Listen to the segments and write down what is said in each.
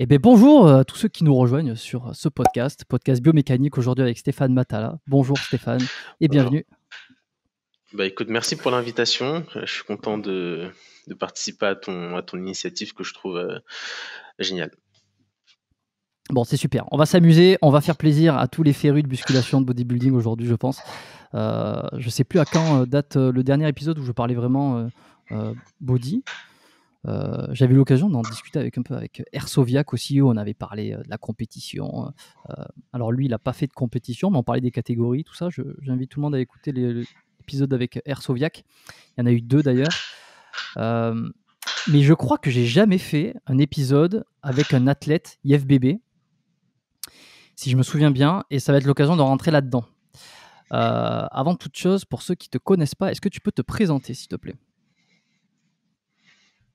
Eh bien, bonjour à euh, tous ceux qui nous rejoignent sur euh, ce podcast, podcast biomécanique aujourd'hui avec Stéphane Matala. Bonjour Stéphane et bienvenue. Bah, écoute, merci pour l'invitation. Euh, je suis content de, participer à ton, à ton initiative que je trouve géniale. Bon, c'est super. On va s'amuser, on va faire plaisir à tous les férus de musculation, de bodybuilding aujourd'hui, je pense. Je je sais plus à quand date le dernier épisode où je parlais vraiment body. Euh, j'avais eu l'occasion d'en discuter avec un peu avec euh, Ersoviak aussi, où on avait parlé euh, de la compétition. alors lui, il n'a pas fait de compétition, mais on parlait des catégories, tout ça. J'invite tout le monde à écouter l'épisode avec Ersoviak. Il y en a eu deux d'ailleurs. mais je crois que j'ai jamais fait un épisode avec un athlète IFBB, si je me souviens bien, et ça va être l'occasion de rentrer là-dedans. avant toute chose, pour ceux qui ne te connaissent pas, est-ce que tu peux te présenter, s'il te plaît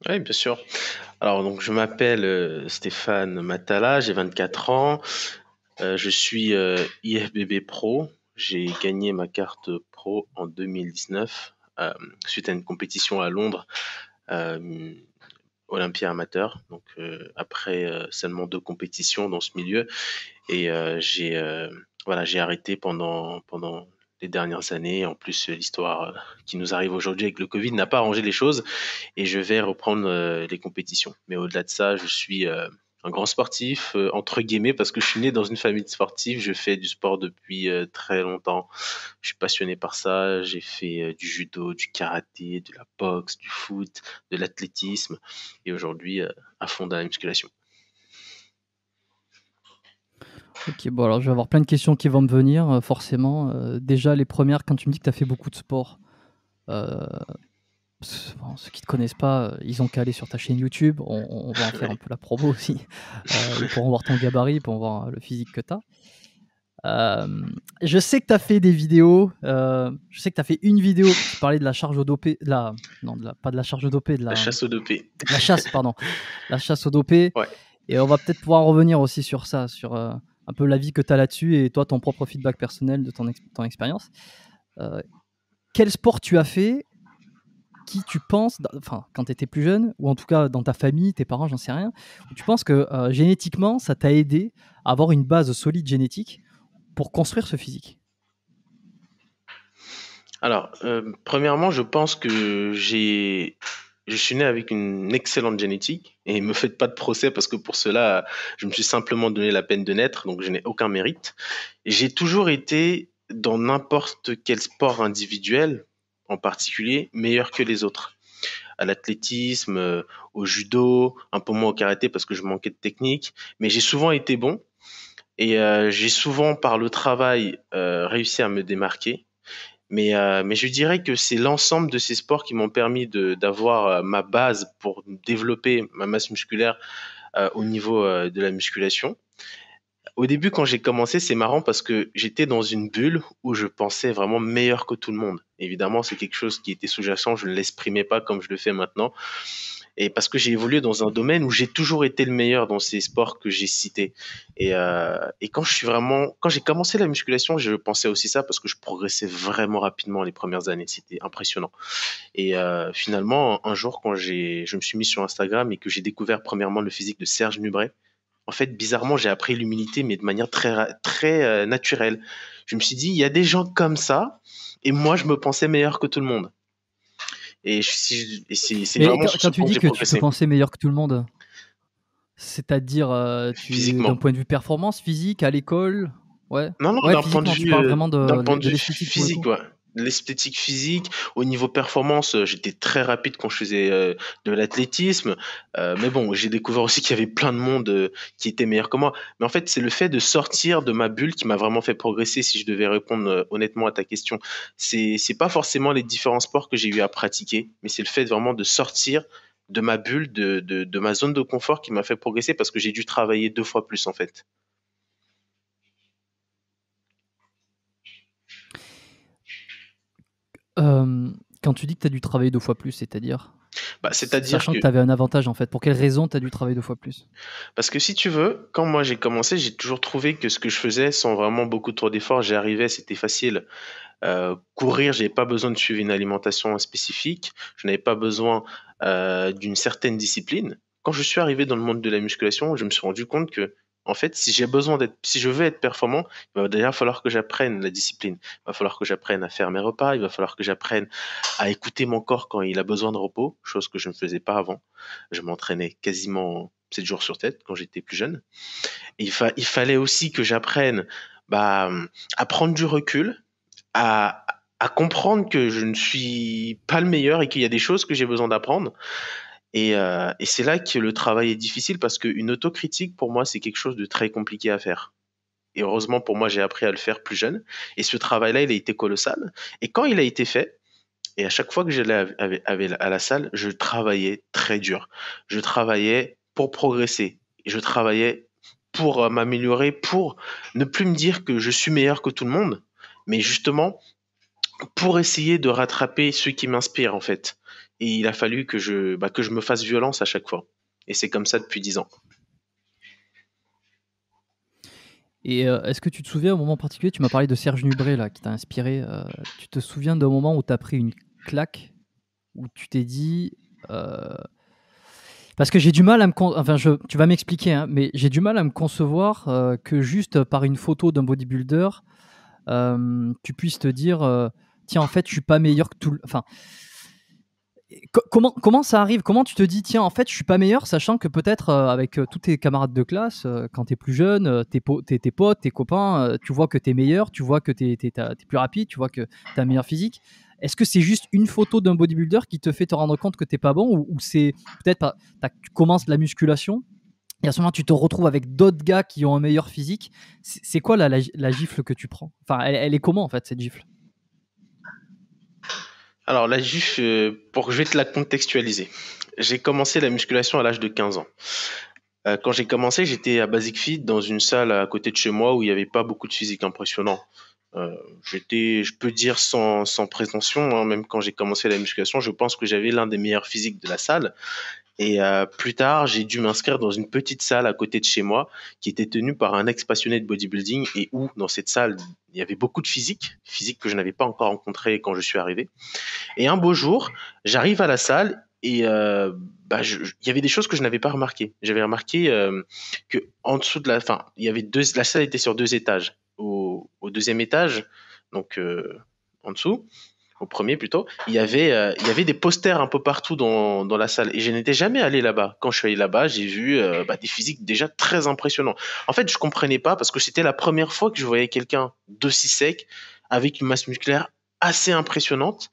oui, bien sûr. Alors, donc, je m'appelle euh, Stéphane Matala, j'ai 24 ans, euh, je suis euh, IFBB Pro, j'ai gagné ma carte pro en 2019 suite à une compétition à Londres, Olympia amateur, donc après seulement deux compétitions dans ce milieu, et j'ai voilà, j'ai arrêté pendant, pendant les dernières années. En plus, euh, l'histoire euh, qui nous arrive aujourd'hui avec le Covid n'a pas arrangé les choses et je vais reprendre euh, les compétitions. Mais au-delà de ça, je suis un grand sportif, entre guillemets, parce que je suis né dans une famille de sportifs. Je fais du sport depuis très longtemps. Je suis passionné par ça. J'ai fait du judo, du karaté, de la boxe, du foot, de l'athlétisme et aujourd'hui à fond dans la musculation. Ok, bon alors je vais avoir plein de questions qui vont me venir, euh, forcément. Euh, déjà, les premières, quand tu me dis que tu as fait beaucoup de sport, euh, ceux qui ne te connaissent pas, ils ont qu'à aller sur ta chaîne YouTube, on, va en faire un peu la promo aussi, pour pourront voir ton gabarit, pour voir le physique que tu as. je sais que tu as fait des vidéos, je sais que tu as fait une vidéo qui parlait de la charge au dopé, non, pas de la charge au dopé, de la, la chasse au dopé. La chasse, pardon, la chasse au dopé. Ouais. Et on va peut-être pouvoir revenir aussi sur ça, sur un peu l'avis que tu as là-dessus et toi ton propre feedback personnel de ton, expérience. Euh, quel sport tu as fait qui tu penses, enfin quand tu étais plus jeune, ou en tout cas dans ta famille, tes parents, j'en sais rien, tu penses que euh, génétiquement ça t'a aidé à avoir une base solide génétique pour construire ce physique Alors, euh, premièrement, je pense que j'ai je suis né avec une excellente génétique et me faites pas de procès parce que pour cela, je me suis simplement donné la peine de naître, donc je n'ai aucun mérite. J'ai toujours été dans n'importe quel sport individuel, en particulier, meilleur que les autres. À l'athlétisme, euh, au judo, un peu moins au karaté parce que je manquais de technique, mais j'ai souvent été bon et euh, j'ai souvent par le travail euh, réussi à me démarquer. Euh, mais, je dirais que c'est l'ensemble de ces sports qui m'ont permis d'avoir euh, ma base pour développer ma masse musculaire euh, au mmh. niveau de la musculation. Au début, quand j'ai commencé, c'est marrant parce que j'étais dans une bulle où je pensais vraiment meilleur que tout le monde. Évidemment, c'est quelque chose qui était sous-jacent, je ne l'exprimais pas comme je le fais maintenant et parce que j'ai évolué dans un domaine où j'ai toujours été le meilleur dans ces sports que j'ai cités. Euh, et, quand je suis vraiment, quand j'ai commencé la musculation, je pensais aussi ça parce que je progressais vraiment rapidement les premières années. C'était impressionnant. Et euh, finalement, un jour, quand j'ai, je me suis mis sur Instagram et que j'ai découvert premièrement le physique de Serge Nubret, en fait, bizarrement, j'ai appris l'humilité, mais de manière très, très euh, naturelle. Je me suis dit, il y a des gens comme ça, et moi, je me pensais meilleur que tout le monde. Et, c'est vraiment quand, tu dis que tu peux penser meilleur que tout le monde, c'est-à-dire euh, d'un point de vue performance physique à l'école, ouais. Non, non, d'un point de de vue physique, ouais l'esthétique physique, au niveau performance, euh, j'étais très rapide quand je faisais euh, de l'athlétisme. Euh, mais bon, j'ai découvert aussi qu'il y avait plein de monde qui était meilleur que moi. Mais en fait, c'est le fait de sortir de ma bulle qui m'a vraiment fait progresser, si je devais répondre honnêtement à ta question. C'est pas forcément les différents sports que j'ai eu à pratiquer, mais c'est le fait vraiment de sortir de ma bulle, de ma zone de confort qui m'a fait progresser parce que j'ai dû travailler deux fois plus en fait. Euh, quand tu dis que tu as dû travailler deux fois plus, c'est-à-dire bah, C'est-à-dire Sachant que, tu avais un avantage en fait. Pour quelle raison tu as dû travailler deux fois plus Parce que si tu veux, quand moi j'ai commencé, j'ai toujours trouvé que ce que je faisais sans vraiment beaucoup trop d'efforts, j'arrivais, c'était facile. Euh, courir, j'avais pas besoin de suivre une alimentation spécifique, je n'avais pas besoin euh, d'une certaine discipline. Quand je suis arrivé dans le monde de la musculation, je me suis rendu compte que en fait, si j'ai besoin d'être, si je veux être performant, il va d'ailleurs falloir que j'apprenne la discipline. Il va falloir que j'apprenne à faire mes repas. Il va falloir que j'apprenne à écouter mon corps quand il a besoin de repos, chose que je ne faisais pas avant. Je m'entraînais quasiment 7 jours sur tête quand j'étais plus jeune. il, fallait aussi que j'apprenne bah, à prendre du recul, à comprendre que je ne suis pas le meilleur et qu'il y a des choses que j'ai besoin d'apprendre. Euh, et, c'est là que le travail est difficile parce qu'une autocritique, pour moi, c'est quelque chose de très compliqué à faire. Et heureusement, pour moi, j'ai appris à le faire plus jeune. Et ce travail-là, il a été colossal. Et quand il a été fait, et à chaque fois que j'allais à la salle, je travaillais très dur. Je travaillais pour progresser. Je travaillais pour euh, m'améliorer, pour ne plus me dire que je suis meilleur que tout le monde, mais justement pour essayer de rattraper ceux qui m'inspirent en fait. Et il a fallu que je, bah, que je me fasse violence à chaque fois. Et c'est comme ça depuis dix ans. Et euh, est-ce que tu te souviens au moment particulier, tu m'as parlé de Serge Nubré là, qui t'a inspiré. Euh. tu te souviens d'un moment où tu as pris une claque, où tu t'es dit. Euh, parce que j'ai du mal à me. Enfin, tu vas m'expliquer, hein, mais j'ai du mal à me concevoir que juste par une photo d'un bodybuilder, tu puisses te dire tiens, en fait, je suis pas meilleur que tout le. Enfin, comment, comment ça arrive Comment tu te dis, tiens, en fait, je suis pas meilleur, sachant que peut-être euh, avec euh, tous tes camarades de classe, euh, quand tu es plus jeune, tes, potes, tes copains, tu vois que tu es meilleur, tu vois que tu es, plus rapide, tu vois que tu as meilleur physique. Est-ce que c'est juste une photo d'un bodybuilder qui te fait te rendre compte que t'es pas bon ou, c'est peut-être tu commences la musculation et à ce moment tu te retrouves avec d'autres gars qui ont un meilleur physique C'est quoi la, gifle que tu prends Enfin, elle est comment en fait cette gifle alors la juste euh, pour que je vais te la contextualiser, j'ai commencé la musculation à l'âge de 15 ans. Euh, quand j'ai commencé, j'étais à Basic Fit dans une salle à côté de chez moi où il n'y avait pas beaucoup de physique impressionnant. Euh, j'étais, je peux dire sans, sans prétention, hein, même quand j'ai commencé la musculation, je pense que j'avais l'un des meilleurs physiques de la salle. Et euh, plus tard, j'ai dû m'inscrire dans une petite salle à côté de chez moi qui était tenue par un ex-passionné de bodybuilding et où, dans cette salle, il y avait beaucoup de physique, physique que je n'avais pas encore rencontré quand je suis arrivé. Et un beau jour, j'arrive à la salle et euh, bah, il y avait des choses que je n'avais pas remarquées. J'avais remarqué euh, que en dessous de la, fin, il y avait deux, la salle était sur deux étages. au deuxième étage, donc en dessous, au premier plutôt, il y avait, euh, il y avait des posters un peu partout dans, la salle. Et je n'étais jamais allé là-bas. Quand je suis allé là-bas, j'ai vu euh, bah, des physiques déjà très impressionnants. En fait, je ne comprenais pas parce que c'était la première fois que je voyais quelqu'un d'aussi sec avec une masse musculaire assez impressionnante.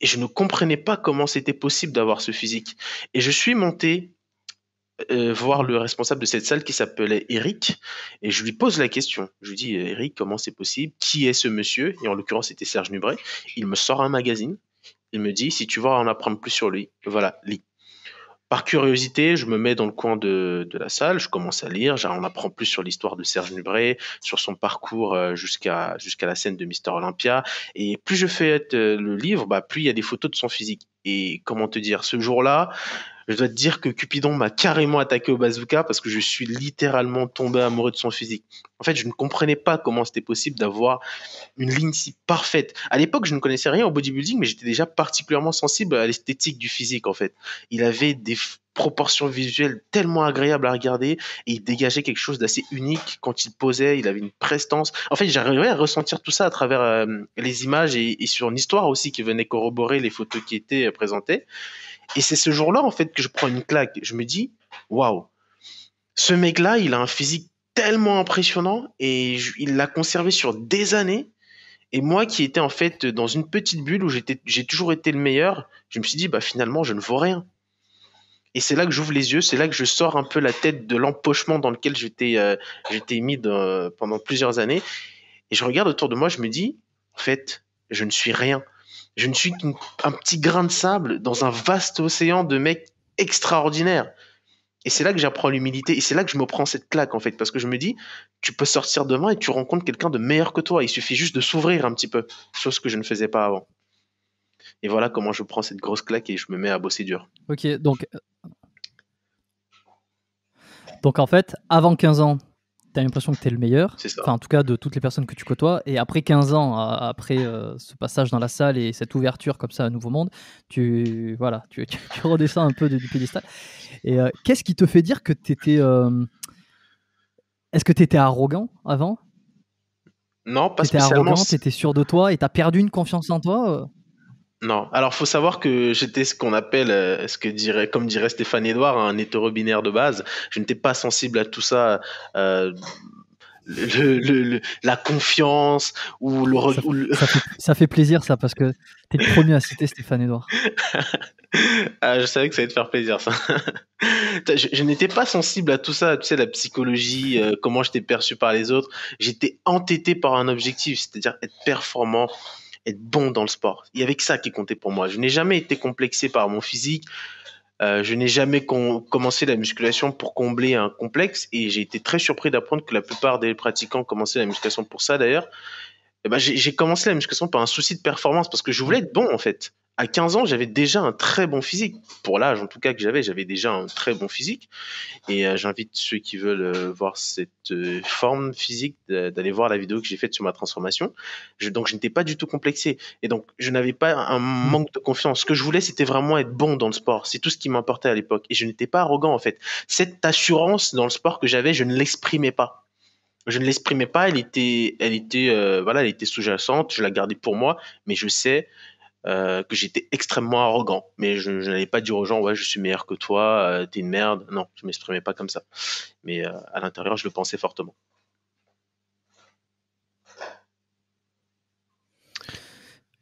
Et je ne comprenais pas comment c'était possible d'avoir ce physique. Et je suis monté euh, voir le responsable de cette salle qui s'appelait Eric et je lui pose la question. Je lui dis euh, Eric, comment c'est possible Qui est ce monsieur Et en l'occurrence, c'était Serge Nubret. Il me sort un magazine. Il me dit si tu veux en apprendre plus sur lui, voilà, lis. Par curiosité, je me mets dans le coin de, la salle, je commence à lire, on apprend plus sur l'histoire de Serge Nubret, sur son parcours euh, jusqu'à jusqu'à la scène de Mister Olympia. Et plus je fais le livre, bah, plus il y a des photos de son physique. Et comment te dire, ce jour-là, je dois te dire que Cupidon m'a carrément attaqué au bazooka parce que je suis littéralement tombé amoureux de son physique. En fait, je ne comprenais pas comment c'était possible d'avoir une ligne si parfaite. À l'époque, je ne connaissais rien au bodybuilding, mais j'étais déjà particulièrement sensible à l'esthétique du physique, en fait. Il avait des proportions visuelles tellement agréables à regarder et il dégageait quelque chose d'assez unique quand il posait, il avait une prestance. En fait, j'arrivais à ressentir tout ça à travers euh, les images et, et, sur une histoire aussi qui venait corroborer les photos qui étaient euh, présentées. Et c'est ce jour-là, en fait, que je prends une claque. Je me dis, waouh, ce mec-là, il a un physique tellement impressionnant et il l'a conservé sur des années. Et moi qui étais en fait dans une petite bulle où j'ai toujours été le meilleur, je me suis dit, bah finalement, je ne vaux rien. Et c'est là que j'ouvre les yeux, c'est là que je sors un peu la tête de l'empochement dans lequel j'étais euh, mis pendant plusieurs années. Et je regarde autour de moi, je me dis, en fait, je ne suis rien je ne suis qu'un petit grain de sable dans un vaste océan de mecs extraordinaires. Et c'est là que j'apprends l'humilité et c'est là que je me prends cette claque en fait parce que je me dis tu peux sortir demain et tu rencontres quelqu'un de meilleur que toi, il suffit juste de s'ouvrir un petit peu, chose que je ne faisais pas avant. Et voilà comment je prends cette grosse claque et je me mets à bosser dur. OK, donc Donc en fait, avant 15 ans, t'as l'impression que tu es le meilleur. Enfin, en tout cas, de toutes les personnes que tu côtoies. Et après 15 ans, euh, après euh, ce passage dans la salle et cette ouverture comme ça à Nouveau Monde, tu, voilà, tu, redescends un peu du, du pédestal. Et euh, qu'est-ce qui te fait dire que t'étais. étais Est-ce que tu étais arrogant avant Non, pas spécialement. arrogant, t'étais sûr de toi et tu as perdu une confiance en toi non. Alors, faut savoir que j'étais ce qu'on appelle, euh, ce que dirait, comme dirait Stéphane Edouard, un hétérobinaire de base. Je n'étais pas sensible à tout ça. Euh, le, la confiance ou le, ça, fait, plaisir ça parce que t'es le premier à citer Stéphane Edouard. ah, je savais que ça allait te faire plaisir ça. je, n'étais pas sensible à tout ça, tu sais la psychologie, euh, comment j'étais perçu par les autres. J'étais entêté par un objectif, c'est-à-dire être performant, être bon dans le sport. Il y avait que ça qui comptait pour moi. Je n'ai jamais été complexé par mon physique. Euh, je n'ai jamais commencé la musculation pour combler un complexe et j'ai été très surpris d'apprendre que la plupart des pratiquants commençaient la musculation pour ça d'ailleurs. Eh ben, j'ai commencé la musculation par un souci de performance parce que je voulais être bon en fait à 15 ans, j'avais déjà un très bon physique. Pour l'âge, en tout cas, que j'avais, j'avais déjà un très bon physique. Et euh, j'invite ceux qui veulent euh, voir cette euh, forme physique d'aller voir la vidéo que j'ai faite sur ma transformation. donc, je n'étais pas du tout complexé. Et donc, je n'avais pas un manque de confiance. Ce que je voulais, c'était vraiment être bon dans le sport. C'est tout ce qui m'importait à l'époque. Et je n'étais pas arrogant, en fait. Cette assurance dans le sport que j'avais, je ne l'exprimais pas je ne l'exprimais pas, elle était, elle était, voilà, elle était sous-jacente, je la gardais pour moi, mais je sais euh, que j'étais extrêmement arrogant, mais je, n'allais pas dire aux gens ouais je suis meilleur que toi, euh, t'es une merde. Non, je m'exprimais pas comme ça, mais euh, à l'intérieur je le pensais fortement.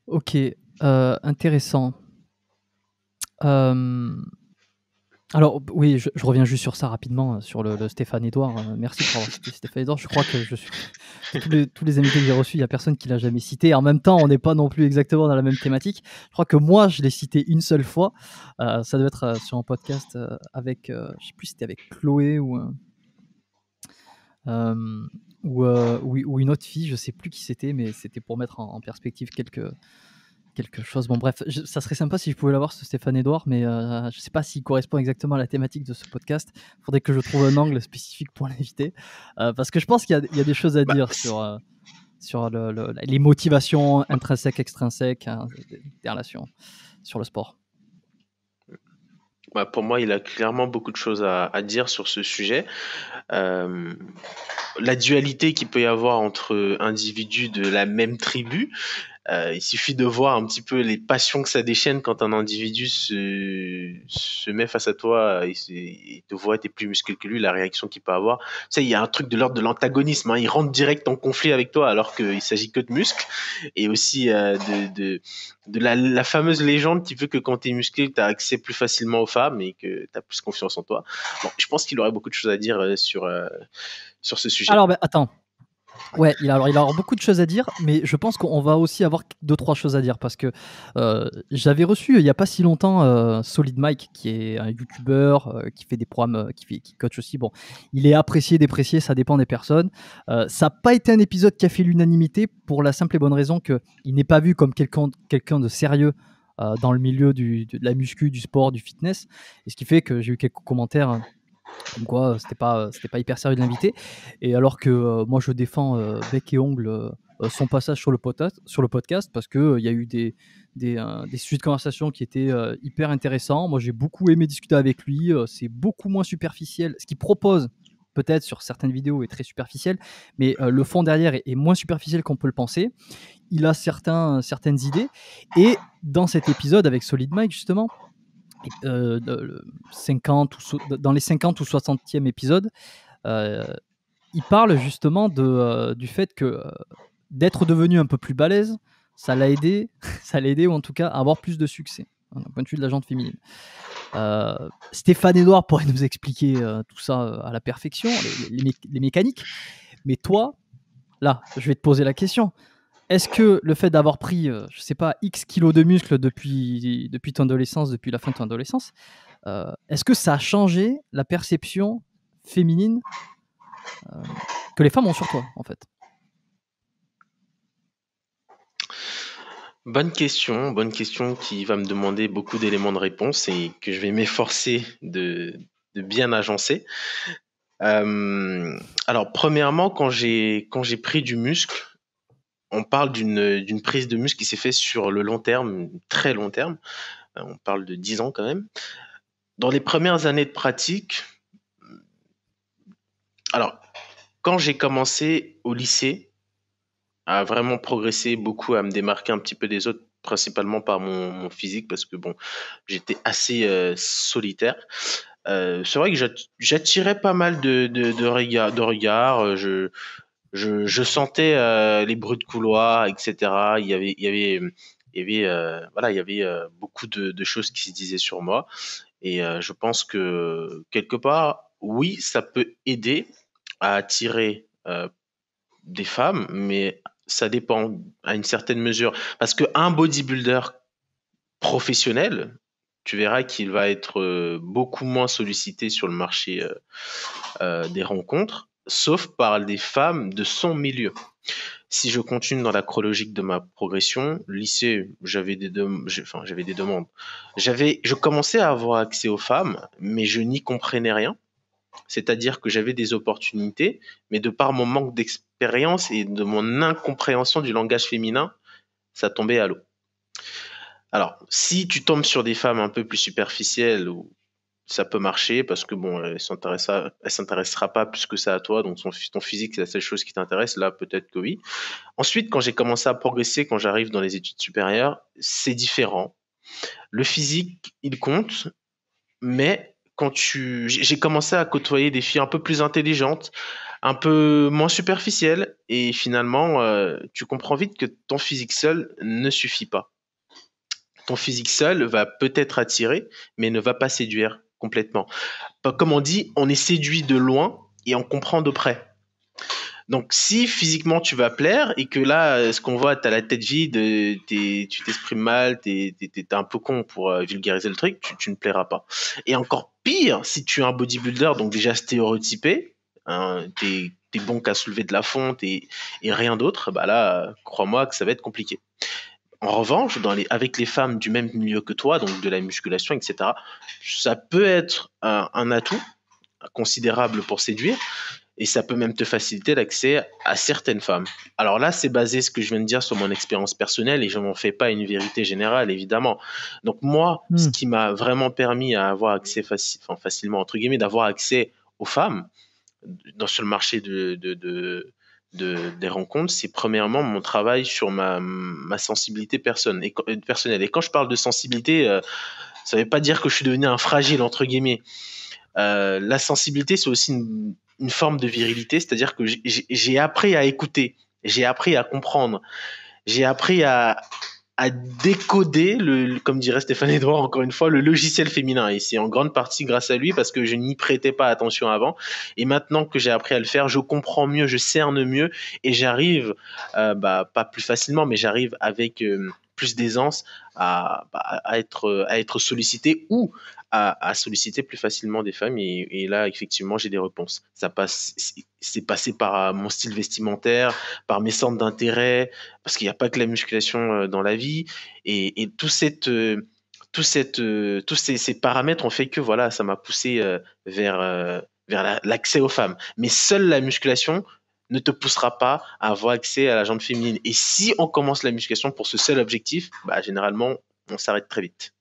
Ok, intéressant. Alors oui, je, reviens juste sur ça rapidement, euh, sur le, Stéphane Edouard. Euh, merci pour avoir Stéphane Edouard. Je crois que je tous, les, amis invités que j'ai reçus, il n'y a personne qui l'a jamais cité. en même temps, on n'est pas non plus exactement dans la même thématique. Je crois que moi, je l'ai cité une seule fois. Euh, ça doit être sur un podcast avec, je ne sais plus si c'était avec Chloé ou, une autre fille, je ne sais plus qui c'était, mais c'était pour mettre en perspective quelques quelque chose. Bon, bref, ça serait sympa si je pouvais l'avoir, ce Stéphane Edouard, mais euh, je ne sais pas s'il correspond exactement à la thématique de ce podcast. Il faudrait que je trouve un angle spécifique pour l'inviter, euh, parce que je pense qu'il y, a des choses à bah, dire sur, euh, sur les motivations intrinsèques, extrinsèques, hein, des, relations sur le sport. Bah, pour moi, il a clairement beaucoup de choses à, dire sur ce sujet. la dualité qu'il peut y avoir entre individus de la même tribu, euh, il suffit de voir un petit peu les passions que ça déchaîne quand un individu se, met face à toi Il te voit, être plus musclé que lui, la réaction qu'il peut avoir. Tu sais, il y a un truc de l'ordre de l'antagonisme. Hein. Il rentre direct en conflit avec toi alors qu'il s'agit que de muscles et aussi euh, de, la, fameuse légende qui veut que quand tu t'es musclé, t'as accès plus facilement aux femmes et que t'as plus confiance en toi. je pense qu'il aurait beaucoup de choses à dire euh, sur sur ce sujet. Alors, bah, attends, Ouais, il a, alors, il a beaucoup de choses à dire, mais je pense qu'on va aussi avoir deux, trois choses à dire parce que euh, j'avais reçu il n'y a pas si longtemps euh, Solid Mike, qui est un YouTuber euh, qui fait des programmes, qui, fait, qui coach aussi. Bon, il est apprécié, déprécié, ça dépend des personnes. ça n'a pas été un épisode qui a fait l'unanimité pour la simple et bonne raison qu'il n'est pas vu comme quelqu'un de sérieux dans le milieu de la muscu, du sport, du fitness. Et ce qui fait que j'ai eu quelques commentaires hein, comme quoi, euh, c'était pas, euh, c'était pas hyper sérieux de l'inviter. Et alors que euh, moi, je défends bec et ongle son passage sur le podcast, sur le podcast parce qu'il y a eu des des, des, sujets de conversation qui étaient hyper intéressants. Moi, j'ai beaucoup aimé discuter avec lui. c'est beaucoup moins superficiel. Ce qu'il propose, peut-être sur certaines vidéos est très superficiel, mais le fond derrière est, est moins superficiel qu'on peut le penser. Il a certains, certaines idées. Et dans cet épisode avec Solid Mike, justement, 50 euh, ou dans les 50 ou 60e épisode, euh, il parle justement de, euh, du fait que d'être devenu un peu plus balèze, ça l'a aidé, ça l'a aidé ou en tout cas à avoir plus de succès hein, d'un point de vue de la féminine. Stéphane Edouard pourrait nous expliquer tout ça à la perfection, les mécaniques. Mais toi, là, je vais te poser la question. Est-ce que le fait d'avoir pris, je euh, je sais pas, X kilos de muscles depuis, depuis ton adolescence, depuis la fin de ton adolescence, euh, est-ce que ça a changé la perception féminine euh, que les femmes ont sur toi, en fait Bonne question, bonne question qui va me demander beaucoup d'éléments de réponse et que je vais m'efforcer de, de, bien agencer. alors, premièrement, quand j'ai pris du muscle, on parle d'une prise de muscle qui s'est faite sur le long terme, très long terme. Euh, on parle de 10 ans quand même. Dans les premières années de pratique, alors, quand j'ai commencé au lycée à vraiment progresser beaucoup, à me démarquer un petit peu des autres, principalement par mon, physique, parce que bon, j'étais assez euh, solitaire. Euh, c'est vrai que j'attirais pas mal de, de, de regards je, sentais euh, les bruits de couloir, etc. Il y avait, il y avait, il y euh, voilà, il y avait euh, beaucoup de, de, choses qui se disaient sur moi. Et je pense que quelque part, oui, ça peut aider à attirer des femmes, mais ça dépend à une certaine mesure, parce que un bodybuilder professionnel, tu verras qu'il va être beaucoup moins sollicité sur le marché des rencontres sauf par les femmes de son milieu. Si je continue dans la chronologie de ma progression, lycée, j'avais des, enfin, des demandes. J'avais, je commençais à avoir accès aux femmes, mais je n'y comprenais rien. C'est-à-dire que j'avais des opportunités, mais de par mon manque d'expérience et de mon incompréhension du langage féminin, ça tombait à l'eau. Alors, si tu tombes sur des femmes un peu plus superficielles ou ça peut marcher parce que bon, elle s'intéressera, elle s'intéressera pas plus que ça à toi, donc ton physique c'est la seule chose qui t'intéresse. Là, peut-être que oui. Ensuite, quand j'ai commencé à progresser, quand j'arrive dans les études supérieures, c'est différent. Le physique, il compte, mais quand tu, j'ai commencé à côtoyer des filles un peu plus intelligentes, un peu moins superficielles, et finalement, euh, tu comprends vite que ton physique seul ne suffit pas. Ton physique seul va peut-être attirer, mais ne va pas séduire complètement. Bah, comme on dit, on est séduit de loin et on comprend de près. Donc, si physiquement tu vas plaire et que là, ce qu'on voit, tu as la tête vide, tu t'exprimes mal, tu es, un peu con pour euh, vulgariser le truc, tu, ne plairas pas. Et encore pire, si tu es un bodybuilder, donc déjà stéréotypé, hein, t'es bon qu'à soulever de la fonte et, et rien d'autre, bah là, crois-moi que ça va être compliqué. En revanche, avec les femmes du même milieu que toi, donc de la musculation, etc., ça peut être un, atout considérable pour séduire et ça peut même te faciliter l'accès à certaines femmes. Alors là, c'est basé ce que je viens de dire sur mon expérience personnelle et je m'en fais pas une vérité générale, évidemment. Donc moi, ce hmm. qui m'a vraiment permis à avoir accès facilement, entre guillemets, d'avoir accès aux femmes dans, sur le marché de, de, des rencontres, c'est premièrement mon travail sur ma, ma sensibilité euh, personnelle. Et quand je parle de sensibilité, euh, ça ne veut pas dire que je suis devenu un fragile, entre guillemets. Euh, la sensibilité, c'est aussi une, forme de virilité, c'est-à-dire que j'ai appris à écouter, j'ai appris à comprendre, j'ai appris à, à décoder, le, comme dirait Stéphane Edouard encore une fois, le logiciel féminin. Et c'est en grande partie grâce à lui parce que je n'y prêtais pas attention avant. Et maintenant que j'ai appris à le faire, je comprends mieux, je cerne mieux et j'arrive, euh, bah, pas plus facilement, mais j'arrive avec euh, plus d'aisance bah, à, être, à être sollicité ou à, solliciter plus facilement des femmes. Et, là, effectivement, j'ai des réponses. Ça passe, c'est passé par euh, mon style vestimentaire, par mes centres d'intérêt, parce qu'il n'y a pas que la musculation euh, dans la vie. Et, tout cette euh, tout cette, tous ces, paramètres ont fait que voilà, ça m'a poussé vers, vers l'accès aux femmes. Mais seule la musculation ne te poussera pas à avoir accès à la jambe féminine. Et si on commence la musculation pour ce seul objectif, bah, généralement, on s'arrête très vite.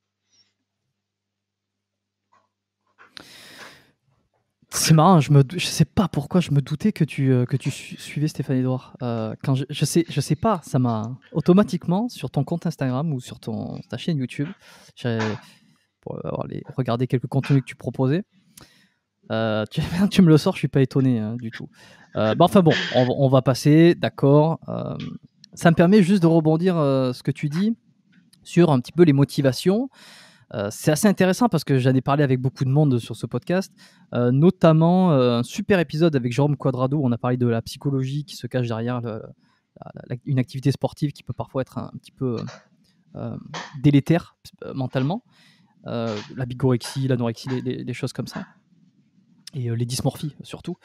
C'est marrant, je ne sais pas pourquoi je me doutais que tu, euh, que tu suivais Stéphane Edouard. Euh, quand je, je, sais, je sais pas, ça m'a automatiquement sur ton compte Instagram ou sur ton, ta chaîne YouTube, pour avoir les, regarder quelques contenus que tu proposais. Euh, tu, me le sors, je suis pas étonné hein, du tout. Bah, enfin bon, on, on va passer, d'accord. ça me permet juste de rebondir ce que tu dis sur un petit peu les motivations. Euh, c'est assez intéressant parce que j'en ai parlé avec beaucoup de monde sur ce podcast, euh, notamment euh, un super épisode avec Jérôme Quadrado on a parlé de la psychologie qui se cache derrière une activité sportive qui peut parfois être un, petit peu délétère mentalement, la bigorexie, l'anorexie, les, choses comme ça, et les dysmorphies surtout.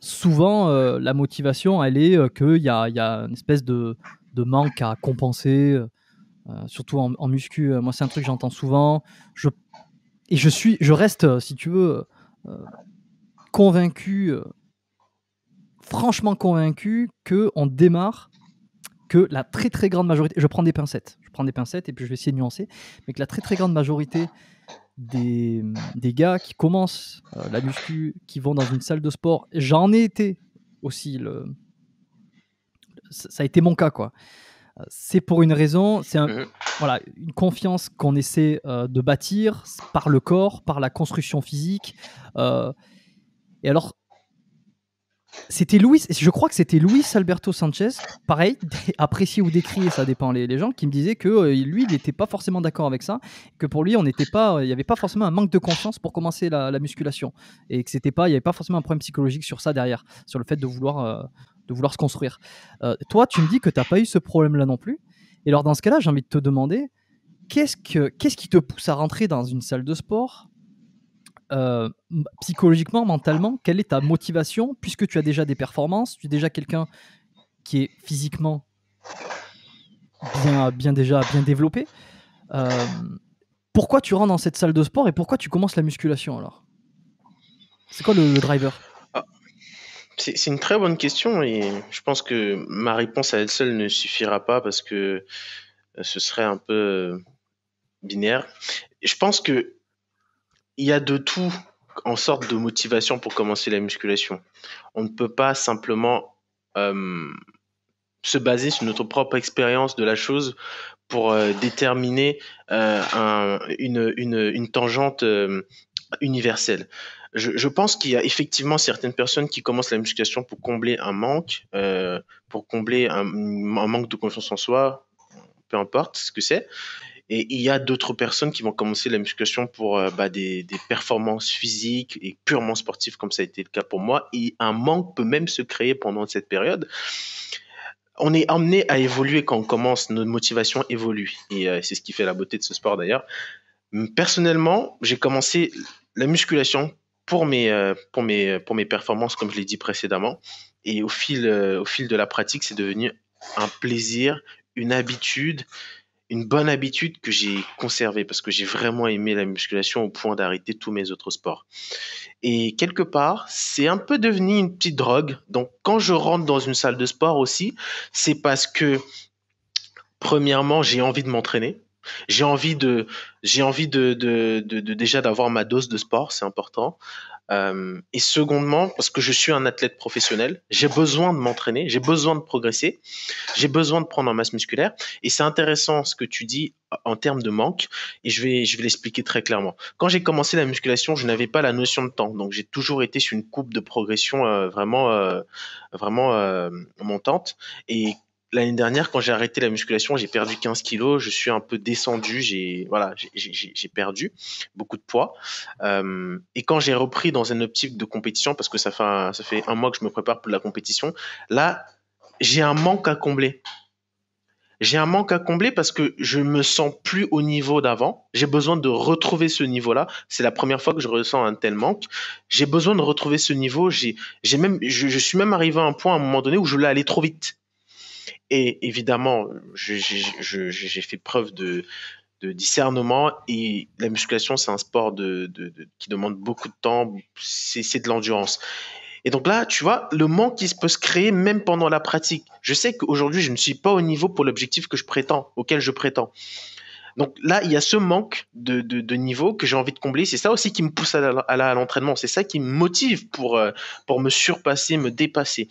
souvent, la motivation, elle est qu'il y a, une espèce de manque à compenser. Euh, surtout en, muscu, euh, moi c'est un truc que j'entends souvent. et je suis, je reste, euh, si tu veux, convaincu, franchement convaincu que on démarre que la très très grande majorité, je prends des pincettes, je prends des pincettes et puis je vais essayer de nuancer, mais que la très très grande majorité des, gars qui commencent la muscu, qui vont dans une salle de sport, j'en ai été aussi, le, ça a été mon cas quoi, c'est pour une raison, c'est mhm. voilà, une confiance qu'on essaie euh, de bâtir par le corps, par la construction physique. Euh, et alors, c'était Louis, je crois que c'était Luis Alberto Sanchez, pareil, apprécié ou décrié, ça dépend les, gens, qui me disait que euh, lui, il n'était pas forcément d'accord avec ça, que pour lui, on n'était pas, il n'y avait pas forcément un manque de confiance pour commencer la, musculation, et que c'était pas, il n'y avait pas forcément un problème psychologique sur ça derrière, sur le fait de vouloir de vouloir se construire. Euh, toi, tu me dis que tu n'as pas eu ce problème-là non plus. Et alors, dans ce cas-là, j'ai envie de te demander qu'est-ce, que, qu'est-ce qui te pousse à rentrer dans une salle de sport euh, psychologiquement, mentalement, quelle est ta motivation puisque tu as déjà des performances, tu es déjà quelqu'un qui est physiquement bien, déjà bien développé. Euh, pourquoi tu rentres dans cette salle de sport et pourquoi tu commences la musculation alors C'est quoi le driver c'est une très bonne question et je pense que ma réponse à elle seule ne suffira pas parce que euh, ce serait un peu euh, binaire. Je pense que il y a de tout en sorte de motivation pour commencer la musculation. On ne peut pas simplement euh, se baser sur notre propre expérience de la chose pour déterminer une, tangente universelle je, pense qu'il y a effectivement certaines personnes qui commencent la musculation pour combler un manque, euh, pour combler un, manque de confiance en soi, peu importe ce que c'est. Et il y a d'autres personnes qui vont commencer la musculation pour euh, bah, des, performances physiques et purement sportives, comme ça a été le cas pour moi. Et un manque peut même se créer pendant cette période. On est amené à évoluer quand on commence, notre motivation évolue. Et euh, c'est ce qui fait la beauté de ce sport d'ailleurs. Personnellement, j'ai commencé la musculation pour mes, euh, pour mes, pour mes performances, comme je l'ai dit précédemment. Et au fil, euh, au fil de la pratique, c'est devenu un plaisir, une habitude, une bonne habitude que j'ai conservée parce que j'ai vraiment aimé la musculation au point d'arrêter tous mes autres sports. Et quelque part, c'est un peu devenu une petite drogue. Donc quand je rentre dans une salle de sport aussi, c'est parce que, premièrement, j'ai envie de m'entraîner. J'ai envie de, j'ai envie de, de, de, déjà d'avoir ma dose de sport, c'est important. Euh, et secondement, parce que je suis un athlète professionnel, j'ai besoin de m'entraîner, j'ai besoin de progresser, j'ai besoin de prendre en masse musculaire. Et c'est intéressant ce que tu dis en termes de manque, et je vais, je vais l'expliquer très clairement. Quand j'ai commencé la musculation, je n'avais pas la notion de temps, donc j'ai toujours été sur une coupe de progression euh, vraiment, euh, vraiment montante. Et l'année dernière, quand j'ai arrêté la musculation, j'ai perdu 15 kilos. Je suis un peu descendu. J'ai voilà, j'ai perdu beaucoup de poids. Euh, et quand j'ai repris dans une optique de compétition, parce que ça fait un, ça mois que je me prépare pour la compétition, là, j'ai un manque à combler. J'ai un manque à combler parce que je me sens plus au niveau d'avant. J'ai besoin de retrouver ce niveau-là. C'est la première fois que je ressens un tel manque. J'ai besoin de retrouver ce niveau. J'ai, même, je, suis même arrivé à un point à un moment donné où je voulais allé trop vite et évidemment, j'ai fait preuve de, discernement et la musculation, c'est un sport de, qui demande beaucoup de temps, c'est de l'endurance. Et donc là, tu vois, le manque qui peut se créer même pendant la pratique. Je sais qu'aujourd'hui, je ne suis pas au niveau pour l'objectif que je prétends, auquel je prétends. Donc là, il y a ce manque de, niveau que j'ai envie de combler. C'est ça aussi qui me pousse à l'entraînement. C'est ça qui me motive pour, euh, pour me surpasser, me dépasser.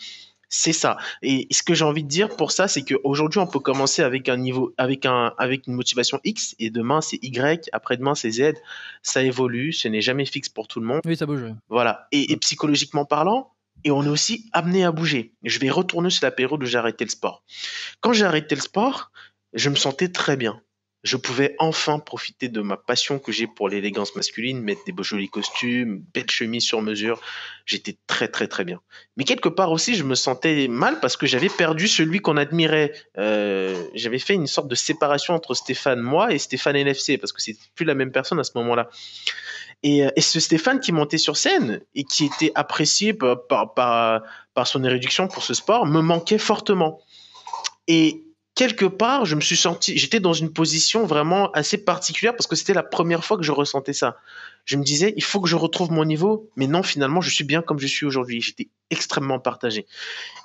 C'est ça. Et ce que j'ai envie de dire pour ça, c'est qu'aujourd'hui, on peut commencer avec un niveau, avec un, avec une motivation X, et demain c'est Y, après-demain c'est Z. Ça évolue, ce n'est jamais fixe pour tout le monde. Oui, ça bouge. Voilà. Et, psychologiquement parlant, et on est aussi amené à bouger. Je vais retourner sur la période où j'ai arrêté le sport. Quand j'ai arrêté le sport, je me sentais très bien je pouvais enfin profiter de ma passion que j'ai pour l'élégance masculine, mettre des beaux jolis costumes, belles chemises sur mesure. J'étais très très très bien. Mais quelque part aussi, je me sentais mal parce que j'avais perdu celui qu'on admirait. Euh, j'avais fait une sorte de séparation entre Stéphane moi et Stéphane NFC parce que c'est plus la même personne à ce moment-là. Euh, et, ce Stéphane qui montait sur scène et qui était apprécié par, son érudition pour ce sport me manquait fortement. Et quelque part, je me suis senti, j'étais dans une position vraiment assez particulière parce que c'était la première fois que je ressentais ça. Je me disais, il faut que je retrouve mon niveau, mais non, finalement, je suis bien comme je suis aujourd'hui. J'étais extrêmement partagé.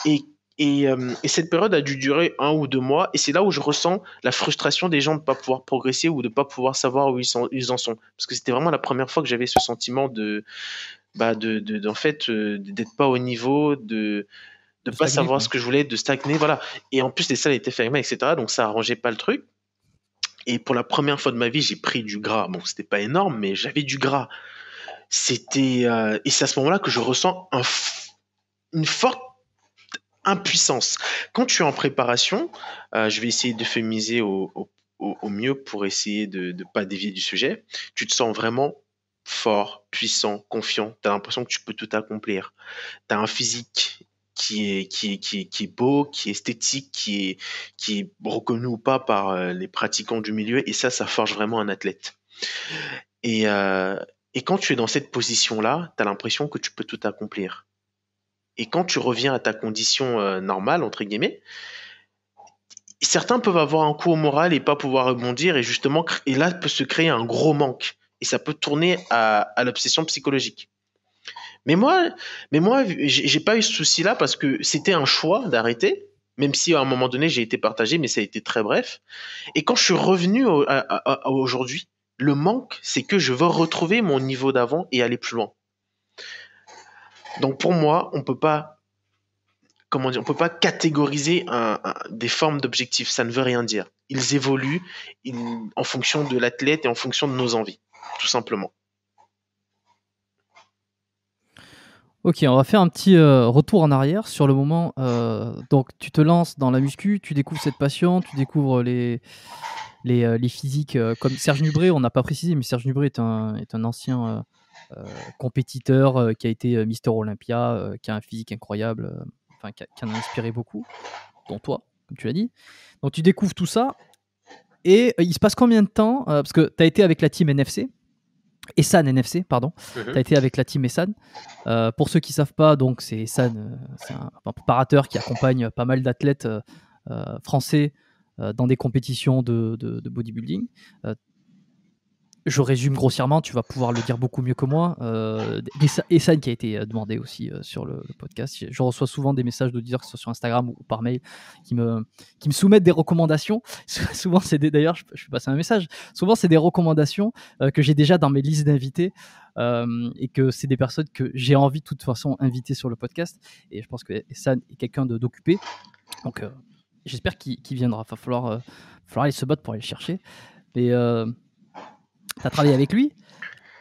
Et, et, euh, et, cette période a dû durer un ou deux mois, et c'est là où je ressens la frustration des gens de ne pas pouvoir progresser ou de ne pas pouvoir savoir où ils, ils en sont. Parce que c'était vraiment la première fois que j'avais ce sentiment de, bah, de, de, d'en fait, euh, d'être pas au niveau, de de pas savoir ce que je voulais, de stagner, voilà. Et en plus, les salles étaient fermées, etc. Donc ça arrangeait pas le truc. Et pour la première fois de ma vie, j'ai pris du gras. Bon, c'était pas énorme, mais j'avais du gras. C'était euh, et c'est à ce moment-là que je ressens un une forte impuissance. Quand tu es en préparation, euh, je vais essayer de féminiser au, au, au, mieux pour essayer de ne pas dévier du sujet. Tu te sens vraiment fort, puissant, confiant. Tu as l'impression que tu peux tout accomplir. Tu as un physique qui est, qui, beau, qui est esthétique, qui est, qui reconnu ou pas par euh, les pratiquants du milieu. Et ça, ça forge vraiment un athlète. Et, euh, quand tu es dans cette position-là, tu as l'impression que tu peux tout accomplir. Et quand tu reviens à ta condition euh, normale, entre guillemets, certains peuvent avoir un coup au moral et pas pouvoir rebondir. Et justement, et là peut se créer un gros manque. Et ça peut tourner à l'obsession psychologique. Mais moi, mais moi, j'ai pas eu ce souci-là parce que c'était un choix d'arrêter, même si à un moment donné j'ai été partagé, mais ça a été très bref. Et quand je suis revenu au, aujourd'hui, le manque, c'est que je veux retrouver mon niveau d'avant et aller plus loin. Donc pour moi, on peut pas, comment dire, on peut pas catégoriser des formes d'objectifs. Ça ne veut rien dire. Ils évoluent en fonction de l'athlète et en fonction de nos envies, tout simplement. Ok, on va faire un petit euh, retour en arrière sur le moment. Euh, donc, tu te lances dans la muscu, tu découvres cette passion, tu découvres les, les, euh, physiques comme Serge Nubré. On n'a pas précisé, mais Serge Nubré est un, ancien compétiteur qui a été Mister Olympia, qui a un physique incroyable, enfin, qui, qui, en a inspiré beaucoup, dont toi, comme tu l'as dit. Donc, tu découvres tout ça. Et il se passe combien de temps Parce que tu as été avec la team NFC Essan NFC, pardon. Mhm. Tu as été avec la team Essan. Euh, pour ceux qui ne savent pas, donc c'est Essan, euh, c'est un, préparateur qui accompagne pas mal d'athlètes euh, français dans des compétitions de, de bodybuilding je résume grossièrement, tu vas pouvoir le dire beaucoup mieux que moi. Euh, et ça qui a été euh, demandé aussi euh, sur le, podcast. Je reçois souvent des messages d'auditeurs, que ce soit sur Instagram ou par mail, qui me, qui me soumettent des recommandations. souvent, c'est d'ailleurs, je, suis passé un message, souvent, c'est des recommandations euh, que j'ai déjà dans mes listes d'invités. et que c'est des personnes que j'ai envie de toute façon d'inviter sur le podcast. Et je pense que Essan est quelqu'un d'occupé. Donc j'espère qu'il viendra. Il va falloir, falloir aller se battre pour aller le chercher. Mais tu as travaillé avec lui.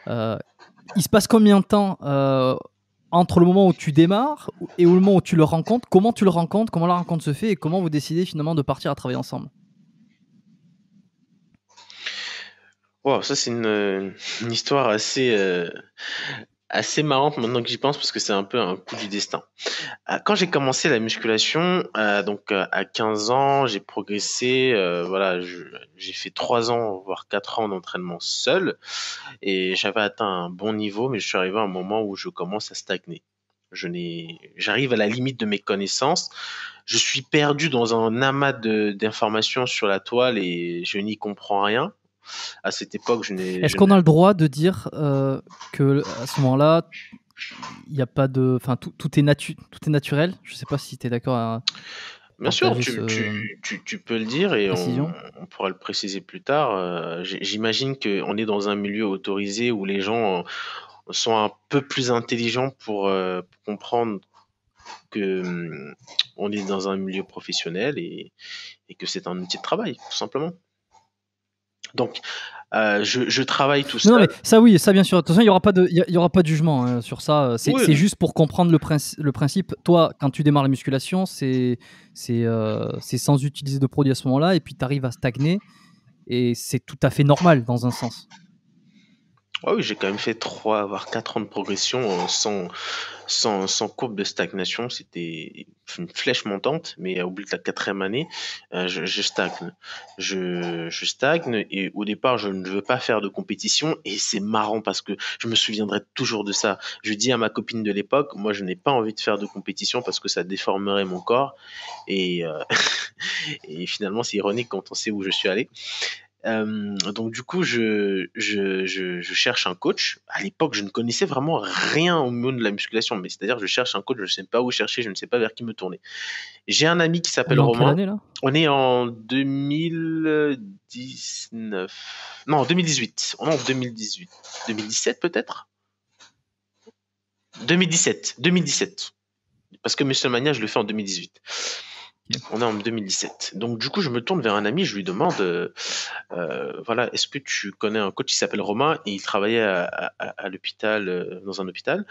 Euh, il se passe combien de temps euh, entre le moment où tu démarres et le moment où tu le rencontres Comment tu le rencontres Comment la rencontre se fait Et comment vous décidez finalement de partir à travailler ensemble Wow, ça c'est une, histoire assez, euh, assez marrante maintenant que j'y pense parce que c'est un peu un coup du destin. Euh, quand j'ai commencé la musculation, euh, donc euh, à 15 ans, j'ai progressé. voilà, j'ai fait 3 ans, voire 4 ans d'entraînement seul et j'avais atteint un bon niveau, mais je suis arrivé à un moment où je commence à stagner. Je n'ai, j'arrive à la limite de mes connaissances. Je suis perdu dans un amas d'informations sur la toile et je n'y comprends rien à cette époque, je n'ai. Est-ce qu'on a le droit de dire euh, que à ce moment-là, il n'y a pas de, enfin tout, est tout est naturel. Je ne sais pas si tu es d'accord. Bien sûr, tu, peux le dire et on, pourra le préciser plus tard. Euh, j'imagine qu'on est dans un milieu autorisé où les gens euh, sont un peu plus intelligents pour, euh, comprendre que hum, on est dans un milieu professionnel et que c'est un outil de travail, tout simplement. Donc, euh, je, travaille tout ça. Non, mais ça oui, ça bien sûr. Attention, il y aura pas de, il y, aura pas de jugement hein, sur ça. Euh, c'est juste pour comprendre le, principe. Toi, quand tu démarres la musculation, c'est c'est euh, sans utiliser de produit à ce moment-là, et puis tu arrives à stagner, et c'est tout à fait normal dans un sens. Ah oui, j'ai quand même fait 3, voire 4 ans de progression euh, sans, sans, sans courbe de stagnation. C'était une flèche montante, mais au bout de la quatrième année, euh, je, je stagne. Je, je, stagne et au départ, je ne veux pas faire de compétition et c'est marrant parce que je me souviendrai toujours de ça. Je dis à ma copine de l'époque, moi, je n'ai pas envie de faire de compétition parce que ça déformerait mon corps et, euh, et finalement, c'est ironique quand on sait où je suis allé donc du coup, je, je, je, cherche un coach. À l'époque, je ne connaissais vraiment rien au monde de la musculation, mais c'est-à-dire je cherche un coach, je ne sais pas où chercher, je ne sais pas vers qui me tourner. J'ai un ami qui s'appelle Romain. on est en 2019. Non, en 2018. On est en 2018. 2017 peut-être 2017. 2017. Parce que Monsieur Mania, je le fais en 2018. On est en 2017. Donc du coup, je me tourne vers un ami, je lui demande, euh, euh, voilà, est-ce que tu connais un coach qui s'appelle Romain et il travaillait à, l'hôpital, euh, dans un hôpital.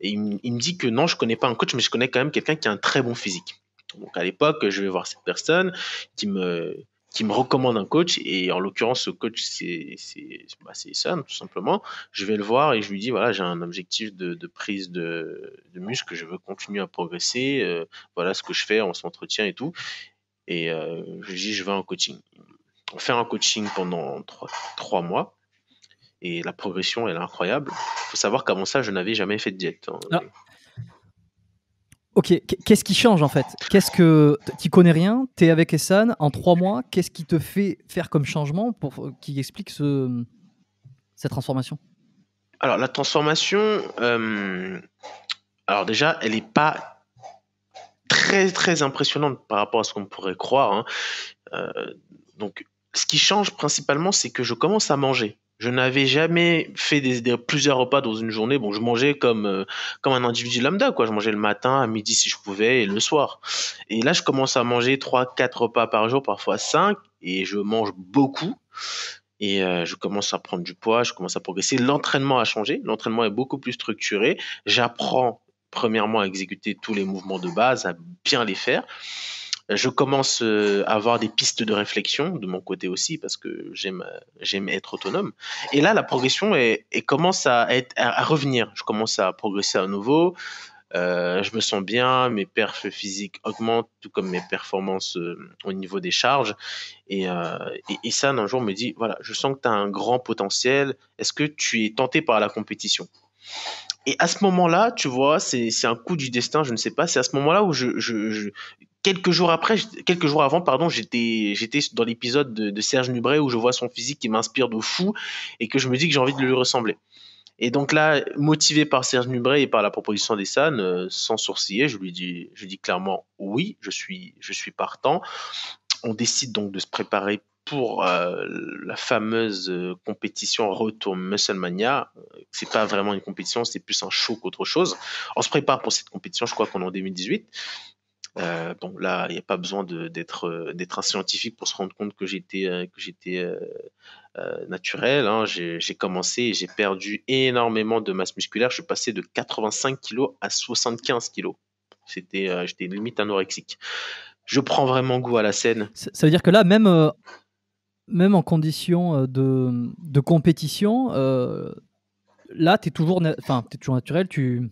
Et il, me dit que non, je connais pas un coach, mais je connais quand même quelqu'un qui a un très bon physique. Donc à l'époque, je vais voir cette personne qui me qui me recommande un coach et en l'occurrence ce coach c'est c'est bah, tout simplement je vais le voir et je lui dis voilà j'ai un objectif de, prise de, de muscle je veux continuer à progresser euh, voilà ce que je fais on s'entretient et tout et euh, je je dis je vais en coaching on fait un coaching pendant trois, mois et la progression elle est incroyable faut savoir qu'avant ça je n'avais jamais fait de diète hein. Ok, qu'est-ce qui change en fait Qu'est-ce que tu connais rien Tu es avec Essan en trois mois. Qu'est-ce qui te fait faire comme changement pour euh, qui explique cette transformation Alors la transformation, euh, alors déjà, elle n'est pas très très impressionnante par rapport à ce qu'on pourrait croire. Hein. Euh, donc, ce qui change principalement, c'est que je commence à manger. Je n'avais jamais fait des, plusieurs repas dans une journée. Bon, je mangeais comme, euh, comme un individu lambda, quoi. Je mangeais le matin, à midi si je pouvais, et le mmh. soir. Et là, je commence à manger 3, 4 repas par jour, parfois 5, et je mange beaucoup. Et euh, je commence à prendre du poids, je commence à progresser. L'entraînement a changé, l'entraînement est beaucoup plus structuré. J'apprends premièrement à exécuter tous les mouvements de base, à bien les faire je commence euh, à avoir des pistes de réflexion de mon côté aussi parce que j'aime j'aime être autonome. Et là, la progression est, commence à, être, à revenir. Je commence à progresser à nouveau. Euh, je me sens bien, mes perfs physiques augmentent, tout comme mes performances euh, au niveau des charges. Et, et, ça, un jour, me dit, voilà, je sens que tu as un grand potentiel, est-ce que tu es tenté par la compétition Et à ce moment-là, tu vois, c'est un coup du destin, je ne sais pas, c'est à ce moment-là où je, je quelques jours après, quelques jours avant, pardon, j'étais, dans l'épisode de, Serge Nubret où je vois son physique qui m'inspire de fou et que je me dis que j'ai envie de lui ressembler. Et donc là, motivé par Serge Nubret et par la proposition des San, euh, sans sourciller, je lui dis, clairement oui, je suis, je suis partant. On décide donc de se préparer pour euh, la fameuse euh, compétition Retour Musclemania. n'est pas vraiment une compétition, c'est plus un show qu'autre chose. On se prépare pour cette compétition, je crois qu'on est en 2018. Euh, bon, là, il n'y a pas besoin euh, d'être un scientifique pour se rendre compte que j'étais euh, euh, naturel. Hein. J'ai commencé et j'ai perdu énormément de masse musculaire. Je suis passé de 85 kg à 75 kg. C'était, j'étais limite anorexique. Je prends vraiment goût à la scène. Ça veut dire que là, même même en condition de, compétition, là, tu es toujours, toujours naturel. Tu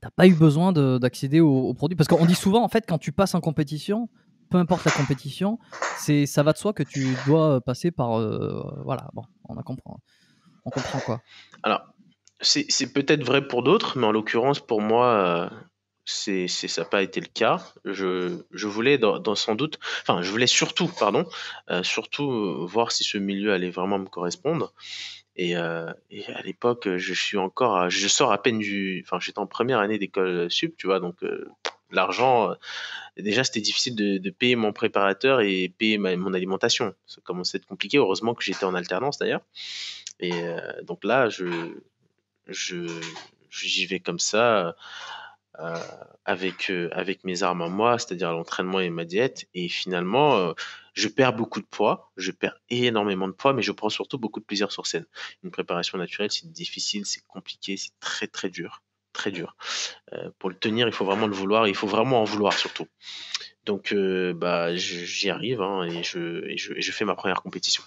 t'as pas eu besoin d'accéder au, au, produit. Parce qu'on dit souvent, en fait, quand tu passes en compétition, peu importe la compétition, c'est ça va de soi que tu dois passer par. Euh, voilà, bon, on a comprend. On comprend quoi. Alors, c'est peut-être vrai pour d'autres, mais en l'occurrence, pour moi, euh, c'est ça n'a pas été le cas. Je, voulais dans, sans doute, enfin, je voulais surtout, pardon, euh, surtout voir si ce milieu allait vraiment me correspondre. Euh, et, à l'époque, je suis encore, je sors à peine du, enfin, j'étais en première année d'école euh, sup, tu vois, donc euh, l'argent, déjà, c'était difficile de, de, payer mon préparateur et payer mon alimentation. Ça commençait à être compliqué. Heureusement que j'étais en alternance d'ailleurs. Et donc là, je, je, j'y vais comme ça. Euh, avec, euh, avec mes armes à moi, c'est-à-dire l'entraînement et ma diète. Et finalement, euh, je perds beaucoup de poids, je perds énormément de poids, mais je prends surtout beaucoup de plaisir sur scène. Une préparation naturelle, c'est difficile, c'est compliqué, c'est très très dur. Très dur. pour le tenir, il faut vraiment le vouloir, il faut vraiment en vouloir surtout. Donc, bah, j'y arrive hein, et, je, je, je fais ma première compétition.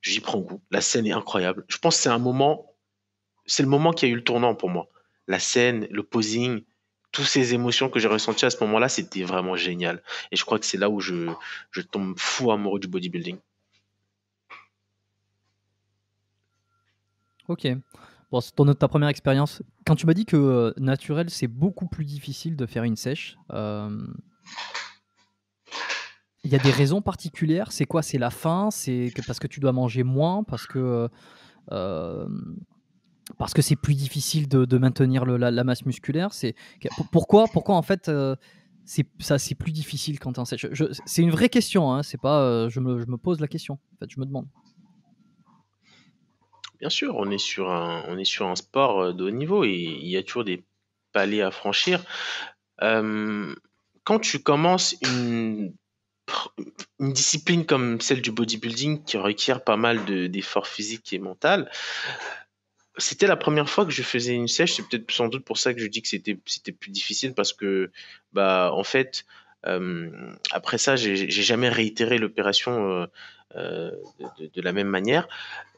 J'y prends goût. La scène est incroyable. Je pense que c'est un moment, c'est le moment qui a eu le tournant pour moi la scène, le posing, toutes ces émotions que j'ai ressenties à ce moment-là, c'était vraiment génial. Et je crois que c'est là où je, tombe fou amoureux du bodybuilding. Ok. Bon, c'est ton, ta première expérience. Quand tu m'as dit que euh, naturel, c'est beaucoup plus difficile de faire une sèche, il euh, y a des raisons particulières. C'est quoi C'est la faim C'est parce que tu dois manger moins Parce que. Euh, parce que c'est plus difficile de, maintenir la, masse musculaire. C'est pourquoi, pourquoi en fait euh, c'est ça c'est plus difficile quand tu c'est une vraie question. Hein, c'est pas euh, je, me, pose la question. En fait, je me demande. Bien sûr, on est sur un on est sur un sport euh, de haut niveau et il y a toujours des palais à franchir. quand tu commences une une discipline comme celle du bodybuilding qui requiert pas mal d'efforts physiques et mentaux, c'était la première fois que je faisais une sèche. C'est peut-être sans doute pour ça que je dis que c'était c'était plus difficile parce que bah en fait euh, après ça j'ai jamais réitéré l'opération euh, euh, de, de, la même manière.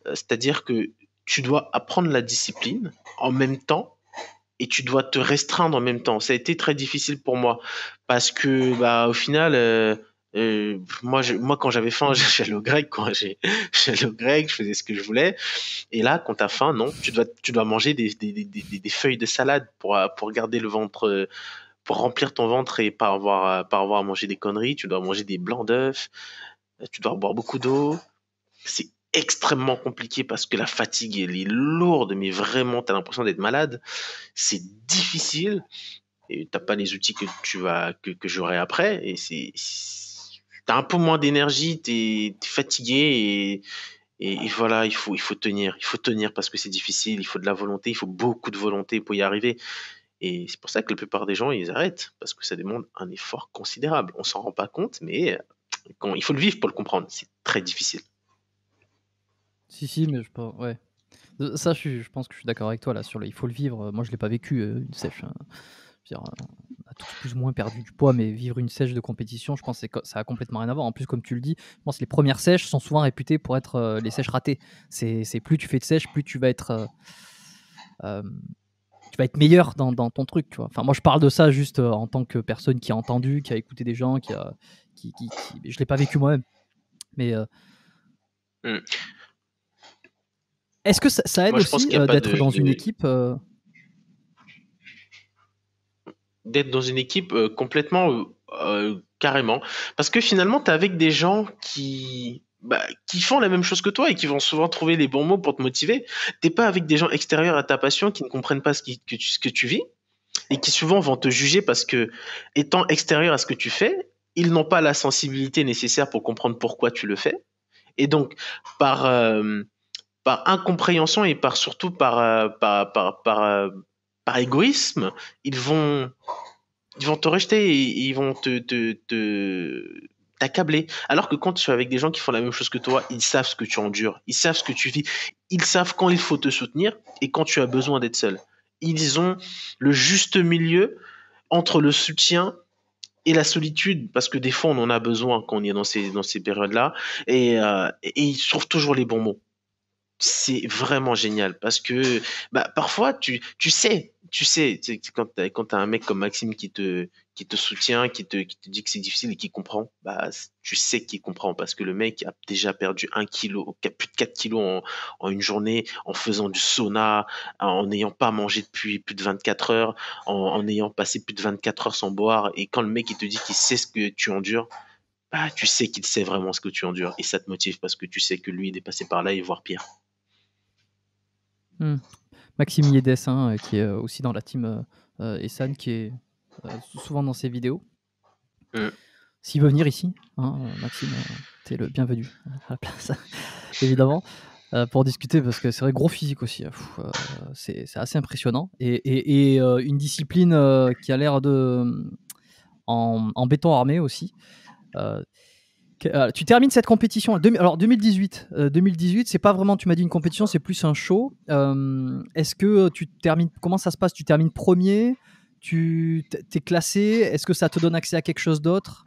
C'est-à-dire que tu dois apprendre la discipline en même temps et tu dois te restreindre en même temps. Ça a été très difficile pour moi parce que bah au final moi, moi, quand j'avais faim, j'allais au grec. j'allais au grec, je faisais ce que je voulais. Et là, quand t'as faim, non, tu dois, tu dois manger des, des, des, des, feuilles de salade pour, pour garder le ventre, pour remplir ton ventre et pas avoir, pas avoir à manger des conneries. Tu dois manger des blancs d'œufs. Tu dois boire beaucoup d'eau. C'est extrêmement compliqué parce que la fatigue, elle est lourde, mais vraiment, t'as l'impression d'être malade. C'est difficile. Et t'as pas les outils que tu vas, que, que j'aurai après. Et c'est, T'as un peu moins d'énergie, tu es, fatigué et, et, voilà, il faut, il faut tenir. Il faut tenir parce que c'est difficile, il faut de la volonté, il faut beaucoup de volonté pour y arriver. Et c'est pour ça que la plupart des gens, ils arrêtent parce que ça demande un effort considérable. On s'en rend pas compte, mais quand, il faut le vivre pour le comprendre. C'est très difficile. Si, si, mais je pense, euh, Ça, je, pense que je suis d'accord avec toi là. Sur le, il faut le vivre. Moi, je l'ai pas vécu euh, une sèche. Hein. Euh, plus ou moins perdu du poids, mais vivre une sèche de compétition, je pense que ça a complètement rien à voir. En plus, comme tu le dis, je pense les premières sèches sont souvent réputées pour être euh, les sèches ratées. C'est plus tu fais de sèches plus tu vas être. Euh, euh, tu vas être meilleur dans, ton truc, Enfin, moi, je parle de ça juste en tant que personne qui a entendu, qui a écouté des gens, qui a, qui, je l'ai pas vécu moi-même. Mais mmh. Est-ce que ça, aide aussi d'être dans une équipe d'être dans une équipe euh, complètement euh, euh, carrément. Parce que finalement, tu es avec des gens qui, bah, qui font la même chose que toi et qui vont souvent trouver les bons mots pour te motiver. T'es pas avec des gens extérieurs à ta passion qui ne comprennent pas ce, que, tu, ce que tu vis et qui souvent vont te juger parce que, étant extérieur à ce que tu fais, ils n'ont pas la sensibilité nécessaire pour comprendre pourquoi tu le fais. Et donc, par, par incompréhension et par surtout par, par, par, par égoïsme, ils vont ils vont te rejeter et ils vont te, t'accabler. Alors que quand tu es avec des gens qui font la même chose que toi, ils savent ce que tu endures, ils savent ce que tu vis, ils savent quand il faut te soutenir et quand tu as besoin d'être seul. Ils ont le juste milieu entre le soutien et la solitude, parce que des fois on en a besoin quand on est dans ces, dans ces périodes-là, et, euh, et ils trouvent toujours les bons mots c'est vraiment génial parce que bah, parfois tu, tu sais, tu sais, quand tu as, un mec comme Maxime qui te, qui te soutient, qui te, qui te dit que c'est difficile et qui comprend, bah, tu sais qu'il comprend parce que le mec a déjà perdu un kilo, plus de 4 kilos en, une journée, en faisant du sauna, en n'ayant pas mangé depuis plus de 24 heures, en, ayant passé plus de 24 heures sans boire. Et quand le mec il te dit qu'il sait ce que tu endures, bah, tu sais qu'il sait vraiment ce que tu endures et ça te motive parce que tu sais que lui il est passé par là et voire pire. Hmm. Maxime Yedes, euh, qui est euh, aussi dans la team euh, Essan, qui est souvent dans ses vidéos. S'il veut venir ici, hein, Maxime, t'es le bienvenu à la place, évidemment, pour discuter, parce que c'est vrai, gros physique aussi. Hein. c'est assez impressionnant. Et, une discipline qui a l'air de. En, en, béton armé aussi. Euh, tu termines cette compétition. Alors 2018, 2018, euh, c'est pas vraiment. Tu m'as dit une compétition, c'est plus un show. Euh, est-ce que tu termines Comment ça se passe Tu termines premier Tu t'es classé Est-ce que ça te donne accès à quelque chose d'autre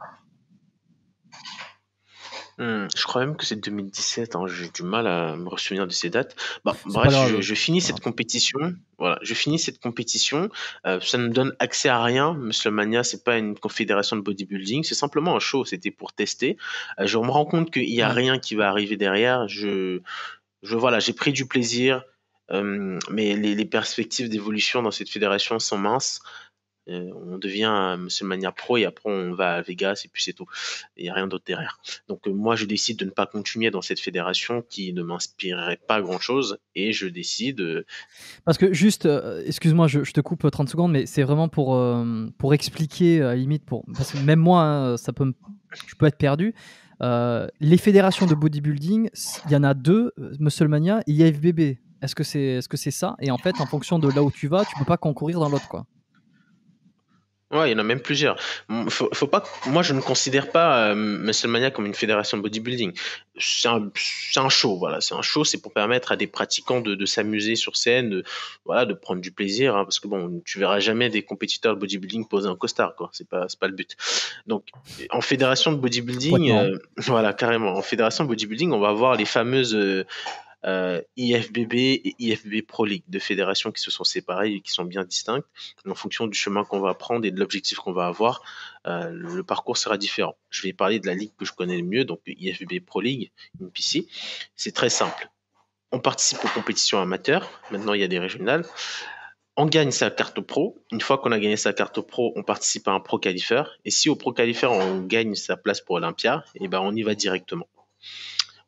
Hmm. je crois même que c'est 2017. Hein, j'ai du mal à me souvenir de ces dates. Bah, bref, je, finis cette compétition. Voilà, je finis cette compétition. Euh, ça ne me donne accès à rien. Musclemania, c'est pas une confédération de bodybuilding. C'est simplement un show. C'était pour tester. Euh, je me rends compte qu'il n'y a rien qui va arriver derrière. Je, je voilà, j'ai pris du plaisir. Euh, mais les, les perspectives d'évolution dans cette fédération sont minces on devient c'est pro et après on va à Vegas et puis c'est tout. Il n'y a rien d'autre derrière. Donc euh, moi je décide de ne pas continuer dans cette fédération qui ne m'inspirerait pas grand chose et je décide. Euh, parce que juste, euh, excuse-moi, je, te coupe 30 secondes, mais c'est vraiment pour, pour expliquer à la limite, pour, parce que même moi hein, ça peut, je peux être perdu. les fédérations de bodybuilding, il y en a deux, Musclemania et IFBB. Est-ce que c'est est -ce c'est ça Et en fait, en fonction de là où tu vas, tu peux pas concourir dans l'autre. quoi. Ouais, il y en a même plusieurs. Faut, faut pas, moi, je ne considère pas euh, WrestleMania comme une fédération de bodybuilding. C'est un, show, voilà. C'est un show, c'est pour permettre à des pratiquants de, s'amuser sur scène, de, voilà, de prendre du plaisir, hein, parce que bon, tu verras jamais des compétiteurs de bodybuilding poser un costard, quoi. C'est pas, pas le but. Donc, en fédération de bodybuilding, euh, voilà, carrément. En fédération de bodybuilding, on va avoir les fameuses euh, euh, IFBB et IFBB Pro League, deux fédérations qui se sont séparées et qui sont bien distinctes. En fonction du chemin qu'on va prendre et de l'objectif qu'on va avoir, euh, le parcours sera différent. Je vais parler de la ligue que je connais le mieux, donc IFBB Pro League, MPC. C'est très simple. On participe aux compétitions amateurs. Maintenant, il y a des régionales. On gagne sa carte pro. Une fois qu'on a gagné sa carte pro, on participe à un pro qualifier. Et si au pro qualifier, on gagne sa place pour Olympia, et eh ben, on y va directement.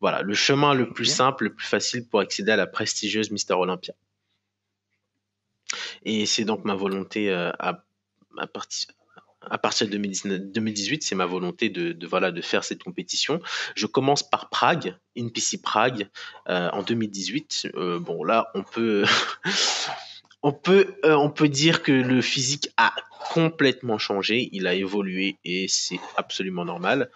Voilà, le chemin le plus simple, le plus facile pour accéder à la prestigieuse Mister Olympia. Et c'est donc ma volonté euh, à, partir de 2018, c'est ma volonté de, voilà, de faire cette compétition. Je commence par Prague, NPC Prague, euh, en 2018. Euh, bon, là, on peut, on, peut, on peut dire que le physique a complètement changé, il a évolué et c'est absolument normal.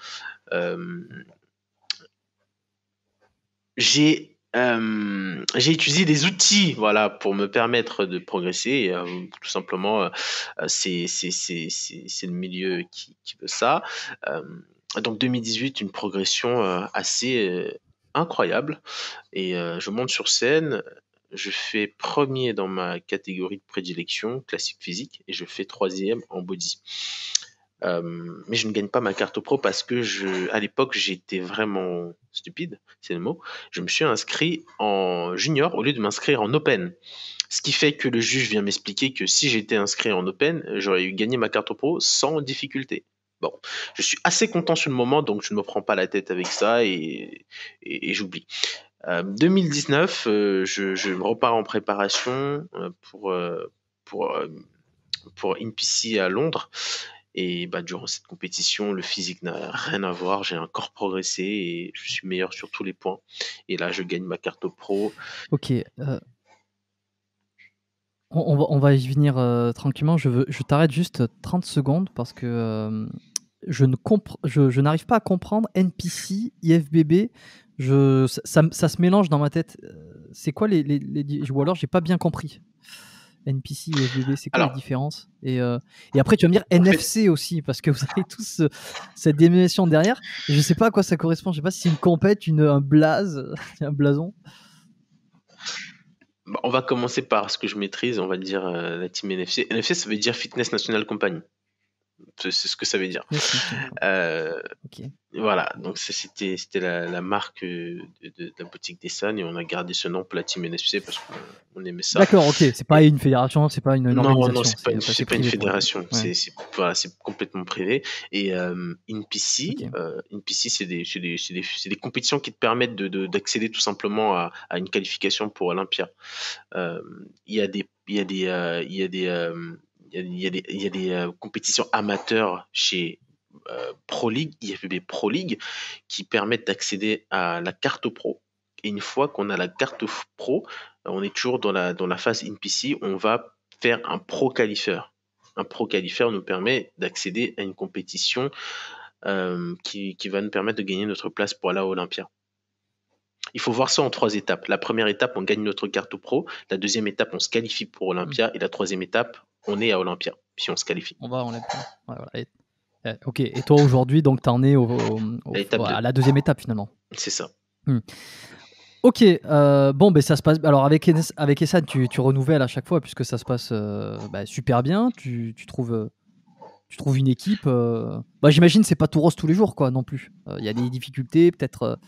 Euh, j'ai utilisé des outils voilà pour me permettre de progresser euh, tout simplement euh, c'est le milieu qui, qui veut ça donc 2018 une progression assez incroyable et je monte sur scène je fais premier dans ma catégorie de prédilection classique physique et je fais troisième en body euh, mais je ne gagne pas ma carte pro parce que je, à l'époque, j'étais vraiment stupide, c'est le mot. Je me suis inscrit en junior au lieu de m'inscrire en open. Ce qui fait que le juge vient m'expliquer que si j'étais inscrit en open, j'aurais eu gagné ma carte pro sans difficulté. Bon, je suis assez content sur le moment, donc je ne me prends pas la tête avec ça et, j'oublie. 2019, euh, euh, je, repars en préparation pour, pour, pour INPC à Londres. Et bah, durant cette compétition, le physique n'a rien à voir. J'ai encore progressé et je suis meilleur sur tous les points. Et là, je gagne ma carte pro. Ok. Euh, on, va, y venir euh, tranquillement. Je, veux, je t'arrête juste 30 secondes parce que euh, je, ne je n'arrive pas à comprendre NPC, IFBB. Je, ça, ça, se mélange dans ma tête. C'est quoi les, les, les... Ou alors, j'ai pas bien compris. NPC et FBB, c'est quoi la différence euh, et, après, tu vas me dire NFC aussi, parce que vous avez tous cette dénomination derrière. Je ne sais pas à quoi ça correspond. Je ne sais pas si c'est une compète, une, un blaze, un blason. Bah, on va commencer par ce que je maîtrise, on va dire euh, la team NFC. NFC, ça veut dire Fitness National Company. C'est ce que ça veut dire. Euh, voilà, donc c'était la, la, marque euh, de, la boutique d'Essan et on a gardé ce nom Platinum NSUC parce qu'on aimait ça. D'accord, ok, c'est pas une fédération, c'est pas une. Non, organisation, non, c'est pas, une, pas une fédération, c'est complètement privé. Et euh, INPC, euh, c'est des, compétitions qui te permettent d'accéder tout simplement à, à, une qualification pour Olympia. Il y a des. y a des, il y a des il y a des euh, compétitions amateurs chez euh, Pro League, des Pro League, qui permettent d'accéder à la carte pro. Et une fois qu'on a la carte pro, on est toujours dans la, dans la phase NPC, on va faire un pro qualifier. Un pro qualifier nous permet d'accéder à une compétition euh, qui, qui, va nous permettre de gagner notre place pour la Olympia. Il faut voir ça en trois étapes. La première étape, on gagne notre carte au pro. La deuxième étape, on se qualifie pour Olympia. Mm. Et la troisième étape, on est à Olympia, si on se qualifie. On va à Olympia. et, euh, ok, et toi aujourd'hui, donc tu en es au, à, la deuxième étape finalement. C'est ça. Mm. Ok, euh, bon, ben, ça se passe. Alors, avec, avec Essan, tu, tu, renouvelles à chaque fois puisque ça se passe euh, ben, super bien. Tu, tu, trouves, tu trouves une équipe. J'imagine Bah, J'imagine c'est pas tout rose tous les jours, quoi, non plus. Il y a des difficultés, peut-être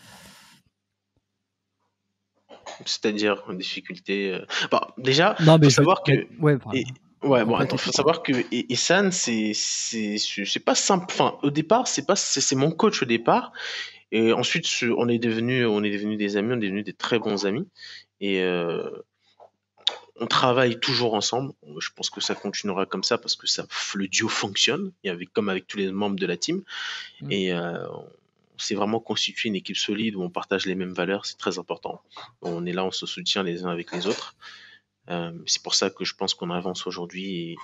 c'est-à-dire difficulté. Euh, bah, déjà, non, faut savoir que. Ouais, et... Ouais, bon, faut savoir que e-, c'est pas simple. Enfin, au départ, c'est pas c'est mon coach au départ. Et ensuite, on est devenu on est devenu des amis, on est devenus des très bons amis. Et euh, on travaille toujours ensemble. Je pense que ça continuera comme ça parce que ça, le duo fonctionne. Et avec comme avec tous les membres de la team. Mm. Et euh, c'est vraiment constituer une équipe solide où on partage les mêmes valeurs, c'est très important. On est là, on se soutient les uns avec les autres. Euh, c'est pour ça que je pense qu'on avance aujourd'hui et,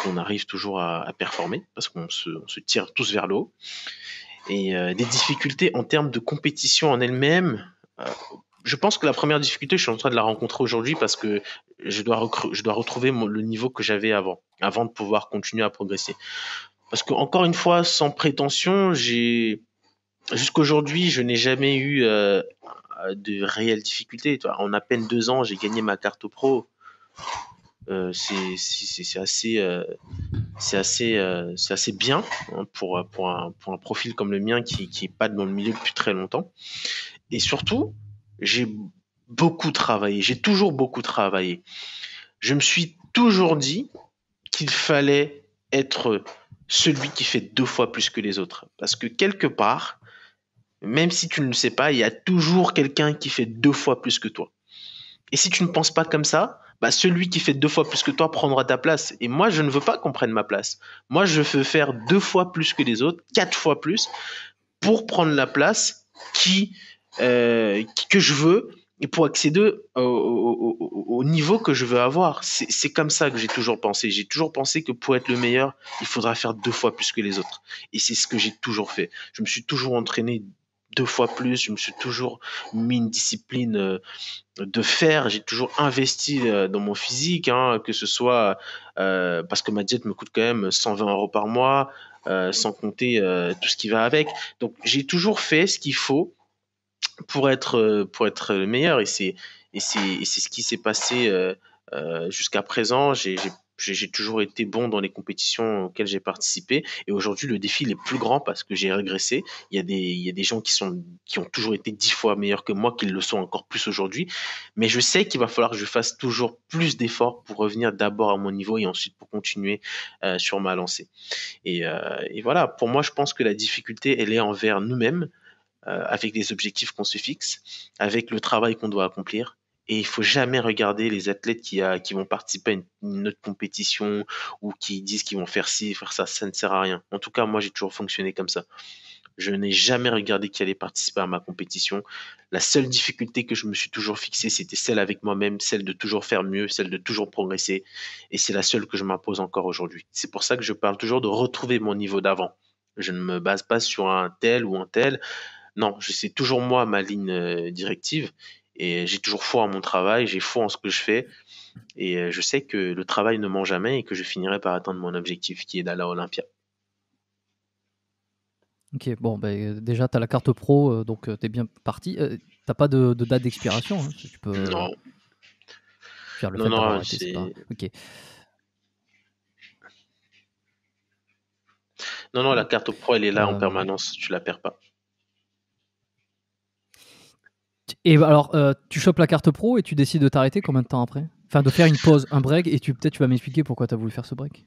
qu'on arrive toujours à, performer parce qu'on se, tire tous vers le haut. Et euh, des difficultés en termes de compétition en elle-même, euh, je pense que la première difficulté, je suis en train de la rencontrer aujourd'hui parce que je dois, je dois retrouver le niveau que j'avais avant, avant de pouvoir continuer à progresser. Parce que encore une fois, sans prétention, j'ai jusqu'aujourd'hui, je n'ai jamais eu euh, de réelles difficultés. En à peine deux ans, j'ai gagné ma carte au pro. Euh, c'est assez, euh, c'est assez, c'est assez bien hein, pour, pour, un, pour un profil comme le mien qui n'est pas dans le milieu depuis très longtemps. Et surtout, j'ai beaucoup travaillé, j'ai toujours beaucoup travaillé. Je me suis toujours dit qu'il fallait être celui qui fait deux fois plus que les autres. Parce que quelque part, même si tu ne le sais pas, il y a toujours quelqu'un qui fait deux fois plus que toi. Et si tu ne penses pas comme ça, bah, celui qui fait deux fois plus que toi prendra ta place. Et moi, je ne veux pas qu'on prenne ma place. Moi, je veux faire deux fois plus que les autres, quatre fois plus, pour prendre la place qui, euh, que je veux et pour accéder au niveau que je veux avoir. C'est comme ça que j'ai toujours pensé. J'ai toujours pensé que pour être le meilleur, il faudra faire deux fois plus que les autres. Et c'est ce que j'ai toujours fait. Je me suis toujours entraîné deux fois plus. Je me suis toujours mis une discipline euh, de faire, J'ai toujours investi euh, dans mon physique, hein, que ce soit euh, parce que ma diète me coûte quand même 120 euros par mois, sans compter tout ce qui va avec. Donc j'ai toujours fait ce qu'il faut pour être pour être le meilleur. Et c'est et c'est ce qui s'est passé. jusqu'à présent, j'ai j'ai toujours été bon dans les compétitions auxquelles j'ai participé. Et aujourd'hui, le défi est plus grand parce que j'ai régressé. Il y a des, il y a des gens qui, sont, qui ont toujours été dix fois meilleurs que moi, qui le sont encore plus aujourd'hui. Mais je sais qu'il va falloir que je fasse toujours plus d'efforts pour revenir d'abord à mon niveau et ensuite pour continuer euh, sur ma lancée. Euh, et, voilà, pour moi, je pense que la difficulté, elle est envers nous-mêmes, euh, avec les objectifs qu'on se fixe, avec le travail qu'on doit accomplir et il faut jamais regarder les athlètes qui, a, qui vont participer à une, autre compétition ou qui disent qu'ils vont faire ci, faire ça. Ça ne sert à rien. En tout cas, moi, j'ai toujours fonctionné comme ça. Je n'ai jamais regardé qui allait participer à ma compétition. La seule difficulté que je me suis toujours fixée, c'était celle avec moi-même, celle de toujours faire mieux, celle de toujours progresser. Et c'est la seule que je m'impose encore aujourd'hui. C'est pour ça que je parle toujours de retrouver mon niveau d'avant. Je ne me base pas sur un tel ou un tel. Non, c'est toujours moi ma ligne euh, directive et j'ai toujours foi en mon travail, j'ai foi en ce que je fais. Et euh, je sais que le travail ne ment jamais et que je finirai par atteindre mon objectif qui est d'aller à Olympia. Ok, bon, ben, déjà, tu as la carte pro, euh, donc euh, tu es bien parti. t'as pas de, date d'expiration hein, tu peux... Non. Faire le non, non, la carte pro, elle est là en permanence, tu la perds pas. Et bah, alors, euh, tu chopes la carte pro et tu décides de t'arrêter combien de temps après Enfin, de faire une pause, un break, et tu peut-être tu vas m'expliquer pourquoi tu as voulu faire ce break.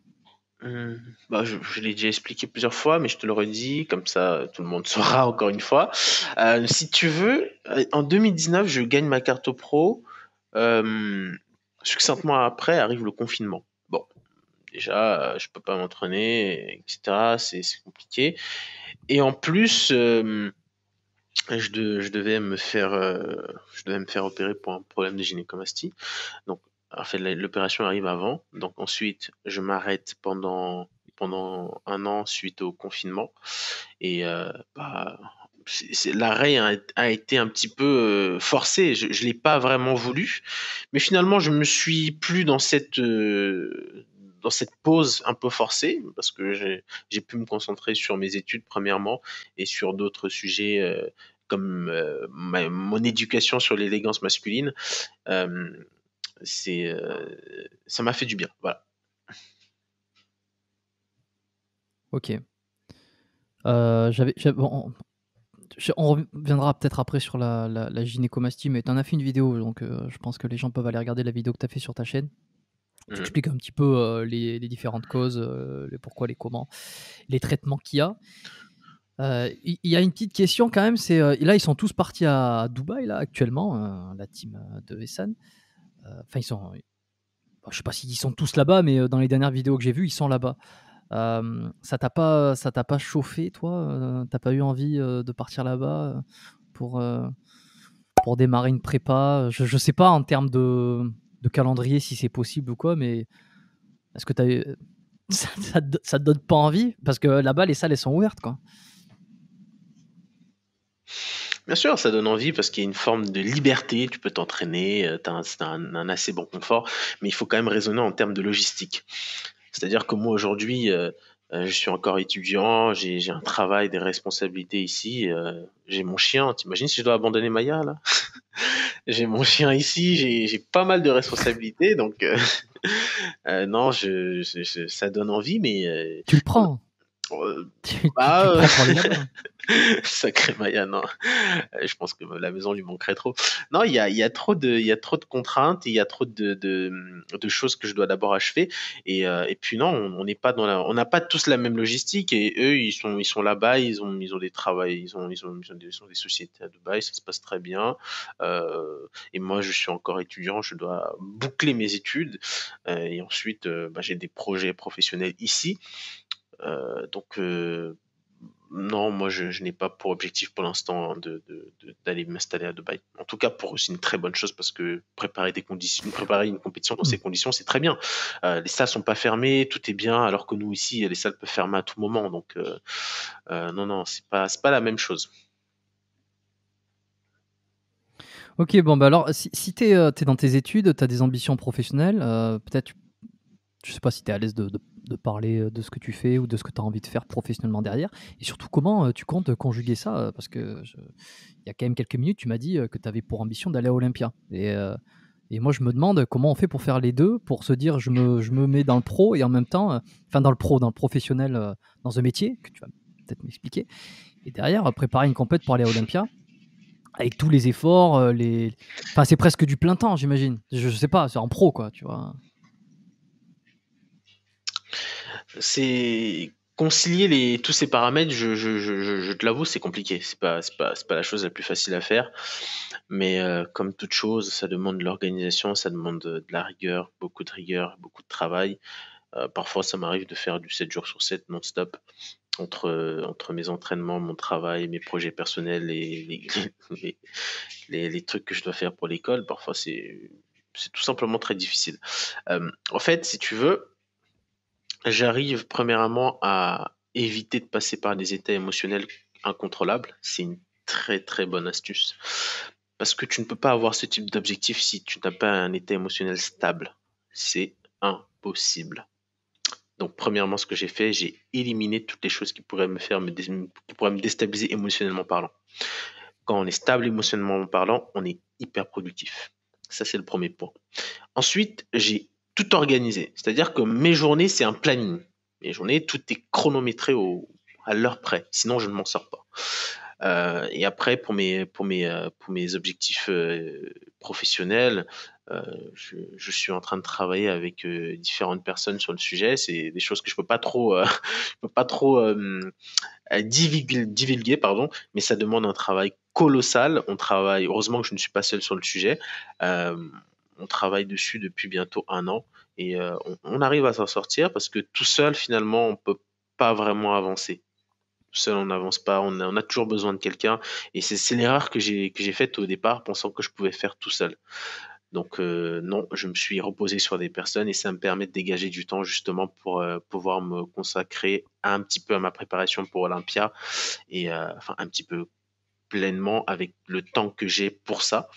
Hum, bah, je, l'ai déjà expliqué plusieurs fois, mais je te le redis, comme ça tout le monde saura encore une fois. Euh, si tu veux, euh, en 2019, je gagne ma carte pro. succinctement après arrive le confinement. Bon, déjà, je peux pas m'entraîner, etc. C'est compliqué. Et en plus, je, je, devais me faire, euh, je devais me faire opérer pour un problème de gynécomastie. Donc, en fait, l'opération arrive avant. Donc, ensuite, je m'arrête pendant, pendant un an suite au confinement. Et euh, bah, l'arrêt a, été un petit peu euh, forcé. Je ne l'ai pas vraiment voulu. Mais finalement, je me suis plus dans cette. dans cette pause un peu forcée, parce que j'ai pu me concentrer sur mes études premièrement et sur d'autres sujets comme euh, mon éducation sur l'élégance masculine, euh, c'est, euh, ça m'a fait du bien. Voilà. Ok. j'avais, on reviendra peut-être après sur la, gynécomastie, mais tu en as fait une vidéo, donc je pense que les gens peuvent aller regarder la vidéo que tu as fait sur ta chaîne. Mmh. Tu expliques un petit peu les, les, différentes causes, les pourquoi, les comment, les traitements qu'il y a. Euh, il y, a une petite question quand même. C'est euh, là, ils sont tous partis à Dubaï là actuellement, euh, la team de Essan. Enfin, ils sont. je sais pas s'ils sont tous là-bas, mais dans les dernières vidéos que j'ai vues, ils sont là-bas. ça t'a pas, ça t'a pas chauffé, toi T'as pas eu envie de partir là-bas pour pour démarrer une prépa je, ne sais pas en termes de, calendrier si c'est possible ou quoi, mais est-ce que ça, te donne pas envie parce que là-bas les salles elles sont ouvertes quoi. Bien sûr, ça donne envie parce qu'il y a une forme de liberté, tu peux t'entraîner, euh, tu un, assez bon confort, mais il faut quand même raisonner en termes de logistique. C'est-à-dire que moi aujourd'hui, euh, euh, je suis encore étudiant, j'ai un travail, des responsabilités ici, j'ai mon chien, t'imagines si je dois abandonner Maya là J'ai mon chien ici, j'ai pas mal de responsabilités, donc non, ça donne envie, mais Tu le prends. Sacré Maya, euh, Je pense que la maison lui manquerait trop. Non, il y a, trop de, y a trop de contraintes, il y a trop de, choses que je dois d'abord achever. Et, euh, puis non, on n'est pas dans on n'a pas tous la même logistique. Et eux, ils sont, ils sont là-bas, ils ont, ils ont des travaux, ils ont, ils des, sociétés à Dubaï, ça se passe très bien. Euh, et moi, je suis encore étudiant, je dois boucler mes études. et ensuite, bah, j'ai des projets professionnels ici. Euh, donc euh, non, moi je, n'ai pas pour objectif pour l'instant d'aller m'installer à Dubaï. En tout cas, pour eux, c'est une très bonne chose parce que préparer des conditions, préparer une compétition dans ces mm. conditions, c'est très bien. Euh, les salles sont pas fermées, tout est bien, alors que nous ici, les salles peuvent fermer à tout moment. Donc non, non, c'est pas pas la même chose. Ok, bon, bah alors, si, tu es, es, dans tes études, tu as des ambitions professionnelles, peut-être je sais pas si tu es à l'aise de, parler euh, de ce que tu fais ou de ce que tu as envie de faire professionnellement derrière. Et surtout, comment euh, tu comptes conjuguer ça euh, Parce que il y a quand même quelques minutes, tu m'as dit que tu avais pour ambition d'aller à Olympia. Et, et, moi, je me demande comment on fait pour faire les deux, pour se dire je me, mets dans le pro et en même temps, enfin, dans le pro, dans le professionnel, dans un métier que tu vas peut-être m'expliquer. Et derrière, préparer une compète pour aller à Olympia avec tous les efforts, les... Enfin, c'est presque du plein temps, j'imagine. Je, ne sais pas, c'est en pro, quoi, tu vois c'est concilier tous ces paramètres, je, te l'avoue, c'est compliqué. C'est pas, pas, la chose la plus facile à faire. Mais euh, comme toute chose, ça demande de l'organisation, ça demande de, la rigueur, beaucoup de rigueur, beaucoup de travail. Euh, parfois, ça m'arrive de faire du 7 jours sur 7 non-stop entre, entre mes entraînements, mon travail, mes projets personnels et les, trucs que je dois faire pour l'école. Parfois, c'est tout simplement très difficile. Euh, en fait, si tu veux, j'arrive premièrement à éviter de passer par des états émotionnels incontrôlables. C'est une très très bonne astuce. Parce que tu ne peux pas avoir ce type d'objectif si tu n'as pas un état émotionnel stable. C'est impossible. Donc, premièrement, ce que j'ai fait, j'ai éliminé toutes les choses qui pourraient me faire me, me déstabiliser émotionnellement parlant. Quand on est stable émotionnellement parlant, on est hyper productif. Ça, c'est le premier point. Ensuite, j'ai tout organisé. C'est-à-dire que mes journées, c'est un planning. Mes journées, tout est chronométré au, à l'heure près. Sinon, je ne m'en sors pas. Euh, et après, pour mes, pour mes, euh, pour mes objectifs euh, professionnels, je, suis en train de travailler avec différentes personnes sur le sujet. C'est des choses que je peux pas trop, peux pas trop divulguer, divulguer, pardon. Mais ça demande un travail colossal. On travaille. Heureusement que je ne suis pas seul sur le sujet on travaille dessus depuis bientôt un an et euh, on, arrive à s'en sortir parce que tout seul, finalement, on ne peut pas vraiment avancer. Tout seul, on n'avance pas, on a, toujours besoin de quelqu'un et c'est l'erreur que j'ai faite au départ pensant que je pouvais faire tout seul. Donc euh, non, je me suis reposé sur des personnes et ça me permet de dégager du temps justement pour euh, pouvoir me consacrer un petit peu à ma préparation pour Olympia et enfin un petit peu pleinement avec le temps que j'ai pour ça.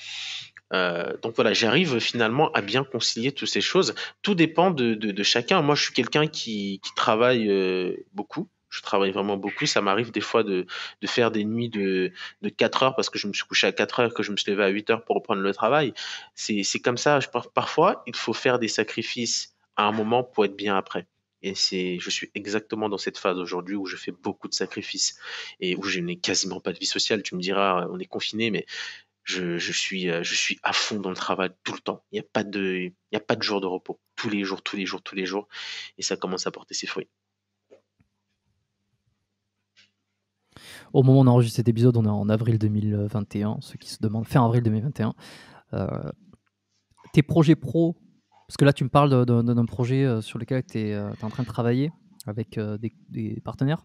Euh, donc voilà, j'arrive finalement à bien concilier toutes ces choses. Tout dépend de, chacun. Moi, je suis quelqu'un qui, travaille euh, beaucoup. Je travaille vraiment beaucoup. Ça m'arrive des fois de, faire des nuits de, 4 heures parce que je me suis couché à 4 heures, que je me suis levé à 8 heures pour reprendre le travail. C'est comme ça. parfois, il faut faire des sacrifices à un moment pour être bien après. Et c'est, je suis exactement dans cette phase aujourd'hui où je fais beaucoup de sacrifices et où je n'ai quasiment pas de vie sociale. Tu me diras, on est confiné, mais je, suis, euh, je suis à fond dans le travail tout le temps. Il n'y a, pas de, il a pas de jour de repos. Tous les jours, tous les jours, tous les jours. Et ça commence à porter ses fruits. Au moment où on enregistre cet épisode, on est en avril 2021. Ceux qui se demandent, fin avril 2021. Euh, tes projets pro, parce que là tu me parles d'un projet euh, sur lequel tu es, en train de travailler avec des, partenaires.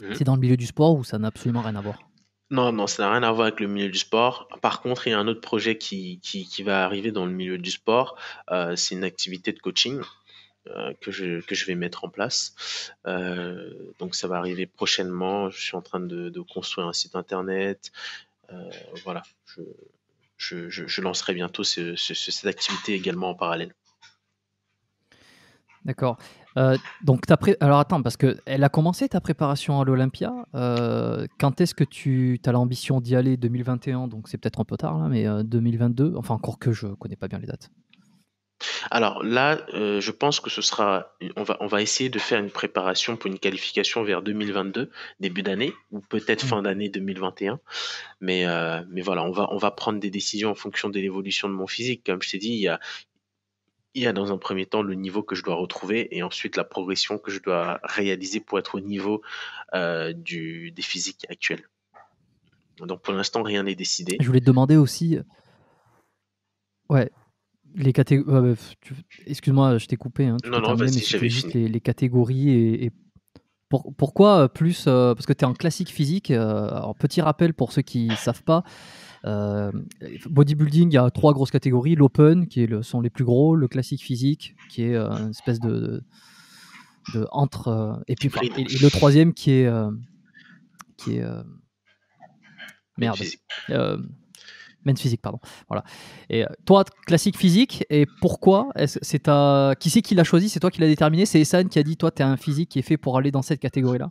Mhm. C'est dans le milieu du sport ou ça n'a absolument rien à voir non, non, ça n'a rien à voir avec le milieu du sport. Par contre, il y a un autre projet qui, va arriver dans le milieu du sport. Euh, c'est une activité de coaching euh, que, je, que je vais mettre en place. Euh, donc, ça va arriver prochainement. Je suis en train de, construire un site internet. voilà, je, lancerai bientôt cette activité également en parallèle. D'accord. Euh, donc, alors attends, parce qu'elle a commencé ta préparation à l'Olympia. Euh, quand est-ce que tu as l'ambition d'y aller 2021 Donc, c'est peut-être un peu tard, là, mais 2022 euh, Enfin, encore que je ne connais pas bien les dates. Alors là, je pense que ce sera. On va, on va essayer de faire une préparation pour une qualification vers 2022, début d'année, ou peut-être mm. fin d'année 2021. Mais, mais voilà, on va, on va prendre des décisions en fonction de l'évolution de mon physique. Comme je t'ai dit, il y a, il y a dans un premier temps le niveau que je dois retrouver et ensuite la progression que je dois réaliser pour être au niveau euh, du, des physiques actuels. Donc pour l'instant, rien n'est décidé. Je voulais te demander aussi. Ouais. Les catégories. Bah, excuse-moi, je t'ai coupé. Hein, non, non, vas j'avais juste Les, catégories et. pourquoi plus euh, Parce que tu es en classique physique. Euh, petit rappel pour ceux qui ne savent pas, euh, bodybuilding, il y a trois grosses catégories. L'open, qui est sont les plus gros, le classique physique, qui est euh, une espèce de, entre. Euh, et puis le troisième qui est. qui est merde. Men's physique, pardon. Voilà. Et toi, classique physique, et pourquoi C'est ta... Qui c'est qui l'a choisi C'est toi qui l'a déterminé C'est Essan qui a dit Toi, tu es un physique qui est fait pour aller dans cette catégorie-là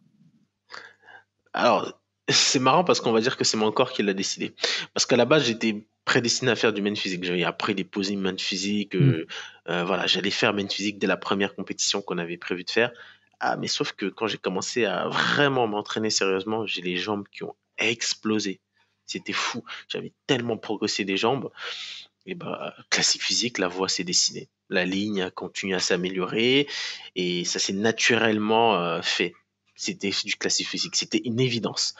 Alors, c'est marrant parce qu'on va dire que c'est mon corps qui l'a décidé. Parce qu'à la base, j'étais prédestiné à faire du main physique. J'avais appris les de main physique. Mm. Euh, euh, voilà, j'allais faire main physique dès la première compétition qu'on avait prévu de faire. Ah, mais sauf que quand j'ai commencé à vraiment m'entraîner sérieusement, j'ai les jambes qui ont explosé. C'était fou. J'avais tellement progressé des jambes. Et eh bah, ben, classique physique, la voie s'est dessinée. La ligne a continué à s'améliorer et ça s'est naturellement euh, fait c'était du classique physique. C'était une évidence.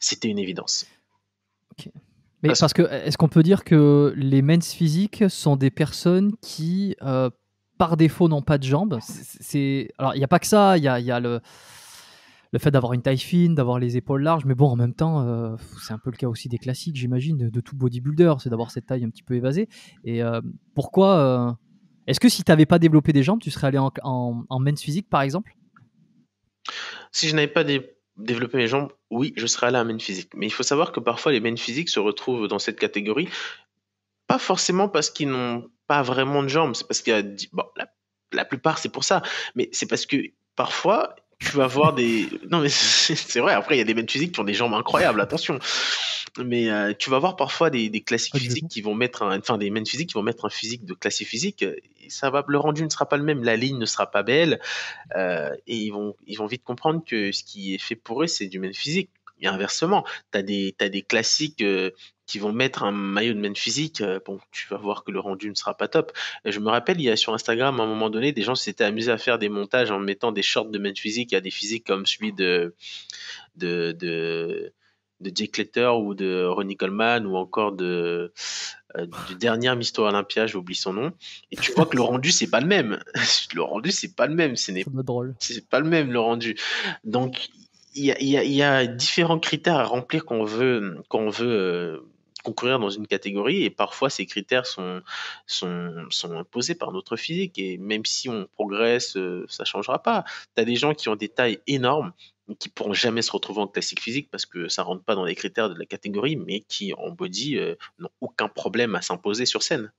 C'était une évidence. Mais parce, que, est-ce qu'on peut dire que les mens physiques sont des personnes qui, euh, par défaut, n'ont pas de jambes C'est Alors, il n'y a pas que ça. Il y a, le. Le fait d'avoir une taille fine, d'avoir les épaules larges, mais bon, en même temps, euh, c'est un peu le cas aussi des classiques, j'imagine, de, tout bodybuilder, c'est d'avoir cette taille un petit peu évasée. Et euh, pourquoi Est-ce que si tu n'avais pas développé des jambes, tu serais allé en, en mens physique, par exemple si je n'avais pas développé mes jambes, oui, je serais allé à main physique. Mais il faut savoir que parfois les mains physiques se retrouvent dans cette catégorie, pas forcément parce qu'ils n'ont pas vraiment de jambes, c'est parce qu'il y a bon, la plupart c'est pour ça, mais c'est parce que parfois tu vas voir des. Non, mais c'est vrai, après, il y a des mêmes physiques qui ont des jambes incroyables, attention. Mais euh, tu vas voir parfois des, des classiques physiques qui vont mettre un, enfin des men physiques qui vont mettre un physique de classique physique. ça va, le rendu ne sera pas le même, la ligne ne sera pas belle, euh, et ils vont, ils vont vite comprendre que ce qui est fait pour eux, c'est du même physique. Et inversement, tu as des, as des classiques euh, qui vont mettre un maillot de main physique, euh, bon, tu vas voir que le rendu ne sera pas top. Euh, je me rappelle, il y a sur Instagram, à un moment donné, des gens s'étaient amusés à faire des montages en mettant des shorts de main physique à des physiques comme celui de, de, de, de Jake Letter ou de Ronnie Coleman ou encore de, euh, du dernier Mister Olympia, j'oublie son nom. Et tu vois que le rendu, c'est pas le même. le rendu, c'est pas le même. Ce n'est pas drôle. C'est pas le même, le rendu. Donc, il y a, y a, différents critères à remplir qu'on veut, qu'on veut concourir dans une catégorie et parfois ces critères sont, sont, imposés par notre physique et même si on progresse, euh, ça changera pas. Tu as des gens qui ont des tailles énormes qui pourront jamais se retrouver en classique physique parce que ça rentre pas dans les critères de la catégorie mais qui en body euh, n'ont aucun problème à s'imposer sur scène.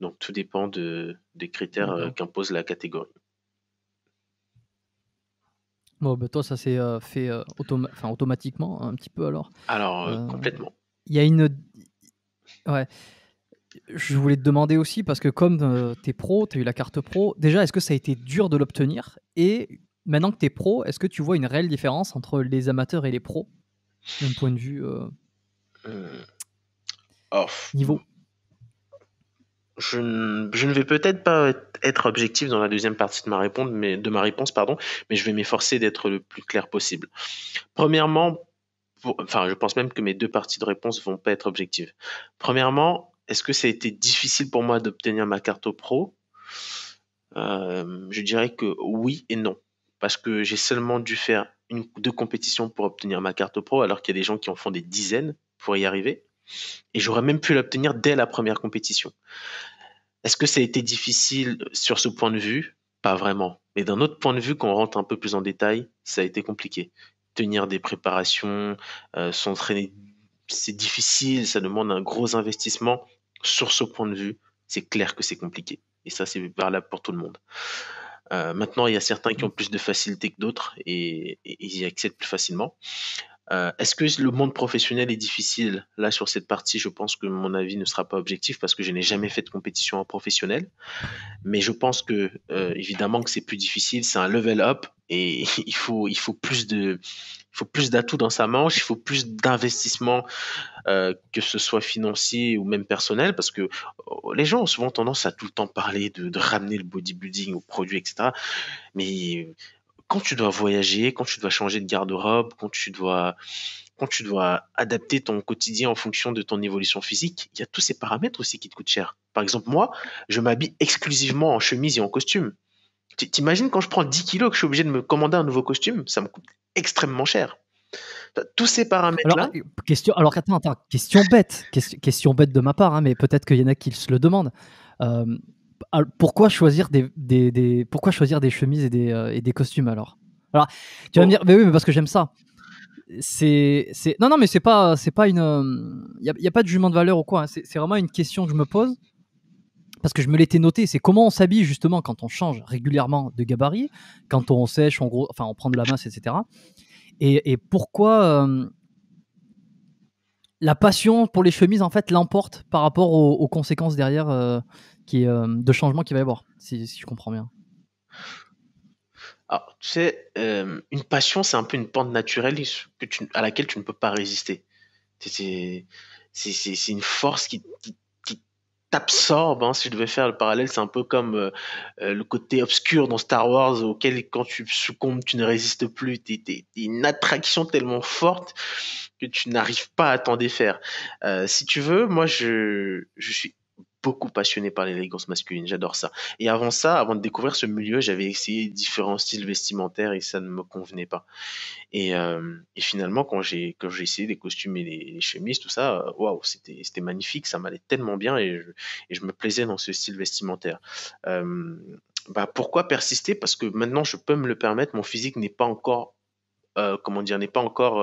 Donc tout dépend des critères euh, qu'impose la catégorie. Bon, bah, toi, ça s'est euh, fait euh, automatiquement, un petit peu alors. Alors, euh, complètement. Il y a une. Ouais. Je voulais te demander aussi, parce que comme tu es pro, tu as eu la carte pro, déjà, est-ce que ça a été dur de l'obtenir Et maintenant que tu es pro, est-ce que tu vois une réelle différence entre les amateurs et les pros D'un point de vue. Hum. Niveau je ne, vais peut-être pas être objectif dans la deuxième partie de ma réponse, mais, de ma réponse pardon, mais je vais m'efforcer d'être le plus clair possible. Premièrement, enfin, je pense même que mes deux parties de réponse ne vont pas être objectives. Premièrement, est-ce que ça a été difficile pour moi d'obtenir ma carte au pro euh, Je dirais que oui et non, parce que j'ai seulement dû faire une, deux compétitions pour obtenir ma carte au pro, alors qu'il y a des gens qui en font des dizaines pour y arriver. Et j'aurais même pu l'obtenir dès la première compétition. Est-ce que ça a été difficile sur ce point de vue Pas vraiment. Mais d'un autre point de vue, quand on rentre un peu plus en détail, ça a été compliqué. Tenir des préparations, euh, s'entraîner, c'est difficile, ça demande un gros investissement. Sur ce point de vue, c'est clair que c'est compliqué. Et ça, c'est valable pour tout le monde. Euh, maintenant, il y a certains qui ont plus de facilité que d'autres et ils y accèdent plus facilement. Euh, est-ce que le monde professionnel est difficile Là, sur cette partie, je pense que mon avis ne sera pas objectif parce que je n'ai jamais fait de compétition en professionnel. Mais je pense que, euh, évidemment, que c'est plus difficile. C'est un level up et il faut, il faut plus de. faut plus d'atouts dans sa manche, il faut plus d'investissement, euh, que ce soit financier ou même personnel, parce que oh, les gens ont souvent tendance à tout le temps parler de, ramener le bodybuilding aux produits, etc. Mais quand tu dois voyager, quand tu dois changer de garde-robe, quand tu dois quand tu dois adapter ton quotidien en fonction de ton évolution physique, il y a tous ces paramètres aussi qui te coûtent cher. Par exemple, moi, je m'habille exclusivement en chemise et en costume. T'imagines quand je prends 10 kilos que je suis obligé de me commander un nouveau costume, ça me coûte extrêmement cher. Tous ces paramètres-là. Alors, question, alors attends, attends, question bête, question, bête de ma part, hein, mais peut-être qu'il y en a qui se le demandent. Euh, ah, pourquoi choisir des, des, des, pourquoi choisir des chemises et des, euh, et des costumes alors Alors, tu vas oh. me dire, mais oui, mais parce que j'aime ça. C'est, non, non, mais c'est pas, c'est pas une, il n'y a, a, pas de jugement de valeur ou quoi. Hein. C'est, vraiment une question que je me pose parce que je me l'étais noté. C'est comment on s'habille justement quand on change régulièrement de gabarit, quand on sèche, on gros, enfin, on prend de la masse, etc. Et, et pourquoi euh, la passion pour les chemises en fait l'emporte par rapport aux, aux conséquences derrière euh, euh, de changement qu'il va y avoir, si, si, je comprends bien. Alors, tu sais, euh, une passion, c'est un peu une pente naturelle que tu, à laquelle tu ne peux pas résister. C'est une force qui, t'absorbe. Hein. si je devais faire le parallèle, c'est un peu comme euh, le côté obscur dans Star Wars auquel quand tu succombes, tu ne résistes plus. C'est une attraction tellement forte que tu n'arrives pas à t'en défaire. si tu veux, moi je suis beaucoup passionné par l'élégance masculine. J'adore ça. Et avant ça, avant de découvrir ce milieu, j'avais essayé différents styles vestimentaires et ça ne me convenait pas. Et, euh, finalement, quand j'ai essayé des costumes et les, chemises, tout ça, waouh, c'était magnifique. Ça m'allait tellement bien et je, me plaisais dans ce style vestimentaire. Euh, bah pourquoi persister Parce que maintenant, je peux me le permettre. Mon physique n'est pas encore, euh, comment dire, n'est pas encore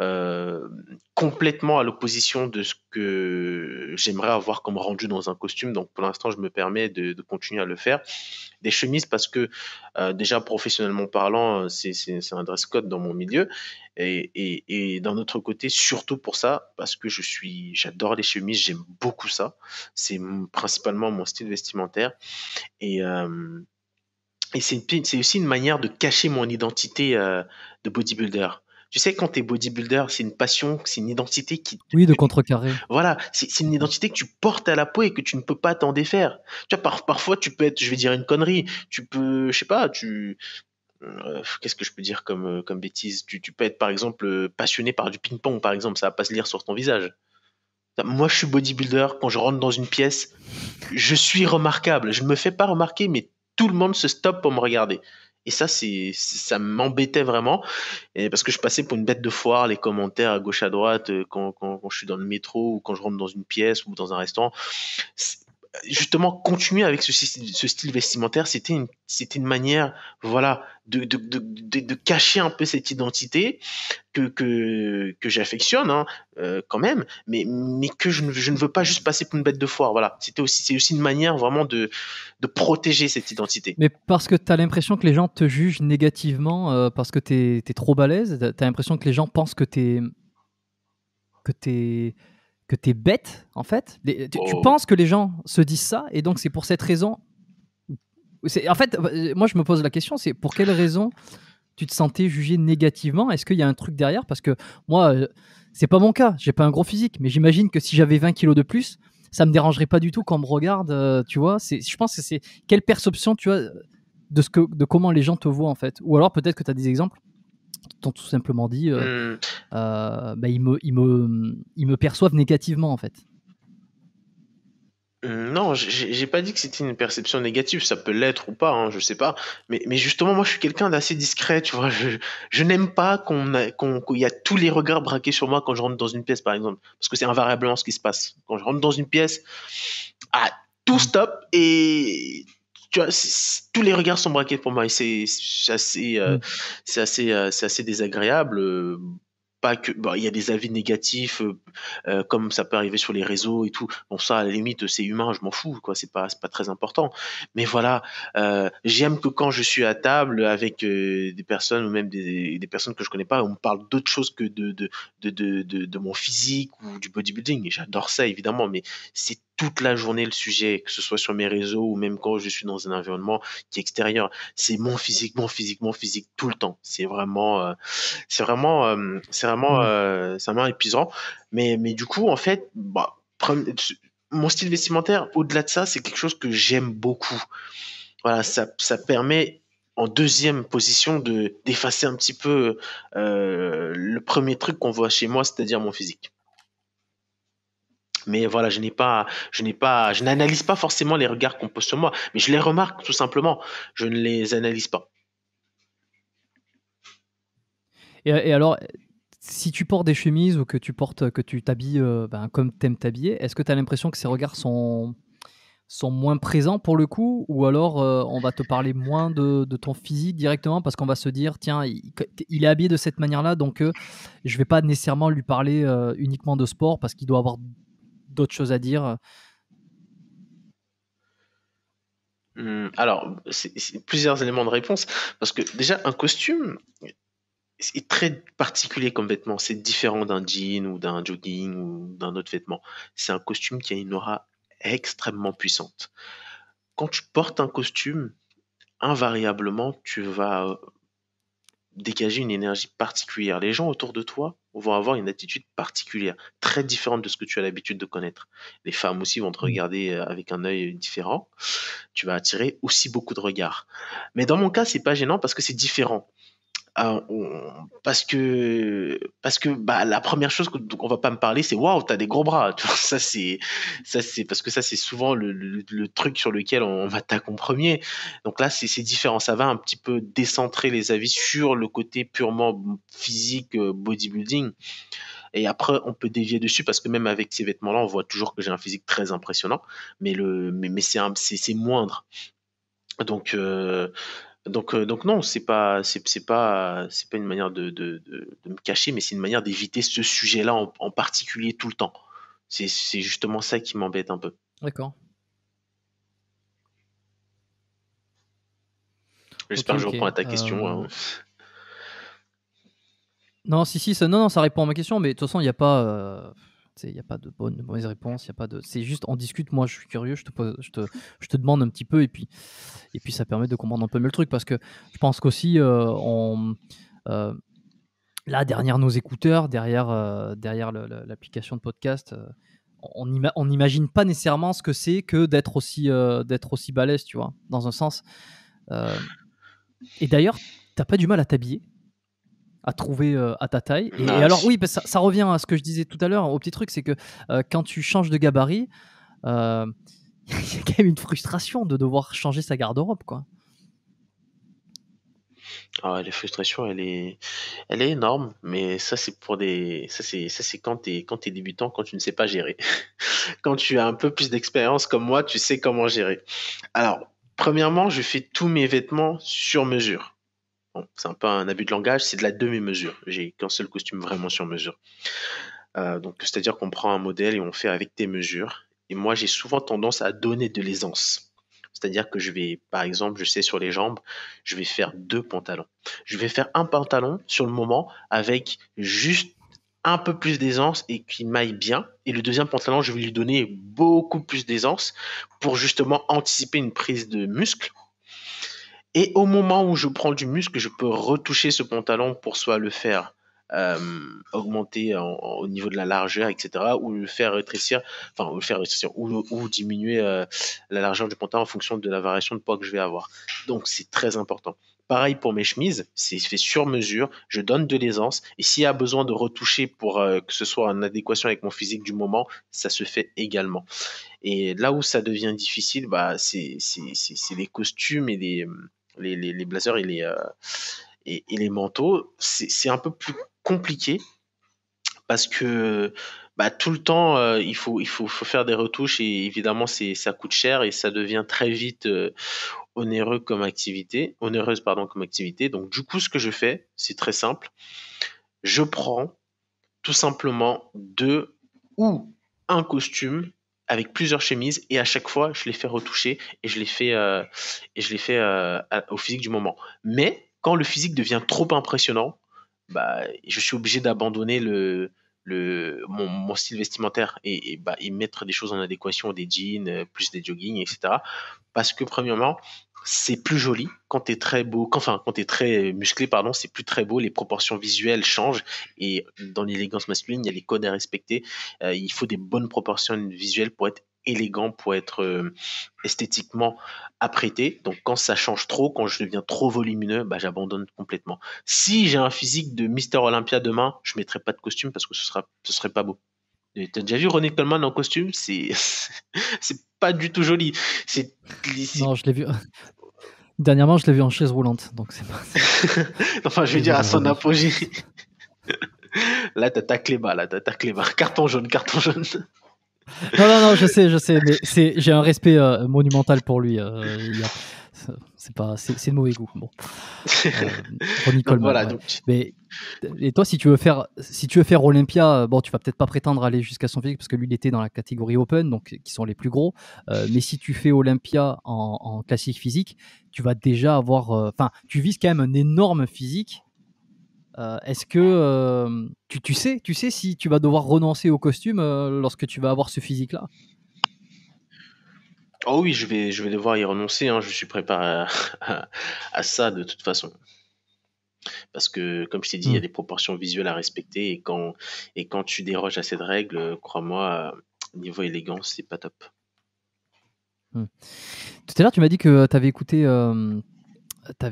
euh, complètement à l'opposition de ce que j'aimerais avoir comme rendu dans un costume. Donc pour l'instant, je me permets de, continuer à le faire. Des chemises parce que euh, déjà professionnellement parlant, euh, c'est un dress code dans mon milieu. Et, d'un autre côté, surtout pour ça, parce que je suis, j'adore les chemises, j'aime beaucoup ça. C'est principalement mon style vestimentaire. Et c'est aussi une manière de cacher mon identité de bodybuilder tu sais, quand es bodybuilder, c'est une passion, c'est une identité qui. Oui, de contrecarrer. Voilà, c'est une identité que tu portes à la peau et que tu ne peux pas t'en défaire. Tu vois, parfois, tu peux être, je vais dire une connerie, tu peux, je sais pas, tu. Euh, qu'est-ce que je peux dire comme, euh, comme bêtise tu, peux être, par exemple, euh, passionné par du ping-pong, par exemple, ça va pas se lire sur ton visage. Moi, je suis bodybuilder. Quand je rentre dans une pièce, je suis remarquable. Je me fais pas remarquer, mais tout le monde se stoppe pour me regarder. Et ça, c'est, ça m'embêtait vraiment, et parce que je passais pour une bête de foire, les commentaires à gauche à droite, euh, quand, quand, quand, je suis dans le métro ou quand je rentre dans une pièce ou dans un restaurant justement continuer avec ce, style vestimentaire, c'était une, c'était une manière, voilà, de, de, cacher un peu cette identité que, que, que j'affectionne hein, euh, quand même, mais, mais que je ne, veux pas juste passer pour une bête de foire. Voilà, c'était aussi, c'est aussi une manière vraiment de, de protéger cette identité. Mais parce que tu as l'impression que les gens te jugent négativement, euh, parce que tu es, trop balèze, tu as l'impression que les gens pensent que tu es. Que tu que es bête, en fait. tu, oh. penses que les gens se disent ça, et donc c'est pour cette raison. En fait, euh, moi je me pose la question, c'est pour quelle raison tu te sentais jugé négativement Est-ce qu'il y a un truc derrière Parce que moi, euh, c'est pas mon cas, j'ai pas un gros physique, mais j'imagine que si j'avais 20 kilos de plus, ça me dérangerait pas du tout quand on me regarde, euh, tu vois. c'est Je pense que c'est quelle perception tu as de, ce que, de comment les gens te voient en fait. Ou alors peut-être que tu as des exemples t'ont tout simplement dit, euh, hmm. euh, bah, ils, me, ils, me, me perçoivent négativement en fait. Hmm, non, j'ai pas dit que c'était une perception négative, ça peut l'être ou pas, hein, je sais pas. Mais, mais justement, moi, je suis quelqu'un d'assez discret, tu vois. Je, je n'aime pas qu'on y a tous les regards braqués sur moi quand je rentre dans une pièce, par exemple, parce que c'est invariablement ce qui se passe. Quand je rentre dans une pièce, À ah, tout stop et tous les regards sont braqués pour moi et c'est assez, c'est assez, euh, mm. euh, assez désagréable. Euh, pas que, il y a des avis négatifs, comme ça peut arriver sur les réseaux et tout. Bon, ça, à la limite, c'est humain, je m'en fous, quoi. C'est pas, pas très important. Mais voilà, j'aime que quand je suis à table avec des personnes ou même des, personnes que je connais pas, on me parle d'autre chose que de, de, de mon physique ou du bodybuilding. J'adore ça, évidemment, mais c'est toute la journée le sujet, que ce soit sur mes réseaux ou même quand je suis dans un environnement qui est extérieur. C'est mon physique, mon physique, mon physique tout le temps. C'est vraiment, euh, c'est vraiment, euh, euh, c'est vraiment, épuisant. Mais, mais du coup, en fait, bah, mon style vestimentaire, au-delà de ça, c'est quelque chose que j'aime beaucoup. Voilà, ça, ça permet en deuxième position de d'effacer un petit peu le premier truc qu'on voit chez moi, c'est-à-dire mon physique. Mais voilà, je n'ai pas, je n'ai pas, je n'analyse pas forcément les regards qu'on pose sur moi, mais je les remarque tout simplement. Je ne les analyse pas. Et, euh, alors, si tu portes des chemises ou que tu portes, que tu t'habilles euh, ben, comme t'aimes t'habiller, est-ce que tu as l'impression que ces regards sont sont moins présents pour le coup, ou alors euh, on va te parler moins de, ton physique directement parce qu'on va se dire tiens il, est habillé de cette manière-là donc je je vais pas nécessairement lui parler uniquement de sport parce qu'il doit avoir d'autres choses à dire euh hum, alors, c'est plusieurs éléments de réponse. Parce que déjà, un costume est très particulier comme vêtement. C'est différent d'un jean ou d'un jogging ou d'un autre vêtement. C'est un costume qui a une aura extrêmement puissante. Quand tu portes un costume, invariablement, tu vas euh, dégager une énergie particulière. Les gens autour de toi vont avoir une attitude particulière, très différente de ce que tu as l'habitude de connaître. Les femmes aussi vont te mm. regarder euh, avec un œil différent. Tu vas attirer aussi beaucoup de regards. Mais dans mon cas, c'est pas gênant parce que c'est différent. Ah, parce que parce que bah, la première chose qu'on on va pas me parler c'est waouh t'as des gros bras ça c'est ça c'est parce que ça c'est souvent le, le, truc sur lequel on, va t'attaquer en premier donc là c'est différent ça va un petit peu décentrer les avis sur le côté purement physique euh, bodybuilding et après on peut dévier dessus parce que même avec ces vêtements là on voit toujours que j'ai un physique très impressionnant mais le mais, mais c'est c'est moindre donc euh, donc, euh, donc non, c'est pas, c'est, pas, c'est pas une manière de, me cacher, mais c'est une manière d'éviter ce sujet-là en, particulier tout le temps. C'est, justement ça qui m'embête un peu. D'accord. J'espère que je reprends à ta question. Euh, hein. Non, si, si, non, non, ça répond à ma question, mais de toute façon, il n'y a pas. Euh, il n'y a pas de bonne, de mauvaise réponse. a pas de. C'est juste, on discute. Moi, je suis curieux. Je te, pose, je te, je te, demande un petit peu, et puis, et puis, ça permet de comprendre un peu mieux le truc, parce que je pense qu'aussi, euh, on, euh, là, derrière nos écouteurs, derrière, euh, derrière l'application de podcast, on n'imagine pas nécessairement ce que c'est que d'être aussi, d'être aussi balèze, tu vois, dans un sens. et d'ailleurs, t'as pas du mal à t'habiller à trouver euh, à ta taille. Et, alors, oui, ça, revient à ce que je disais tout à l'heure, au petit truc, c'est que euh, quand tu changes de gabarit, euh, il y a quand même une frustration de devoir changer sa garde-robe, quoi. Ah, la frustration, elle est, elle est énorme, mais ça, c'est pour des, ça, c'est, ça, c'est quand t'es, quand débutant, quand tu ne sais pas gérer. quand tu as un peu plus d'expérience comme moi, tu sais comment gérer. Alors, premièrement, je fais tous mes vêtements sur mesure c'est un peu un abus de langage, c'est de la demi-mesure. J'ai qu'un seul costume vraiment sur mesure. Euh, donc, c'est-à-dire qu'on prend un modèle et on fait avec des mesures. Et moi, j'ai souvent tendance à donner de l'aisance. C'est-à-dire que je vais, par exemple, je sais sur les jambes, je vais faire deux pantalons. Je vais faire un pantalon sur le moment avec juste un peu plus d'aisance et qui maille bien. Et le deuxième pantalon, je vais lui donner beaucoup plus d'aisance pour justement anticiper une prise de muscle et au moment où je prends du muscle, je peux retoucher ce pantalon pour soit le faire euh, augmenter au niveau de la largeur, etc., ou le faire rétrécir, enfin, le faire rétrécir, ou, diminuer euh, la largeur du pantalon en fonction de la variation de poids que je vais avoir. Donc, c'est très important. Pareil pour mes chemises, c'est fait sur mesure, je donne de l'aisance, et s'il y a besoin de retoucher pour euh, que ce soit en adéquation avec mon physique du moment, ça se fait également. Et là où ça devient difficile, bah, c'est les costumes et les les, les, blazers et les, euh, les manteaux, c'est un peu plus compliqué parce que bah, tout le temps, euh, il, faut, il faut, faire des retouches et évidemment, ça coûte cher et ça devient très vite euh, onéreux comme activité, onéreuse pardon, comme activité. Donc, du coup, ce que je fais, c'est très simple. Je prends tout simplement deux ou un costume avec plusieurs chemises et à chaque fois je les fais retoucher et je les fais euh, et je les fais euh, au physique du moment. Mais quand le physique devient trop impressionnant, bah je suis obligé d'abandonner le le mon, style vestimentaire et, bah, et mettre des choses en adéquation des jeans euh, plus des joggings etc parce que premièrement c'est plus joli quand t'es très beau, enfin quand t'es très musclé pardon, c'est plus très beau, les proportions visuelles changent et dans l'élégance masculine il y a les codes à respecter, euh, il faut des bonnes proportions visuelles pour être élégant, pour être euh, esthétiquement apprêté. Donc quand ça change trop, quand je deviens trop volumineux, bah, j'abandonne complètement. Si j'ai un physique de Mister Olympia demain, je mettrai pas de costume parce que ce sera ce serait pas beau. T'as déjà vu Ronnie Coleman en costume C'est c'est pas du tout joli. C'est non, je l'ai vu. Dernièrement, je l'ai vu en chaise roulante, donc c'est enfin, je veux dire à son apogée. là, t'as ta cléma, là, Carton jaune, carton jaune. non, non, non, je sais, je sais, mais j'ai un respect euh, monumental pour lui. Euh, il y a c'est pas, c'est de mauvais goût. Bon. Euh, voilà, donc... Mais et toi, si tu veux faire, si tu veux faire Olympia, euh, bon, tu vas peut-être pas prétendre aller jusqu'à son physique parce que lui, il était dans la catégorie Open, donc euh, qui sont les plus gros. Euh, mais si tu fais Olympia en, classique physique, tu vas déjà avoir, enfin, tu vises quand même un énorme physique. Est-ce que tu, tu, sais, tu sais si tu vas devoir renoncer au costume lorsque tu vas avoir ce physique-là Oh oui, je vais, je vais devoir y renoncer. Hein. Je suis préparé à, ça de toute façon. Parce que, comme je t'ai dit, il y a hmm. des proportions visuelles à respecter. Et quand, et quand tu déroges à cette règle, crois-moi, niveau élégance, c'est pas top. Hmm. Tout à l'heure, tu m'as dit que euh, tu avais écouté. Euh,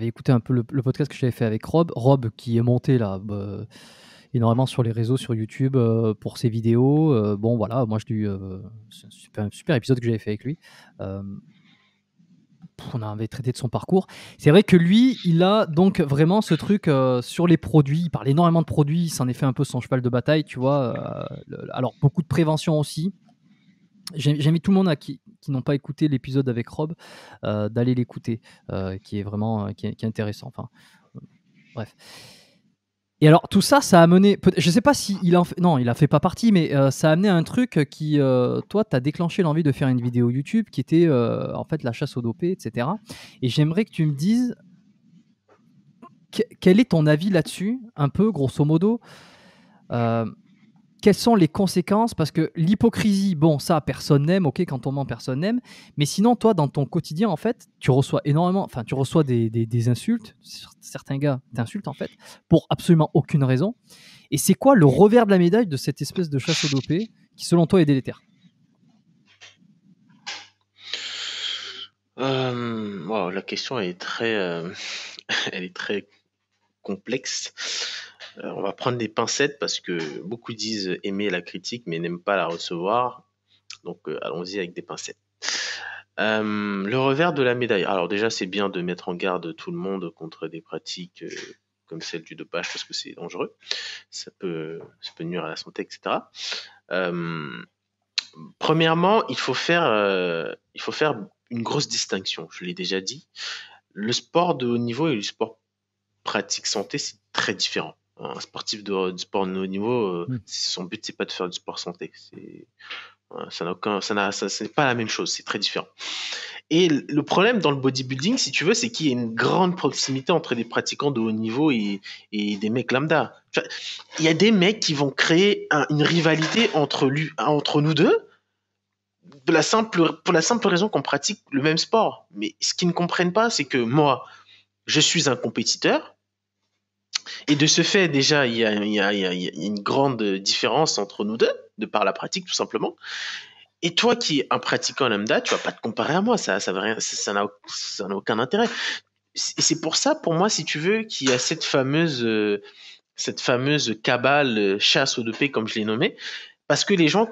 écouté un peu le, podcast que j'avais fait avec Rob, Rob qui est monté là, bah, énormément sur les réseaux, sur YouTube euh, pour ses vidéos. Euh, bon, voilà, moi, je lui. Euh, c'est un super, épisode que j'avais fait avec lui. on avait traité de son parcours. C'est vrai que lui, il a donc vraiment ce truc sur les produits. Il parle énormément de produits. Il s'en est fait un peu son cheval de bataille, tu vois. alors, beaucoup de prévention aussi. J'invite tout le monde qui, qui n'ont pas écouté l'épisode avec Rob d'aller l'écouter, qui est vraiment qui est intéressant. Enfin, bref. Et alors tout ça, ça a mené. Je sais pas si il en fait. Non, il a fait pas partie, mais euh, ça a amené à un truc qui, euh, Toi, tu as déclenché l'envie de faire une vidéo YouTube qui était euh, en fait la chasse au dopés, etc. Et j'aimerais que tu me dises quel est ton avis là-dessus, un peu grosso modo quelles sont les conséquences Parce que l'hypocrisie, bon, ça, personne n'aime, ok, quand on ment, personne n'aime. Mais sinon, toi, dans ton quotidien, en fait, tu reçois énormément, enfin, tu reçois des, des, insultes, certains gars t'insultent, en fait, pour absolument aucune raison. Et c'est quoi le revers de la médaille de cette espèce de chasse au dopé qui, selon toi, est délétère euh, La question est très, euh, elle est très complexe. Euh, on va prendre des pincettes parce que beaucoup disent aimer la critique mais n'aiment pas la recevoir. Donc euh, allons-y avec des pincettes. Euh, le revers de la médaille. Alors déjà, c'est bien de mettre en garde tout le monde contre des pratiques comme celle du dopage parce que c'est dangereux. Ça peut, nuire à la santé, etc. premièrement, il faut faire, il faut faire une grosse distinction. Je l'ai déjà dit. Le sport de haut niveau et le sport pratique santé, c'est très différent un sportif de, du sport de haut niveau, euh, mm. son but, c'est pas de faire du sport santé. C'est, ça n'a ça n'a, c'est pas la même chose, c'est très différent. Et le problème dans le bodybuilding, si tu veux, c'est qu'il y a une grande proximité entre des pratiquants de haut niveau et, des mecs lambda. il y a des mecs qui vont créer une rivalité entre, lui, entre nous deux pour la simple raison qu'on pratique le même sport. Mais ce qu'ils ne comprennent pas, c'est que moi, je suis un compétiteur, et de ce fait, déjà, il y, a, une grande différence entre nous deux, de par la pratique, tout simplement. Et toi qui es un pratiquant lambda, tu vas pas te comparer à moi, ça n'a aucun intérêt. Et c'est pour ça, pour moi, si tu veux, qu'il y a cette fameuse, euh, cette fameuse cabale euh, chasse au dopé, comme je l'ai nommé parce que les gens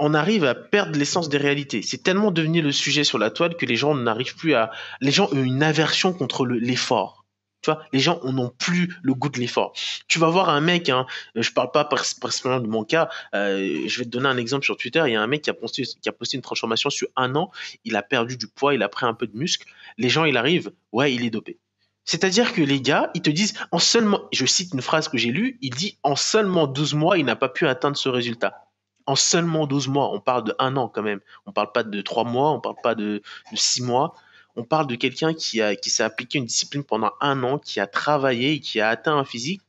on arrive à perdre l'essence des réalités. C'est tellement devenu le sujet sur la toile que les gens n'arrivent plus à. Les gens ont une aversion contre l'effort. Tu vois, les gens n'ont plus le goût de l'effort. Tu vas voir un mec, hein, je parle pas personnellement de mon cas, euh, je vais te donner un exemple sur Twitter. Il y a un mec qui a, posté, qui a posté une transformation sur un an, il a perdu du poids, il a pris un peu de muscle. Les gens, il arrive, ouais, il est dopé. C'est-à-dire que les gars, ils te disent, en seulement, je cite une phrase que j'ai lue, il dit, en seulement 12 mois, il n'a pas pu atteindre ce résultat en seulement 12 mois. On parle de un an quand même. On parle pas de 3 mois, on parle pas de, de 6 mois on parle de quelqu'un qui, a, qui s'est appliqué une discipline pendant un an, qui a travaillé, qui a atteint un physique.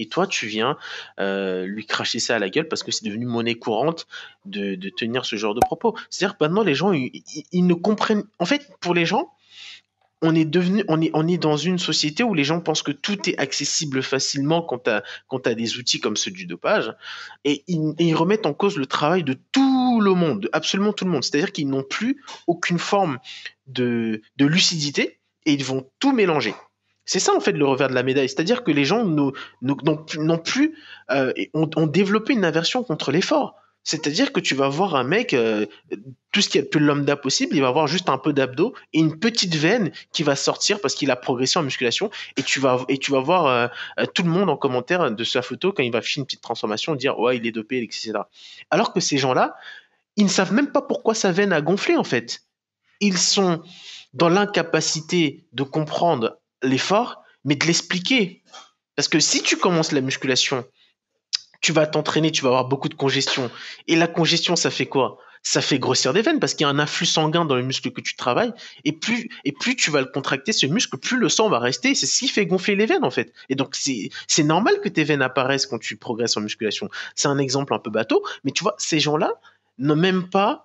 Et toi, tu viens euh, lui cracher ça à la gueule parce que c'est devenu monnaie courante de, tenir ce genre de propos. C'est-à-dire que maintenant, les gens, ils, ne comprennent. En fait, pour les gens, on est devenu, on est, on est dans une société où les gens pensent que tout est accessible facilement quand tu as, des outils comme ceux du dopage. Et ils, et ils remettent en cause le travail de tout le monde, absolument tout le monde. C'est-à-dire qu'ils n'ont plus aucune forme de, lucidité et ils vont tout mélanger. C'est ça en fait le revers de la médaille, c'est-à-dire que les gens n'ont plus, euh, ont, développé une aversion contre l'effort. C'est-à-dire que tu vas voir un mec, euh, tout ce qui est le plus lambda possible, il va avoir juste un peu d'abdos et une petite veine qui va sortir parce qu'il a progressé en musculation. Et tu vas, et tu vas voir euh, tout le monde en commentaire de sa photo quand il va faire une petite transformation, dire ouais, il est dopé, etc. Alors que ces gens-là, ils ne savent même pas pourquoi sa veine a gonflé en fait ils sont dans l'incapacité de comprendre l'effort, mais de l'expliquer. Parce que si tu commences la musculation, tu vas t'entraîner, tu vas avoir beaucoup de congestion. Et la congestion, ça fait quoi Ça fait grossir des veines parce qu'il y a un afflux sanguin dans le muscle que tu travailles. Et plus, et plus tu vas le contracter, ce muscle, plus le sang va rester. C'est ce qui fait gonfler les veines, en fait. Et donc, c'est normal que tes veines apparaissent quand tu progresses en musculation. C'est un exemple un peu bateau, mais tu vois, ces gens-là n'ont même pas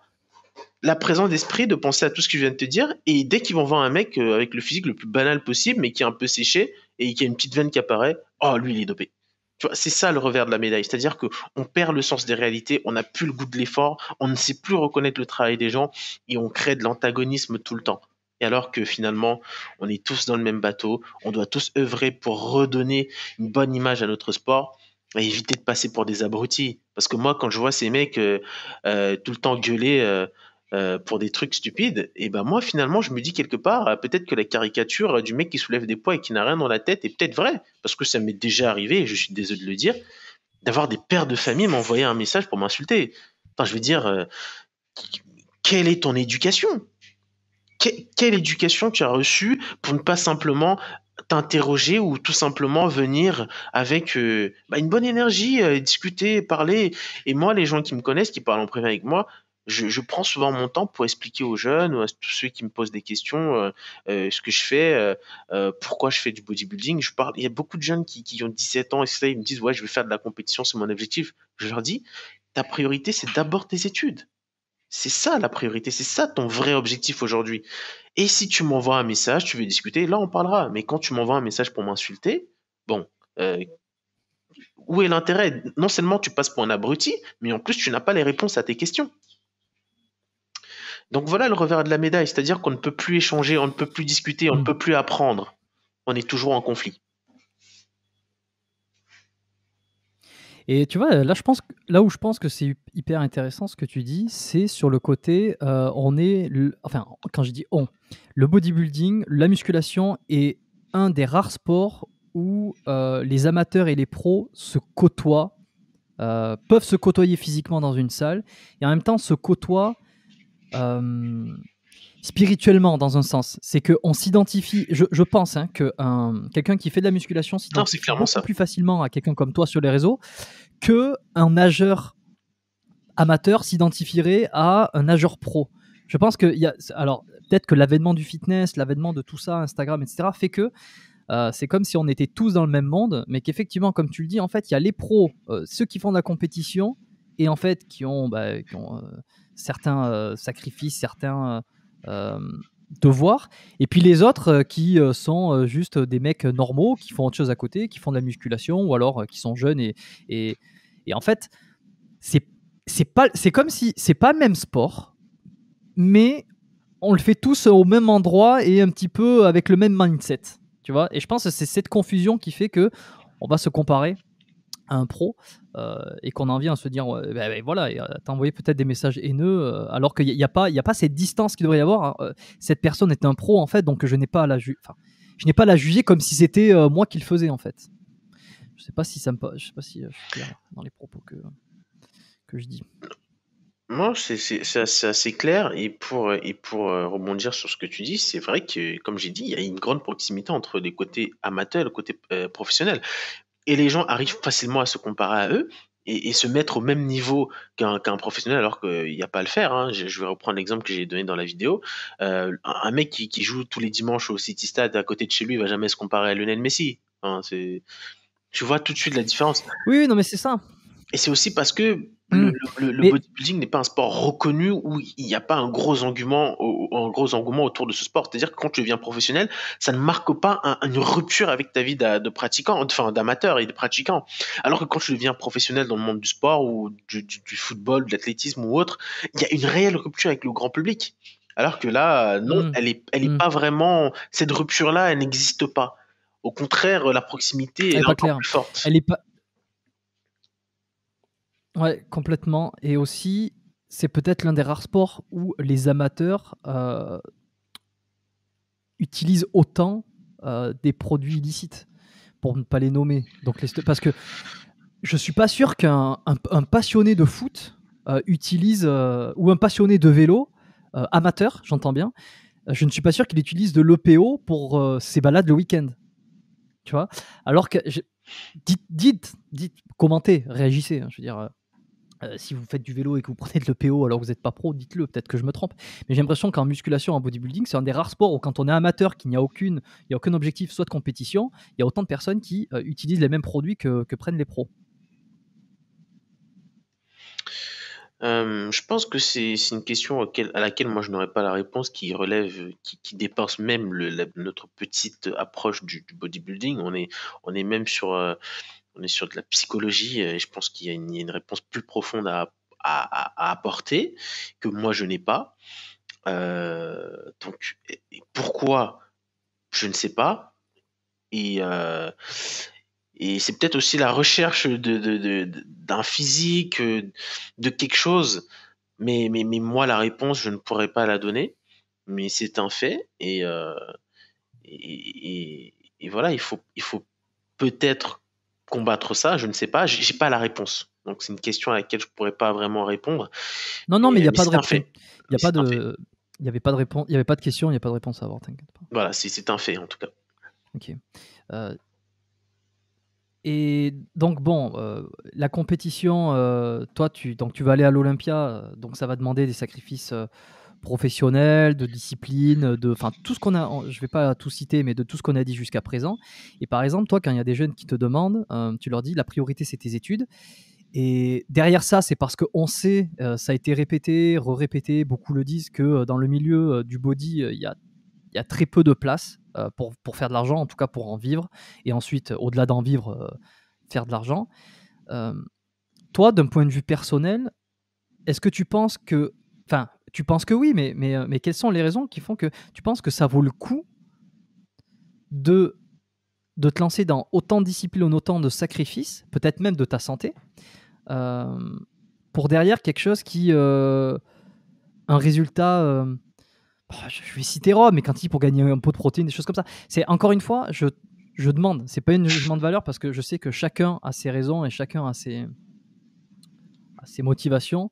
la présence d'esprit de penser à tout ce que je viens de te dire. Et dès qu'ils vont voir un mec euh, avec le physique le plus banal possible, mais qui est un peu séché et qui a une petite veine qui apparaît, oh, lui, il est dopé. Tu vois, c'est ça le revers de la médaille. C'est-à-dire que on perd le sens des réalités, on n'a plus le goût de l'effort, on ne sait plus reconnaître le travail des gens et on crée de l'antagonisme tout le temps. Et alors que finalement, on est tous dans le même bateau, on doit tous œuvrer pour redonner une bonne image à notre sport et éviter de passer pour des abrutis. Parce que moi, quand je vois ces mecs euh, euh, tout le temps gueuler, euh, pour des trucs stupides, et ben moi finalement je me dis quelque part euh, peut-être que la caricature euh, du mec qui soulève des poids et qui n'a rien dans la tête est peut-être vraie parce que ça m'est déjà arrivé et je suis désolé de le dire d'avoir des pères de famille m'envoyer un message pour m'insulter. Enfin je veux dire quelle est ton éducation Quelle éducation tu as reçue pour ne pas simplement t'interroger ou tout simplement venir avec bah, une bonne énergie, discuter, parler. Et moi, les gens qui me connaissent, qui parlent en privé avec moi, je, prends souvent mon temps pour expliquer aux jeunes ou à tous ceux qui me posent des questions euh, euh, ce que je fais, euh, pourquoi je fais du bodybuilding. Je parle, il y a beaucoup de jeunes qui, ont 17 ans et ça, me disent ouais, je vais faire de la compétition, c'est mon objectif. Je leur dis ta priorité, c'est d'abord tes études. C'est ça la priorité, c'est ça ton vrai objectif aujourd'hui. Et si tu m'envoies un message, tu veux discuter, là on parlera. Mais quand tu m'envoies un message pour m'insulter, bon, où est l'intérêt Non seulement tu passes pour un abruti, mais en plus tu n'as pas les réponses à tes questions. Donc voilà le revers de la médaille, c'est-à-dire qu'on ne peut plus échanger, on ne peut plus discuter, on ne mm. peut plus apprendre. On est toujours en conflit. Et tu vois, là, je pense là où je pense que c'est hyper intéressant ce que tu dis, c'est sur le côté, euh, on est, enfin, quand je dis on, le bodybuilding, la musculation est un des rares sports où euh, les amateurs et les pros se côtoient, euh, peuvent se côtoyer physiquement dans une salle, et en même temps se côtoient euh, spirituellement dans un sens. C'est qu'on s'identifie, je, pense hein, que euh, quelqu'un qui fait de la musculation s'identifie plus facilement à quelqu'un comme toi sur les réseaux que un nageur amateur s'identifierait à un nageur pro. Je pense que alors peut-être que l'avènement du fitness, l'avènement de tout ça, Instagram, etc., fait que euh, c'est comme si on était tous dans le même monde, mais qu'effectivement, comme tu le dis, en fait, il y a les pros, ceux qui font de la compétition, et en fait qui ont, bah, euh, certains euh, sacrifices, certains euh, devoirs, et puis les autres qui sont juste des mecs normaux qui font autre chose à côté, qui font de la musculation ou alors qui sont jeunes et, et, en fait c'est c'est pas c'est comme si c'est pas le même sport, mais on le fait tous au même endroit et un petit peu avec le même mindset, tu vois. Et je pense que c'est cette confusion qui fait que on va se comparer un pro euh, et qu'on en vient à se dire bah, bah, voilà euh, t'as envoyé peut-être des messages haineux euh, alors qu'il n'y a, y a, pas, a pas cette distance qu'il devrait y avoir hein. cette personne est un pro en fait donc je n'ai pas à la je n'ai pas la juger comme si c'était moi qui le faisais en fait je sais pas si ça me je sais pas si clair dans les propos que, que je dis moi c'est assez, clair et pour, et pour rebondir sur ce que tu dis c'est vrai que comme j'ai dit il y a une grande proximité entre les côtés amateurs et le côté professionnel et les gens arrivent facilement à se comparer à eux et, se mettre au même niveau qu'un qu'un professionnel alors qu'il n'y a pas à le faire. Hein. Je, vais reprendre l'exemple que j'ai donné dans la vidéo. Euh, un mec qui, joue tous les dimanches au City Stade à côté de chez lui, il va jamais se comparer à Lionel Messi. Hein, tu vois tout de suite la différence. Oui, non mais c'est ça. Et c'est aussi parce que le, hmm. bodybuilding n'est pas un sport reconnu où il n'y a pas un gros engouement, un gros engouement autour de ce sport. C'est-à-dire que quand tu deviens professionnel, ça ne marque pas une rupture avec ta vie de pratiquant, enfin d'amateur et de pratiquant. Alors que quand tu deviens professionnel dans le monde du sport ou du, football, de l'athlétisme ou autre, il y a une réelle rupture avec le grand public. Alors que là, non, elle hmm. n'est elle est hmm. pas vraiment. Cette rupture-là, elle n'existe pas. Au contraire, la proximité est, encore plus forte. Elle n'est pas Ouais, complètement. Et aussi, c'est peut-être l'un des rares sports où les amateurs euh, utilisent autant euh, des produits illicites, pour ne pas les nommer. Donc parce que je suis pas sûr qu'un passionné de foot euh, utilise, ou un passionné de vélo, amateur, j'entends bien, je ne suis pas sûr qu'il utilise de l'EPO pour ses balades le week-end. Tu vois Alors que, dites, dites, dites, commentez, réagissez. Hein, je veux dire, euh, si vous faites du vélo et que vous prenez de l'EPO alors que vous n'êtes pas pro, dites-le, peut-être que je me trompe. Mais j'ai l'impression qu'en musculation, en bodybuilding, c'est un des rares sports où quand on est amateur, qu'il n'y a, aucune, il y a aucun objectif, soit de compétition, il y a autant de personnes qui euh, utilisent les mêmes produits que, prennent les pros. Euh, je pense que c'est une question à laquelle moi je n'aurais pas la réponse qui relève, qui, dépasse même notre petite approche du, bodybuilding. On est, on est même sur on est sur de la psychologie euh, et je pense qu'il y, a une réponse plus profonde à, à, apporter que moi je n'ai pas. Euh, donc, pourquoi Je ne sais pas. Et, euh, et c'est peut-être aussi la recherche d'un de, de, physique, de quelque chose. Mais, mais, mais, moi, la réponse, je ne pourrais pas la donner. Mais c'est un fait. Et, et, voilà, il faut, il faut peut-être combattre ça Je ne sais pas, j'ai pas la réponse. Donc c'est une question à laquelle je pourrais pas vraiment répondre. Non, non, mais il n'y a, pas de réponse. Il n'y a pas de, il n'y avait pas de réponse, il y avait pas de question, il n'y a pas de réponse à avoir. T'inquiète pas. Voilà, c'est un fait en tout cas. Ok. Euh, et donc bon, euh, la compétition, euh, toi, tu donc tu vas aller à l'Olympia, donc ça va demander des sacrifices professionnels, de discipline, de enfin tout ce qu'on a, je vais pas tout citer, mais de tout ce qu'on a dit jusqu'à présent. Et par exemple, toi, quand il y a des jeunes qui te demandent, euh, tu leur dis la priorité c'est tes études. Et derrière ça, c'est parce qu'on sait, euh, ça a été répété, re-répété, beaucoup le disent, que euh, dans le milieu du body, il y a très peu de place pour, faire de l'argent, en tout cas pour en vivre, et ensuite, au-delà d'en vivre, faire de l'argent. toi, d'un point de vue personnel, est-ce que tu penses que, enfin, tu penses que oui, mais, mais, euh, mais quelles sont les raisons qui font que tu penses que ça vaut le coup de, de te lancer dans autant de disciplines, autant de sacrifices, peut-être même de ta santé, euh, pour derrière quelque chose qui. Euh, un résultat. Bah, je vais citer Rob mais quand il pour gagner un pot de protéines, des choses comme ça. C'est encore une fois, je, je demande, c'est pas une jugement de valeur parce que je sais que chacun a ses raisons et chacun a ses, a ses motivations.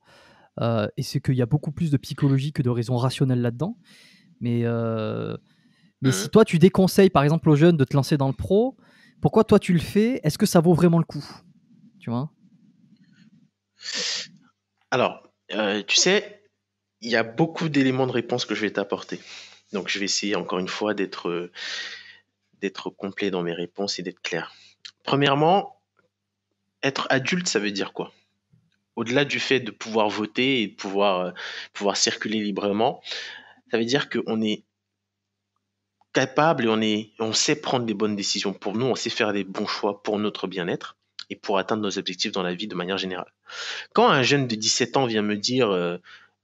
Euh, et c'est qu'il y a beaucoup plus de psychologie que de raisons rationnelles là-dedans. Mais, euh, mais mhm. si toi, tu déconseilles par exemple aux jeunes de te lancer dans le pro, pourquoi toi tu le fais Est-ce que ça vaut vraiment le coup Tu vois Alors, euh, tu sais, il y a beaucoup d'éléments de réponse que je vais t'apporter. Donc, je vais essayer encore une fois d'être d'être complet dans mes réponses et d'être clair. Premièrement, être adulte, ça veut dire quoi au-delà du fait de pouvoir voter et de pouvoir, euh, pouvoir circuler librement, ça veut dire qu'on est capable et on, est, on sait prendre les bonnes décisions pour nous, on sait faire les bons choix pour notre bien-être et pour atteindre nos objectifs dans la vie de manière générale. Quand un jeune de 17 ans vient me dire, euh,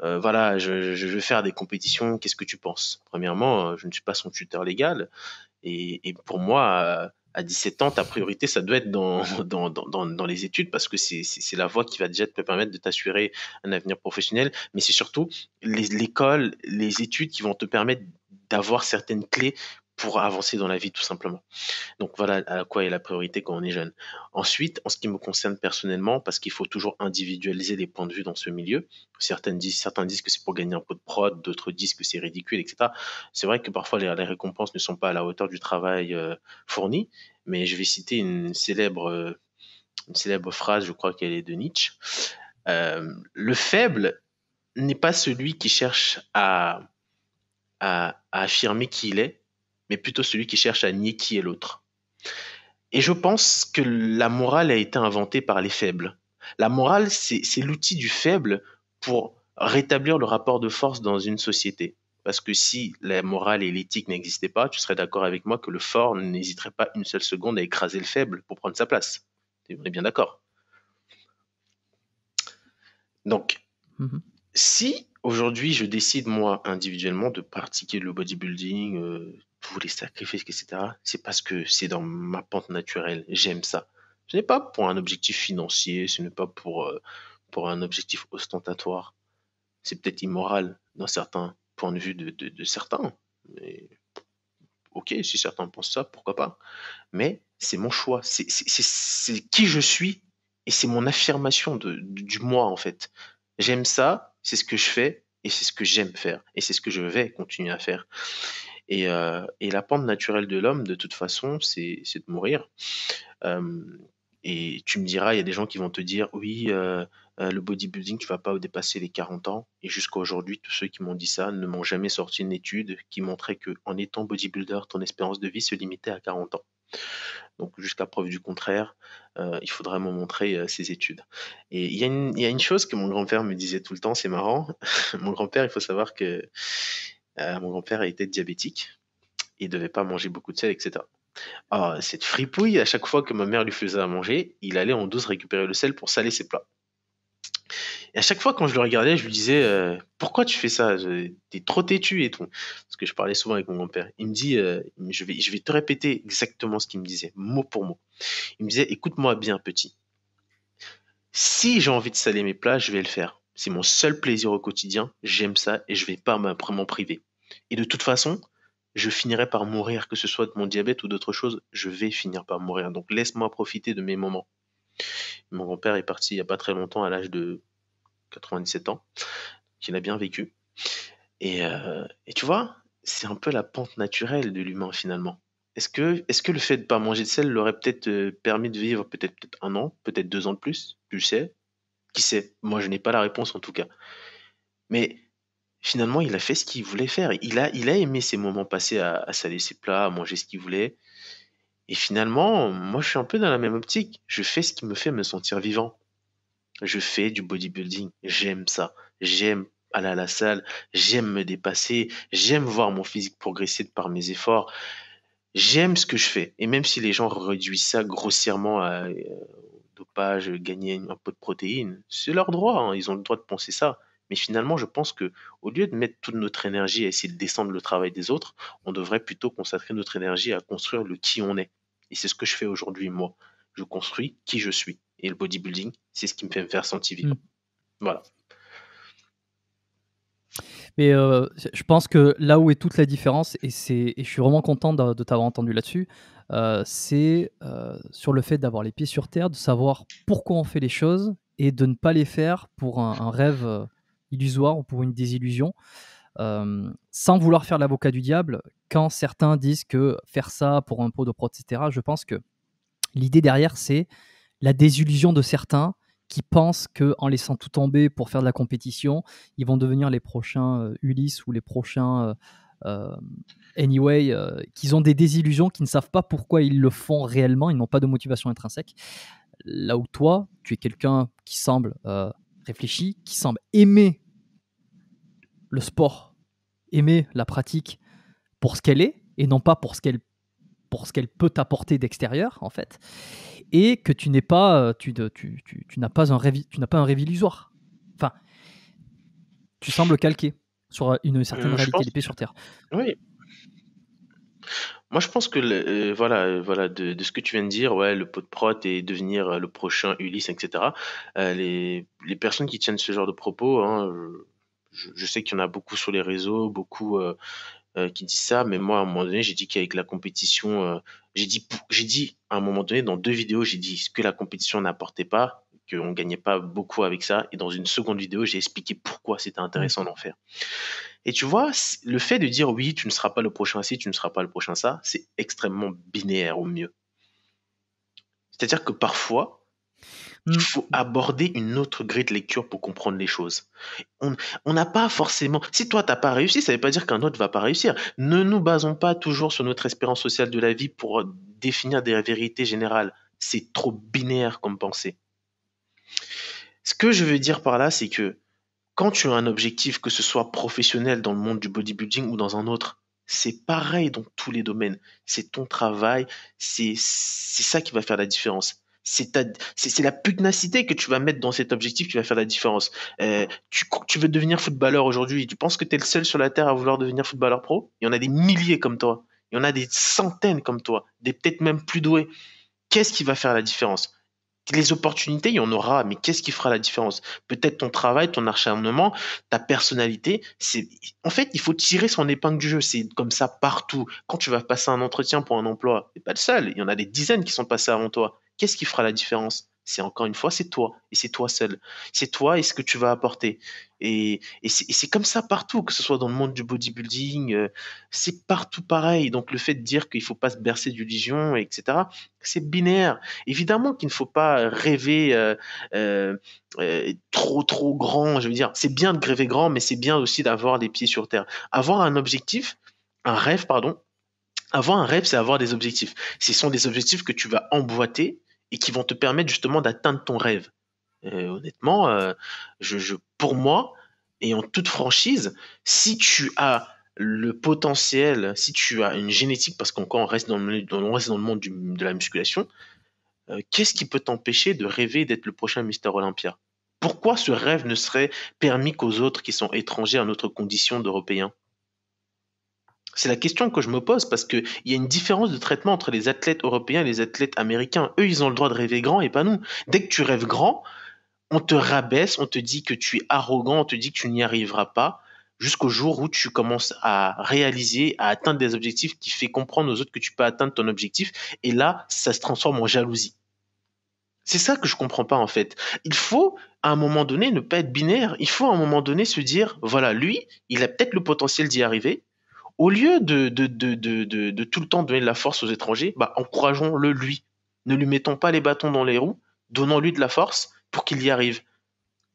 euh, voilà, je, je, veux faire des compétitions, qu'est-ce que tu penses Premièrement, je ne suis pas son tuteur légal, et, et pour moi, à 17 ans, ta priorité, ça doit être dans, dans, les études parce que c'est la voie qui va déjà te permettre de t'assurer un avenir professionnel. Mais c'est surtout l'école, les études qui vont te permettre d'avoir certaines clés pour avancer dans la vie tout simplement. Donc voilà à quoi est la priorité quand on est jeune. Ensuite, en ce qui me concerne personnellement, parce qu'il faut toujours individualiser les points de vue dans ce milieu, Certains disent, certains disent que c'est pour gagner un peu de prod, d'autres disent que c'est ridicule, etc. C'est vrai que parfois les, récompenses ne sont pas à la hauteur du travail euh, fourni, mais je vais citer une célèbre, euh, une célèbre phrase, je crois qu'elle est de Nietzsche. Euh, le faible n'est pas celui qui cherche à, à, à affirmer qui il est, mais plutôt celui qui cherche à nier qui est l'autre. Et je pense que la morale a été inventée par les faibles. La morale, c'est l'outil du faible pour rétablir le rapport de force dans une société. Parce que si la morale et l'éthique n'existaient pas, tu serais d'accord avec moi que le fort n'hésiterait pas une seule seconde à écraser le faible pour prendre sa place. Tu est bien d'accord. Donc, mhm. si aujourd'hui je décide moi individuellement de pratiquer le bodybuilding, euh, vous les sacrifices, etc., c'est parce que c'est dans ma pente naturelle. J'aime ça. Ce n'est pas pour un objectif financier, ce n'est pas pour, euh, pour un objectif ostentatoire. C'est peut-être immoral d'un certain point de vue de, de, certains. Mais ok, si certains pensent ça, pourquoi pas. Mais c'est mon choix, c'est qui je suis et c'est mon affirmation du moi en fait. J'aime ça, c'est ce que je fais et c'est ce que j'aime faire et c'est ce que je vais continuer à faire. Euh, et, la pente naturelle de l'homme, de toute façon, c'est de mourir. et tu me diras, il y a des gens qui vont te dire, oui, euh, euh, le bodybuilding, tu vas pas dépasser les 40 ans. Et jusqu'à aujourd'hui, tous ceux qui m'ont dit ça ne m'ont jamais sorti une étude qui montrait que en étant bodybuilder, ton espérance de vie se limitait à 40 ans. Donc jusqu'à preuve du contraire, il faudrait me montrer ces études. Et il y, a une chose que mon grand-père me disait tout le temps, c'est marrant. mon grand-père, il faut savoir que euh, mon grand-père était diabétique. Il ne devait pas manger beaucoup de sel, etc. Alors, ah, cette fripouille, à chaque fois que ma mère lui faisait à manger, il allait en douce récupérer le sel pour saler ses plats. Et à chaque fois, quand je le regardais, je lui disais euh, Pourquoi tu fais ça T'es trop têtu et tout. Parce que je parlais souvent avec mon grand-père. Il me dit euh, je, vais, te répéter exactement ce qu'il me disait, mot pour mot. Il me disait Écoute-moi bien, petit. Si j'ai envie de saler mes plats, je vais le faire. C'est mon seul plaisir au quotidien. J'aime ça et je vais pas m'en priver. Et de toute façon, je finirai par mourir, que ce soit de mon diabète ou d'autre chose, je vais finir par mourir. Donc laisse-moi profiter de mes moments. Mon grand-père est parti il n'y a pas très longtemps, à l'âge de 97 ans, qu'il a bien vécu. Euh, et, tu vois, c'est un peu la pente naturelle de l'humain finalement. Est-ce que, est que le fait de ne pas manger de sel l'aurait peut-être euh, permis de vivre peut-être un an, peut-être deux ans de plus Tu sais Qui sait Moi, je n'ai pas la réponse en tout cas. Mais finalement, il a fait ce qu'il voulait faire. Il a, il a aimé ses moments passés à, saler ses plats, à manger ce qu'il voulait. Et finalement, moi, je suis un peu dans la même optique. Je fais ce qui me fait me sentir vivant. Je fais du bodybuilding. J'aime ça. J'aime aller à la salle. J'aime me dépasser. J'aime voir mon physique progresser par mes efforts. J'aime ce que je fais. Et même si les gens réduisent ça grossièrement à euh, dopage, gagner un peu de protéines, c'est leur droit. Hein. Ils ont le droit de penser ça. Mais finalement, je pense que au lieu de mettre toute notre énergie à essayer de descendre le travail des autres, on devrait plutôt consacrer notre énergie à construire le qui on est. Et c'est ce que je fais aujourd'hui, moi. Je construis qui je suis. Et le bodybuilding, c'est ce qui me fait me faire sentir vivant. Hmm. Voilà. Mais euh, je pense que là où est toute la différence, et, et je suis vraiment content de, t'avoir entendu là-dessus, euh, c'est euh, sur le fait d'avoir les pieds sur terre, de savoir pourquoi on fait les choses et de ne pas les faire pour un rêve illusoire ou pour une désillusion. Euh, sans vouloir faire l'avocat du diable, quand certains disent que faire ça pour un pot de prod, etc., je pense que l'idée derrière, c'est la désillusion de certains qui pensent qu'en laissant tout tomber pour faire de la compétition, ils vont devenir les prochains euh, Ulysse ou les prochains euh, Anyway, qu'ils ont des désillusions, qui ne savent pas pourquoi ils le font réellement, ils n'ont pas de motivation intrinsèque. Là où toi, tu es quelqu'un qui semble réfléchi qui semble aimer le sport, aimer la pratique pour ce qu'elle est et non pas pour ce qu'elle pour ce qu'elle peut t'apporter d'extérieur en fait et que tu n'es pas euh, tu, tu, tu, n'as pas un rêve tu n'as pas un illusoire enfin tu sembles calqué sur euh, une certaine euh, réalité les sur terre oui moi, je pense que euh, voilà, euh, voilà de, ce que tu viens de dire, ouais, le pot de prot et devenir euh, le prochain Ulysse, etc. les, personnes qui tiennent ce genre de propos, hein, je, sais qu'il y en a beaucoup sur les réseaux, beaucoup qui disent ça, mais moi, à un moment donné, j'ai dit qu'avec la compétition, j'ai dit, j'ai dit à un moment donné, dans deux vidéos, j'ai dit ce que la compétition n'apportait pas, qu'on gagnait pas beaucoup avec ça, et dans une seconde vidéo, j'ai expliqué pourquoi c'était intéressant d'en faire. Et tu vois, le fait de dire oui, tu ne seras pas le prochain ci, tu ne seras pas le prochain ça, c'est extrêmement binaire au mieux. C'est-à-dire que parfois, il mm. faut aborder une autre grille de lecture pour comprendre les choses. On n'a pas forcément... Si toi, tu n'as pas réussi, ça ne veut pas dire qu'un autre ne va pas réussir. Ne nous basons pas toujours sur notre espérance sociale de la vie pour euh, définir des vérités générales. C'est trop binaire comme pensée. Ce que je veux dire par là, c'est que quand tu as un objectif, que ce soit professionnel dans le monde du bodybuilding ou dans un autre, c'est pareil dans tous les domaines. C'est ton travail, c'est ça qui va faire la différence. C'est la pugnacité que tu vas mettre dans cet objectif qui va faire la différence. Euh, tu, tu, veux devenir footballeur aujourd'hui, tu penses que tu es le seul sur la Terre à vouloir devenir footballeur pro Il y en a des milliers comme toi. Il y en a des centaines comme toi, des peut-être même plus doués. Qu'est-ce qui va faire la différence les opportunités, il y en aura, mais qu'est-ce qui fera la différence Peut-être ton travail, ton acharnement, ta personnalité. C'est En fait, il faut tirer son épingle du jeu. C'est comme ça partout. Quand tu vas passer un entretien pour un emploi, n'es pas le seul. Il y en a des dizaines qui sont passés avant toi. Qu'est-ce qui fera la différence c'est encore une fois, c'est toi et c'est toi seul. C'est toi et ce que tu vas apporter. Et, et c'est comme ça partout, que ce soit dans le monde du bodybuilding, euh, c'est partout pareil. Donc le fait de dire qu'il ne faut pas se bercer d'illusions, etc., c'est binaire. Évidemment qu'il ne faut pas rêver euh, euh, trop, trop grand. Je veux dire, c'est bien de rêver grand, mais c'est bien aussi d'avoir les pieds sur terre. Avoir un objectif, un rêve, pardon. Avoir un rêve, c'est avoir des objectifs. Ce sont des objectifs que tu vas emboîter et qui vont te permettre justement d'atteindre ton rêve. Euh, honnêtement, euh, je, pour moi, et en toute franchise, si tu as le potentiel, si tu as une génétique, parce qu'encore on reste dans le, le monde de la musculation, euh, qu'est-ce qui peut t'empêcher de rêver d'être le prochain Mister Olympia Pourquoi ce rêve ne serait permis qu'aux autres qui sont étrangers à notre condition d'Européens c'est la question que je me pose parce qu'il y a une différence de traitement entre les athlètes européens et les athlètes américains. Eux, ils ont le droit de rêver grand et pas nous. Dès que tu rêves grand, on te rabaisse, on te dit que tu es arrogant, on te dit que tu n'y arriveras pas, jusqu'au jour où tu commences à réaliser, à atteindre des objectifs qui fait comprendre aux autres que tu peux atteindre ton objectif. Et là, ça se transforme en jalousie. C'est ça que je ne comprends pas en fait. Il faut à un moment donné ne pas être binaire. Il faut à un moment donné se dire voilà lui, il a peut-être le potentiel d'y arriver au lieu de, de, de, tout le temps donner de la force aux étrangers, bah, encourageons-le lui. Ne lui mettons pas les bâtons dans les roues, donnons-lui de la force pour qu'il y arrive.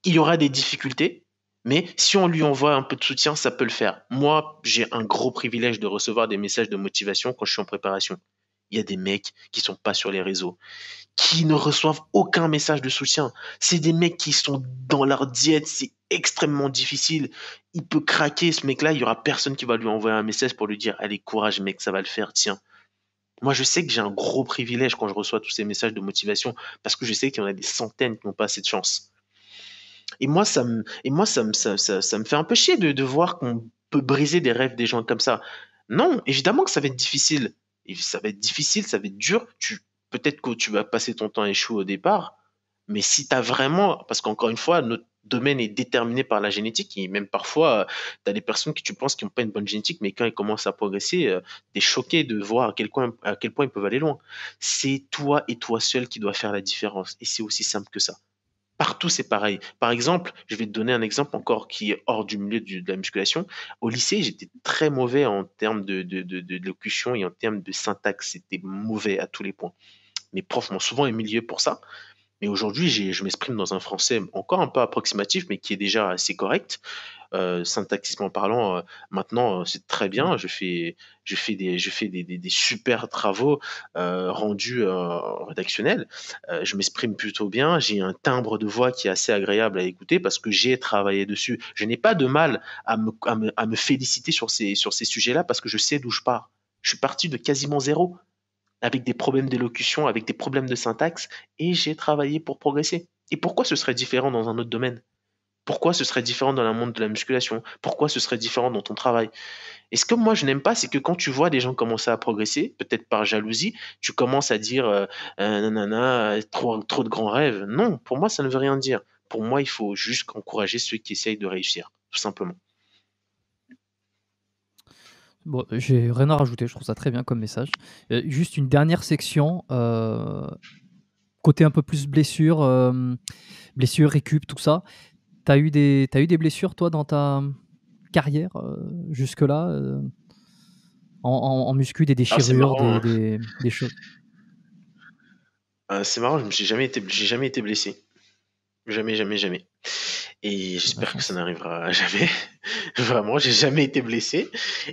Il y aura des difficultés, mais si on lui envoie un peu de soutien, ça peut le faire. Moi, j'ai un gros privilège de recevoir des messages de motivation quand je suis en préparation. Il y a des mecs qui sont pas sur les réseaux, qui ne reçoivent aucun message de soutien. C'est des mecs qui sont dans leur diète, c'est extrêmement difficile il peut craquer ce mec-là, il y aura personne qui va lui envoyer un message pour lui dire allez courage mec, ça va le faire, tiens. Moi, je sais que j'ai un gros privilège quand je reçois tous ces messages de motivation parce que je sais qu'il y en a des centaines qui n'ont pas assez de chance. Et moi, ça me, et moi, ça me, ça, ça, me fait un peu chier de, de voir qu'on peut briser des rêves des gens comme ça. Non, évidemment que ça va être difficile. Et ça va être difficile, ça va être dur. Tu, peut-être que tu vas passer ton temps échoué au départ, mais si tu as vraiment, parce qu'encore une fois, notre domaine est déterminé par la génétique et même parfois, euh, tu as des personnes qui tu penses qui n'ont pas une bonne génétique, mais quand ils commencent à progresser, euh, tu es choqué de voir à quel, point, à quel point ils peuvent aller loin. C'est toi et toi seul qui dois faire la différence et c'est aussi simple que ça. Partout, c'est pareil. Par exemple, je vais te donner un exemple encore qui est hors du milieu de la musculation. Au lycée, j'étais très mauvais en termes de, locution et en termes de syntaxe. C'était mauvais à tous les points. Mes profs m'ont souvent humilié pour ça. Mais aujourd'hui, je m'exprime dans un français encore un peu approximatif, mais qui est déjà assez correct. Euh, syntaxiquement parlant, euh, maintenant, euh, c'est très bien. Je fais, je fais, des, je fais des, super travaux rendus rédactionnels. je m'exprime plutôt bien. J'ai un timbre de voix qui est assez agréable à écouter parce que j'ai travaillé dessus. Je n'ai pas de mal à me, à me, féliciter sur ces, sur ces sujets-là parce que je sais d'où je pars. Je suis parti de quasiment zéro avec des problèmes d'élocution, avec des problèmes de syntaxe, et j'ai travaillé pour progresser. Et pourquoi ce serait différent dans un autre domaine Pourquoi ce serait différent dans le monde de la musculation Pourquoi ce serait différent dans ton travail Et ce que moi je n'aime pas, c'est que quand tu vois des gens commencer à progresser, peut-être par jalousie, tu commences à dire euh, euh, nanana, trop, trop de grands rêves. Non, pour moi ça ne veut rien dire. Pour moi, il faut juste encourager ceux qui essayent de réussir, tout simplement j'ai rien à rajouter, je trouve ça très bien comme message. Euh, juste une dernière section, euh, côté un peu plus blessure, euh, blessure, récup, tout ça. T'as eu, des, as eu des blessures, toi, dans ta carrière jusque-là en, muscu, des ah, déchirures, hein. des, choses C'est marrant, je n'ai jamais, jamais été blessé. Jamais, jamais, jamais. Et ah, j'espère que ça n'arrivera jamais. Vraiment, j'ai jamais été blessé.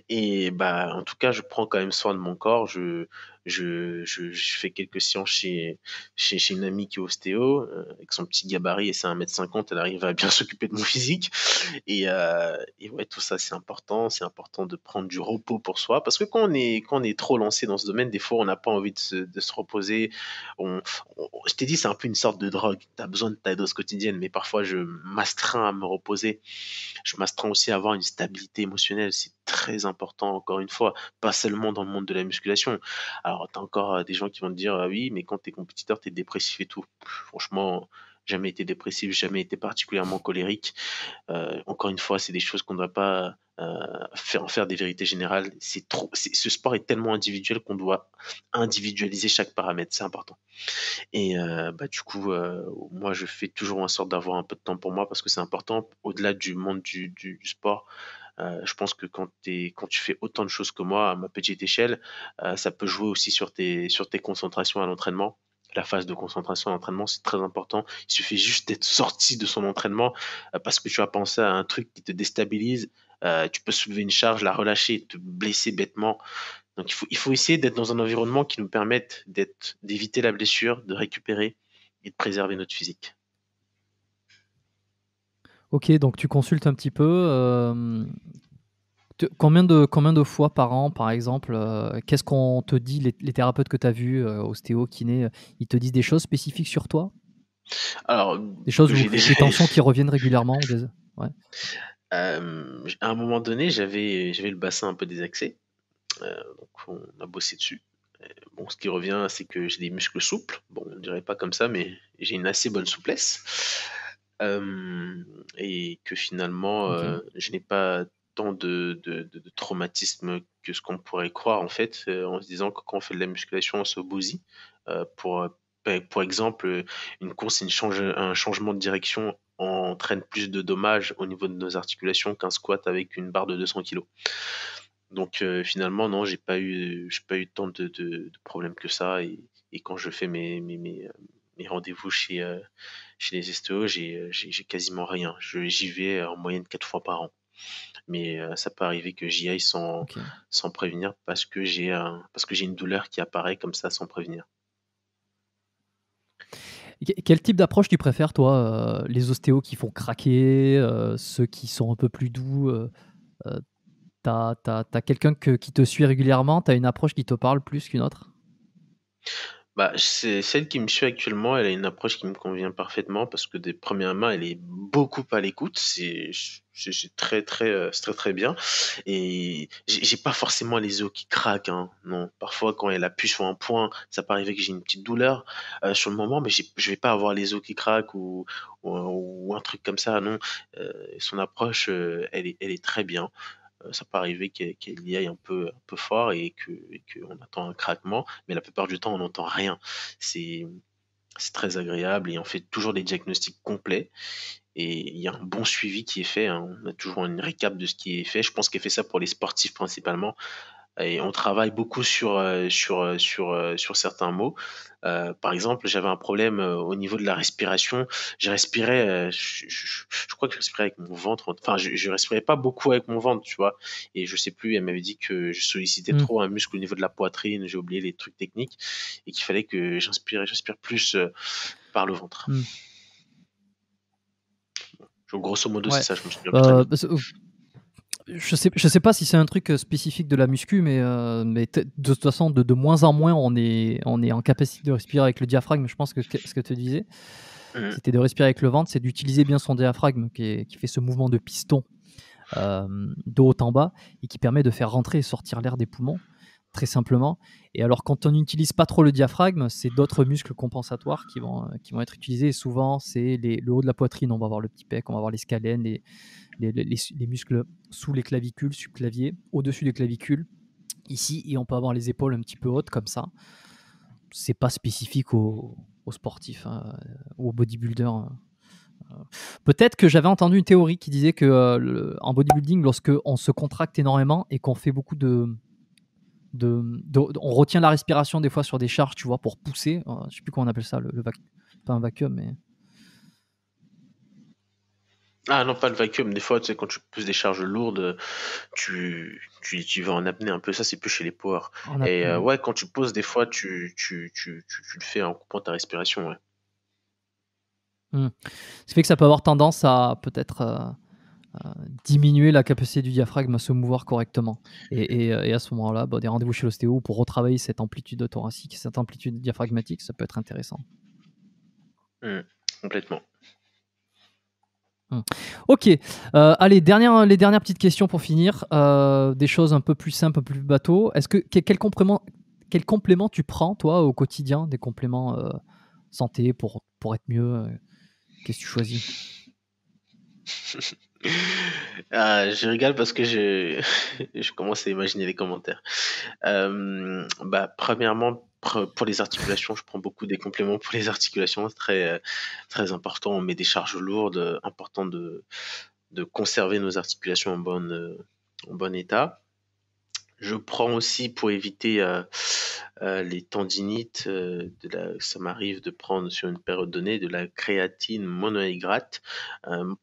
Et bah, en tout cas, je prends quand même soin de mon corps. Je, je, fais quelques séances chez, chez, une amie qui est ostéo, euh, avec son petit gabarit et c'est 1m50, elle arrive à bien s'occuper de mon physique. Euh, et, ouais, tout ça, c'est important. C'est important de prendre du repos pour soi. Parce que quand on est, est trop lancé dans ce domaine, des fois, on n'a pas envie de se, reposer. On, je t'ai dit, c'est un peu une sorte de drogue. Tu as besoin de ta dose quotidienne, mais parfois, je m'astreins à me reposer. Je m'astreins aussi à avoir une stabilité émotionnelle très important, encore une fois, pas seulement dans le monde de la musculation. Alors, tu as encore euh, des gens qui vont te dire, ah oui, mais quand tu es compétiteur, tu es dépressif et tout. Franchement, jamais été dépressif, jamais été particulièrement colérique. Euh, encore une fois, c'est des choses qu'on ne doit pas faire en faire des vérités générales. C'est trop, ce sport est tellement individuel qu'on doit individualiser chaque paramètre. C'est important. Et bah, du coup, moi, je fais toujours en sorte d'avoir un peu de temps pour moi parce que c'est important. Au-delà du monde du, du, du sport, euh, je pense que quand, tu fais autant de choses que moi à ma petite échelle, euh, ça peut jouer aussi sur tes, concentrations à l'entraînement. La phase de concentration à l'entraînement, c'est très important. Il suffit juste d'être sorti de son entraînement euh, parce que tu as pensé à un truc qui te déstabilise. tu peux soulever une charge, la relâcher, te blesser bêtement. Donc il faut essayer d'être dans un environnement qui nous permette d'éviter la blessure, de récupérer et de préserver notre physique. Ok, donc tu consultes un petit peu. Euh, combien, de, combien de fois par an, par exemple, euh, qu'est-ce qu'on te dit, les, thérapeutes que tu as vus, euh, ostéo, kiné, ils te disent des choses spécifiques sur toi Alors, Des choses des tensions qui reviennent régulièrement à un moment donné, j'avais, le bassin un peu désaxé, donc on a bossé dessus. Bon, ce qui revient, c'est que j'ai des muscles souples. Bon, on dirait pas comme ça, mais j'ai une assez bonne souplesse et que finalement, je n'ai pas tant de de que ce qu'on pourrait croire en fait, en se disant que quand on fait de la musculation, on se bousille. pour, bah, pour exemple, une course, une change un changement de direction entraîne plus de dommages au niveau de nos articulations qu'un squat avec une barre de 200 kg. Donc finalement non, j'ai pas eu j'ai pas eu tant de de problèmes que ça et quand je fais mes mes mes, rendez-vous chez, chez les ostéos, euh, j'ai quasiment rien. J'y vais euh, en moyenne quatre fois par an. Mais euh, ça peut arriver que j'y aille sans, sans prévenir parce que j'ai une douleur qui apparaît comme ça sans prévenir. Quel type d'approche tu préfères, toi Les ostéos qui font craquer, ceux qui sont un peu plus doux Tu T'as as, quelqu'un qui te suit régulièrement T'as une approche qui te parle plus qu'une autre bah, c'est celle qui me suit actuellement, elle a une approche qui me convient parfaitement parce que des premières mains, elle est beaucoup à l'écoute. C'est très très euh, très très bien. Et j'ai pas forcément les os qui craquent. Hein. non, parfois quand elle appuie sur un point, ça peut arriver que j'ai une petite douleur euh, sur le moment, mais je vais pas avoir les os qui craquent ou ou, un truc comme ça. Non, euh, son approche, elle elle est très bien. Euh, ça peut arriver qu'elle y aille un peu, un peu fort et qu'on attend un craquement, mais la plupart du temps, on n'entend rien. C'est très agréable et on fait toujours des diagnostics complets. Et il y a un bon suivi qui est fait. Hein. On a toujours une récap de ce qui est fait. Je pense qu'elle fait ça pour les sportifs principalement et on travaille beaucoup sur, euh, sur, euh, sur, euh, sur certains mots. par exemple, j'avais un problème au niveau de la respiration. je, respirais. je, crois que je respirais avec mon ventre. Enfin, je, je, respirais pas beaucoup avec mon ventre, tu vois. Et je sais plus, elle m'avait dit que je sollicitais mm. trop un muscle au niveau de la poitrine. J'ai oublié les trucs techniques et qu'il fallait que j'inspire, j'inspire plus par le ventre. Mm. grosso modo, c'est ça, je me souviens je sais, sais pas si c'est un truc euh, spécifique de la muscu, mais, euh, de, toute façon, de, moins en moins, on est, on est en capacité de respirer avec le diaphragme. Je pense que ce que tu disais, mhm. c'était de respirer avec le ventre, c'est d'utiliser bien son diaphragme qui, fait ce mouvement de piston euh, de haut en bas et qui permet de faire rentrer et sortir l'air des poumons très simplement. Et alors, quand on n'utilise pas trop le diaphragme, c'est d'autres muscles compensatoires qui vont, euh, qui vont être utilisés. souvent, c'est le haut de la poitrine. On va avoir le petit pec, on va avoir les scalènes, les, muscles sous les clavicules, clavier, au-dessus des clavicules, ici. Et on peut avoir les épaules un petit peu hautes comme ça. C'est pas spécifique aux, sportifs, hein, euh, ou aux bodybuilders. Hein. Euh, peut-être que j'avais entendu une théorie qui disait que en bodybuilding, lorsqu'on se contracte énormément et qu'on fait beaucoup de, on retient la respiration des fois sur des charges, tu vois, pour pousser. Euh, je sais plus comment on appelle ça, le, Pas un vacuum, mais. Ah non, pas le vacuum. Des fois, c'est quand tu pousses des charges lourdes, tu, tu, vas en apnée un peu. Ça, c'est plus chez les poires. Et euh, ouais, quand tu poses, des fois, tu, tu, le fais en coupant ta respiration. Ouais. Hmm. Ce fait que ça peut avoir tendance à peut-être. Euh, euh, diminuer la capacité du diaphragme à se mouvoir correctement. Et, euh, à ce moment-là, bah, des rendez-vous chez l'ostéo pour retravailler cette amplitude thoracique, cette amplitude diaphragmatique, ça peut être intéressant. Mmh, complètement. Mmh. Ok, euh, allez, dernière, les dernières petites questions pour finir. des choses un peu plus simples, un peu plus bateau. Est-ce que quel complément, quel complément tu prends toi au quotidien, des compléments santé pour, pour être mieux Qu'est-ce que tu choisis Ah, je rigole parce que je, commence à imaginer les commentaires. Euh, bah, premièrement, pour les articulations, je prends beaucoup des compléments pour les articulations. C'est très, important. On met des charges lourdes. Important de, de conserver nos articulations en bon état je prends aussi pour éviter euh, euh, les tendinites. Euh, de la, ça m'arrive de prendre sur une période donnée de la créatine monohydrate,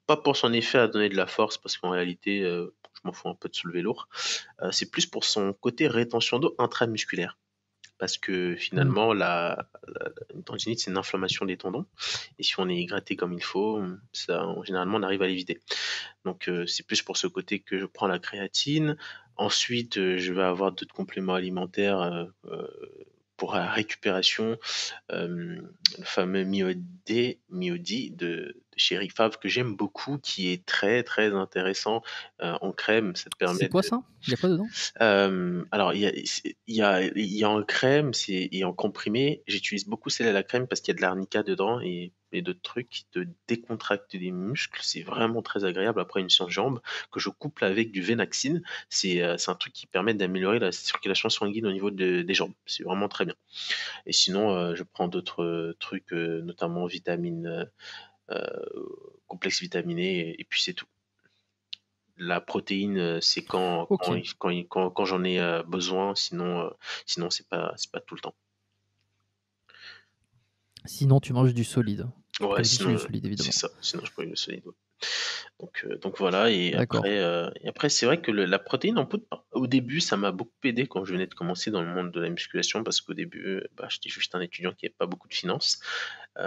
pas pour son effet à donner de la force, parce qu'en réalité, je m'en fous un peu de soulever lourd. c'est plus pour son côté rétention d'eau intramusculaire. Parce que finalement, mm. la, une tendinite, c'est une inflammation des tendons. Et si on est hydraté comme il faut, ça, généralement, on arrive à l'éviter. Donc, c'est plus pour ce côté que je prends la créatine. Ensuite, euh, je vais avoir d'autres compléments alimentaires euh, euh, pour la récupération, le fameux myodé, myodie, de, Chéri Favre que j'aime beaucoup, qui est très très intéressant euh, en crème. Ça permet. C'est quoi ça Il y a quoi dedans euh, Alors il y a, en crème, et en comprimé. J'utilise beaucoup celle à la crème parce qu'il y a de l'arnica dedans et et d'autres trucs qui te décontractent les muscles. C'est vraiment très agréable après une jambe que je couple avec du Venaxine. Euh, c'est un truc qui permet d'améliorer la circulation sanguine au niveau des jambes. C'est vraiment très bien. Et sinon, je prends d'autres trucs, notamment vitamine euh, complexe vitaminé, et, puis c'est tout. La protéine, euh, c'est quand, quand, j'en ai euh, besoin, sinon, sinon c'est pas, pas tout le temps. Sinon, tu manges du solide. Ouais, C'est ça, sinon je prends du solide. Euh, donc, voilà, euh, et après, c'est vrai que la protéine en poudre, au début, ça m'a beaucoup aidé quand je venais de commencer dans le monde de la musculation, parce qu'au début, euh, bah, j'étais juste un étudiant qui n'avait pas beaucoup de finances.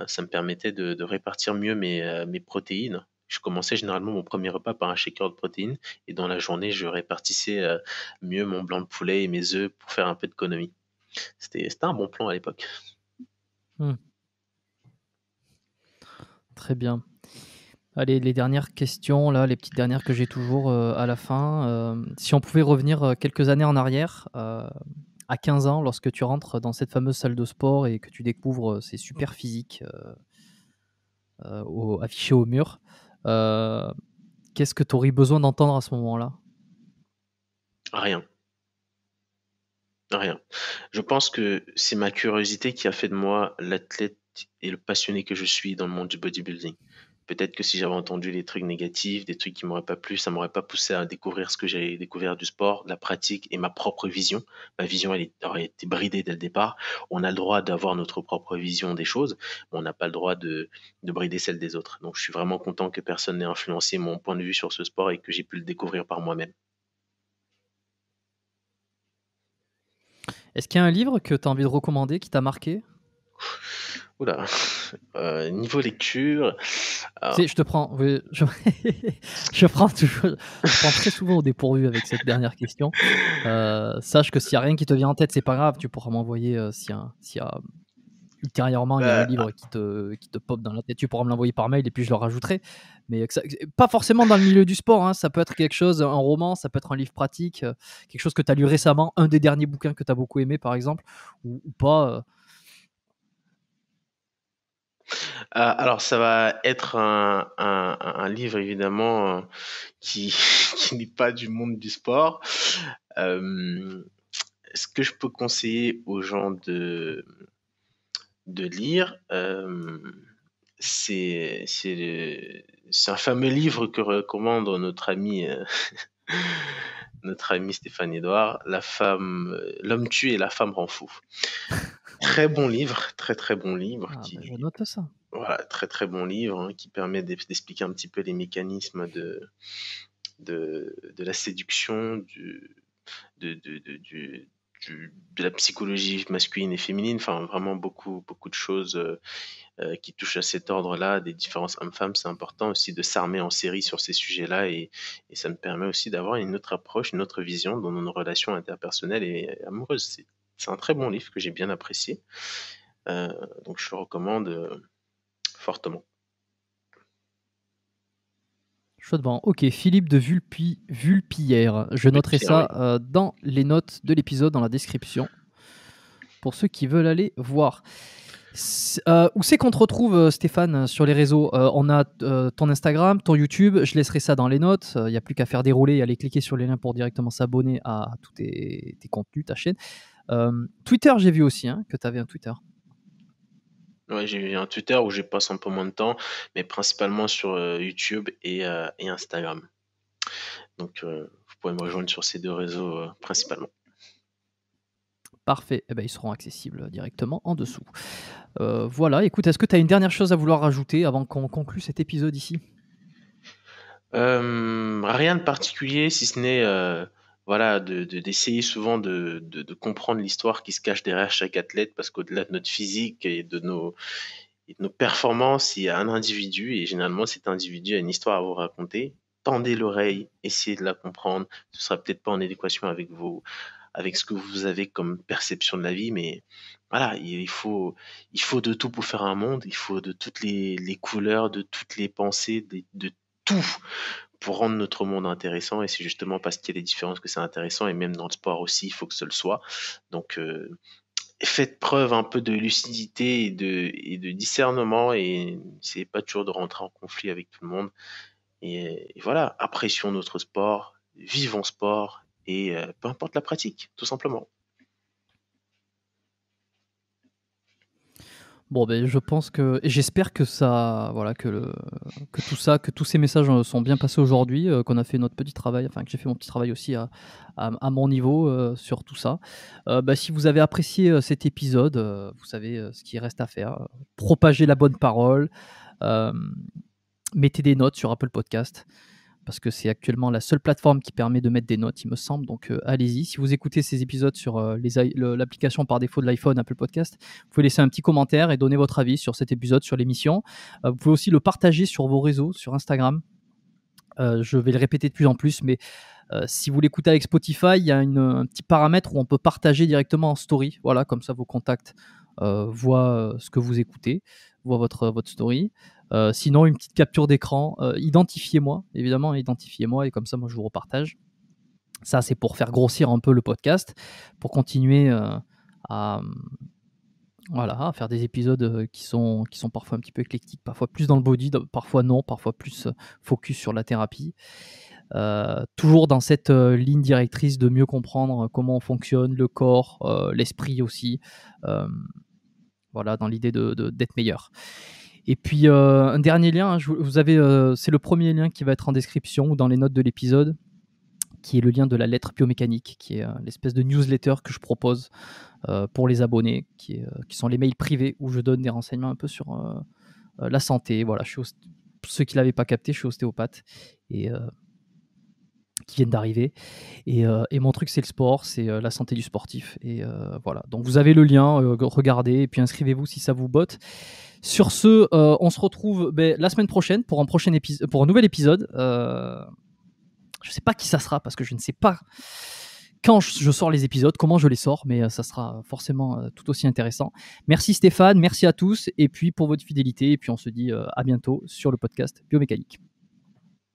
ça me permettait de, répartir mieux mes, protéines. Je commençais généralement mon premier repas par un shaker de protéines, et dans la journée, je répartissais mieux mon blanc de poulet et mes œufs pour faire un peu d'économie. C'était un bon plan à l'époque. Hmm. Très bien. Allez, les dernières questions, là, les petites dernières que j'ai toujours euh, à la fin. Euh, si on pouvait revenir euh, quelques années en arrière, à 15 ans, lorsque tu rentres dans cette fameuse salle de sport et que tu découvres ces super physiques affichées affichés au mur, qu'est-ce que tu aurais besoin d'entendre à ce moment-là Rien. Rien. Je pense que c'est ma curiosité qui a fait de moi l'athlète et le passionné que je suis dans le monde du bodybuilding. Peut-être que si j'avais entendu les trucs négatifs, des trucs qui m'auraient pas plu, ça m'aurait pas poussé à découvrir ce que j'avais découvert du sport, de la pratique et ma propre vision. Ma vision, elle aurait été bridée dès le départ. On a le droit d'avoir notre propre vision des choses, mais on n'a pas le droit de, de, brider celle des autres. Donc, je suis vraiment content que personne n'ait influencé mon point de vue sur ce sport et que j'ai pu le découvrir par moi-même. Est-ce qu'il y a un livre que tu as envie de recommander qui t'a marqué Oula. Euh, niveau lecture. Euh, je te prends. je... prends très souvent au dépourvu avec cette dernière question. Euh, sache que s'il n'y a rien qui te vient en tête, c'est pas grave. Tu pourras m'envoyer si s'il y, a. Ultérieurement, y a un livre qui te, qui te pop dans la tête. Tu pourras me l'envoyer par mail et puis je le rajouterai. Mais pas forcément dans le milieu du sport. Hein, ça peut être quelque chose, un roman, ça peut être un livre pratique, quelque chose que tu as lu récemment, un des derniers bouquins que tu as beaucoup aimé, par exemple, ou pas. Euh, alors, ça va être un, livre évidemment euh, qui, n'est pas du monde du sport. Euh, ce que je peux conseiller aux gens de, de lire, c'est un fameux livre que recommande notre ami. notre ami Stéphane Edouard, la femme, l'homme tué et la femme rend fou. Très bon livre, très très bon livre. Ah, qui... Bah, note ça. Voilà, très très bon livre hein, qui permet d'expliquer un petit peu les mécanismes de, de, la séduction, du, de, du, de la psychologie masculine et féminine, enfin vraiment beaucoup, beaucoup de choses euh, euh, qui touchent à cet ordre-là, des différences hommes-femmes, c'est important aussi de s'armer en série sur ces sujets-là et, et, ça me permet aussi d'avoir une autre approche, une autre vision dans nos relations interpersonnelles et amoureuses. C'est un très bon livre que j'ai bien apprécié. Euh, donc je le recommande euh, fortement. Chaudement. Ok, Philippe de Vulpi, Vulpillère. Je noterai ça euh, dans les notes de l'épisode, dans la description, pour ceux qui veulent aller voir. où c'est qu'on te retrouve, Stéphane, sur les réseaux On a ton Instagram, ton YouTube, je laisserai ça dans les notes. Il n'y a plus qu'à faire dérouler et aller cliquer sur les liens pour directement s'abonner à tous tes, tes, contenus, ta chaîne. Euh, Twitter, j'ai vu aussi hein, que tu avais un Twitter. Ouais, j'ai un Twitter où je passe un peu moins de temps, mais principalement sur euh, YouTube euh, et, Instagram. Donc, vous pouvez me rejoindre sur ces deux réseaux principalement. Parfait. Eh ben, ils seront accessibles directement en dessous. voilà. Écoute, est-ce que tu as une dernière chose à vouloir rajouter avant qu'on conclue cet épisode ici Rien de particulier, si ce n'est voilà, d'essayer de, souvent de, comprendre l'histoire qui se cache derrière chaque athlète, parce qu'au-delà de notre physique et de nos, nos performances, il y a un individu, et généralement cet individu a une histoire à vous raconter. Tendez l'oreille, essayez de la comprendre. Ce ne sera peut-être pas en adéquation avec vos, avec ce que vous avez comme perception de la vie, mais voilà, il faut, il faut de tout pour faire un monde, il faut de toutes les, couleurs, de toutes les pensées, de, de tout pour rendre notre monde intéressant. Et c'est justement parce qu'il y a des différences que c'est intéressant. Et même dans le sport aussi, il faut que ce le soit. Donc, euh, faites preuve un peu de lucidité et de, et de discernement. Et c'est pas toujours de rentrer en conflit avec tout le monde. Et, voilà, apprécions notre sport, vivons sport. Et euh, peu importe la pratique, tout simplement. Bon, ben, je pense que j'espère que ça, voilà, que, tout ça, que tous ces messages euh, sont bien passés aujourd'hui, euh, qu'on a fait notre petit travail, enfin que j'ai fait mon petit travail aussi à, mon niveau euh, sur tout ça. Ben, si vous avez apprécié cet épisode, vous savez ce qu'il reste à faire propagez la bonne parole, mettez des notes sur Apple Podcast parce que c'est actuellement la seule plateforme qui permet de mettre des notes, il me semble. Donc euh, allez-y. Si vous écoutez ces épisodes sur euh, l'application par défaut de l'iPhone, Apple Podcast, vous pouvez laisser un petit commentaire et donner votre avis sur cet épisode, sur l'émission. Euh, vous pouvez aussi le partager sur vos réseaux, sur Instagram. je vais le répéter de plus en plus, mais si vous l'écoutez avec Spotify, il y a un petit paramètre où on peut partager directement en story. Voilà, comme ça vos contacts voient ce que vous écoutez, voient votre, votre story. Euh, sinon, une petite capture d'écran. Euh, identifiez-moi, évidemment, identifiez-moi et comme ça, moi, je vous repartage. Ça, c'est pour faire grossir un peu le podcast, pour continuer euh, à, voilà, faire des épisodes qui sont, qui sont parfois un petit peu éclectiques, parfois plus dans le body, parfois non, parfois plus focus sur la thérapie. toujours dans cette ligne directrice de mieux comprendre comment on fonctionne, le corps, l'esprit aussi. voilà, dans l'idée de, d'être meilleur. Et puis euh, un dernier lien, hein, vous avez, euh, c'est le premier lien qui va être en description ou dans les notes de l'épisode, qui est le lien de la lettre biomécanique, qui est euh, l'espèce de newsletter que je propose pour les abonnés, qui, sont les mails privés où je donne des renseignements un peu sur la santé. Voilà, je suis pour ceux qui l'avaient pas capté, je suis ostéopathe et qui viennent d'arriver. Et, mon truc, c'est le sport, c'est la santé du sportif. Et voilà. Donc vous avez le lien, regardez et puis inscrivez-vous si ça vous botte. Sur ce, euh, on se retrouve ben, la semaine prochaine pour un, prochain pour un nouvel épisode. Euh, je ne sais pas qui ça sera parce que je ne sais pas quand je, sors les épisodes, comment je les sors, mais euh, ça sera forcément tout aussi intéressant. Merci Stéphane, merci à tous et puis pour votre fidélité. Et puis on se dit à bientôt sur le podcast Biomécanique.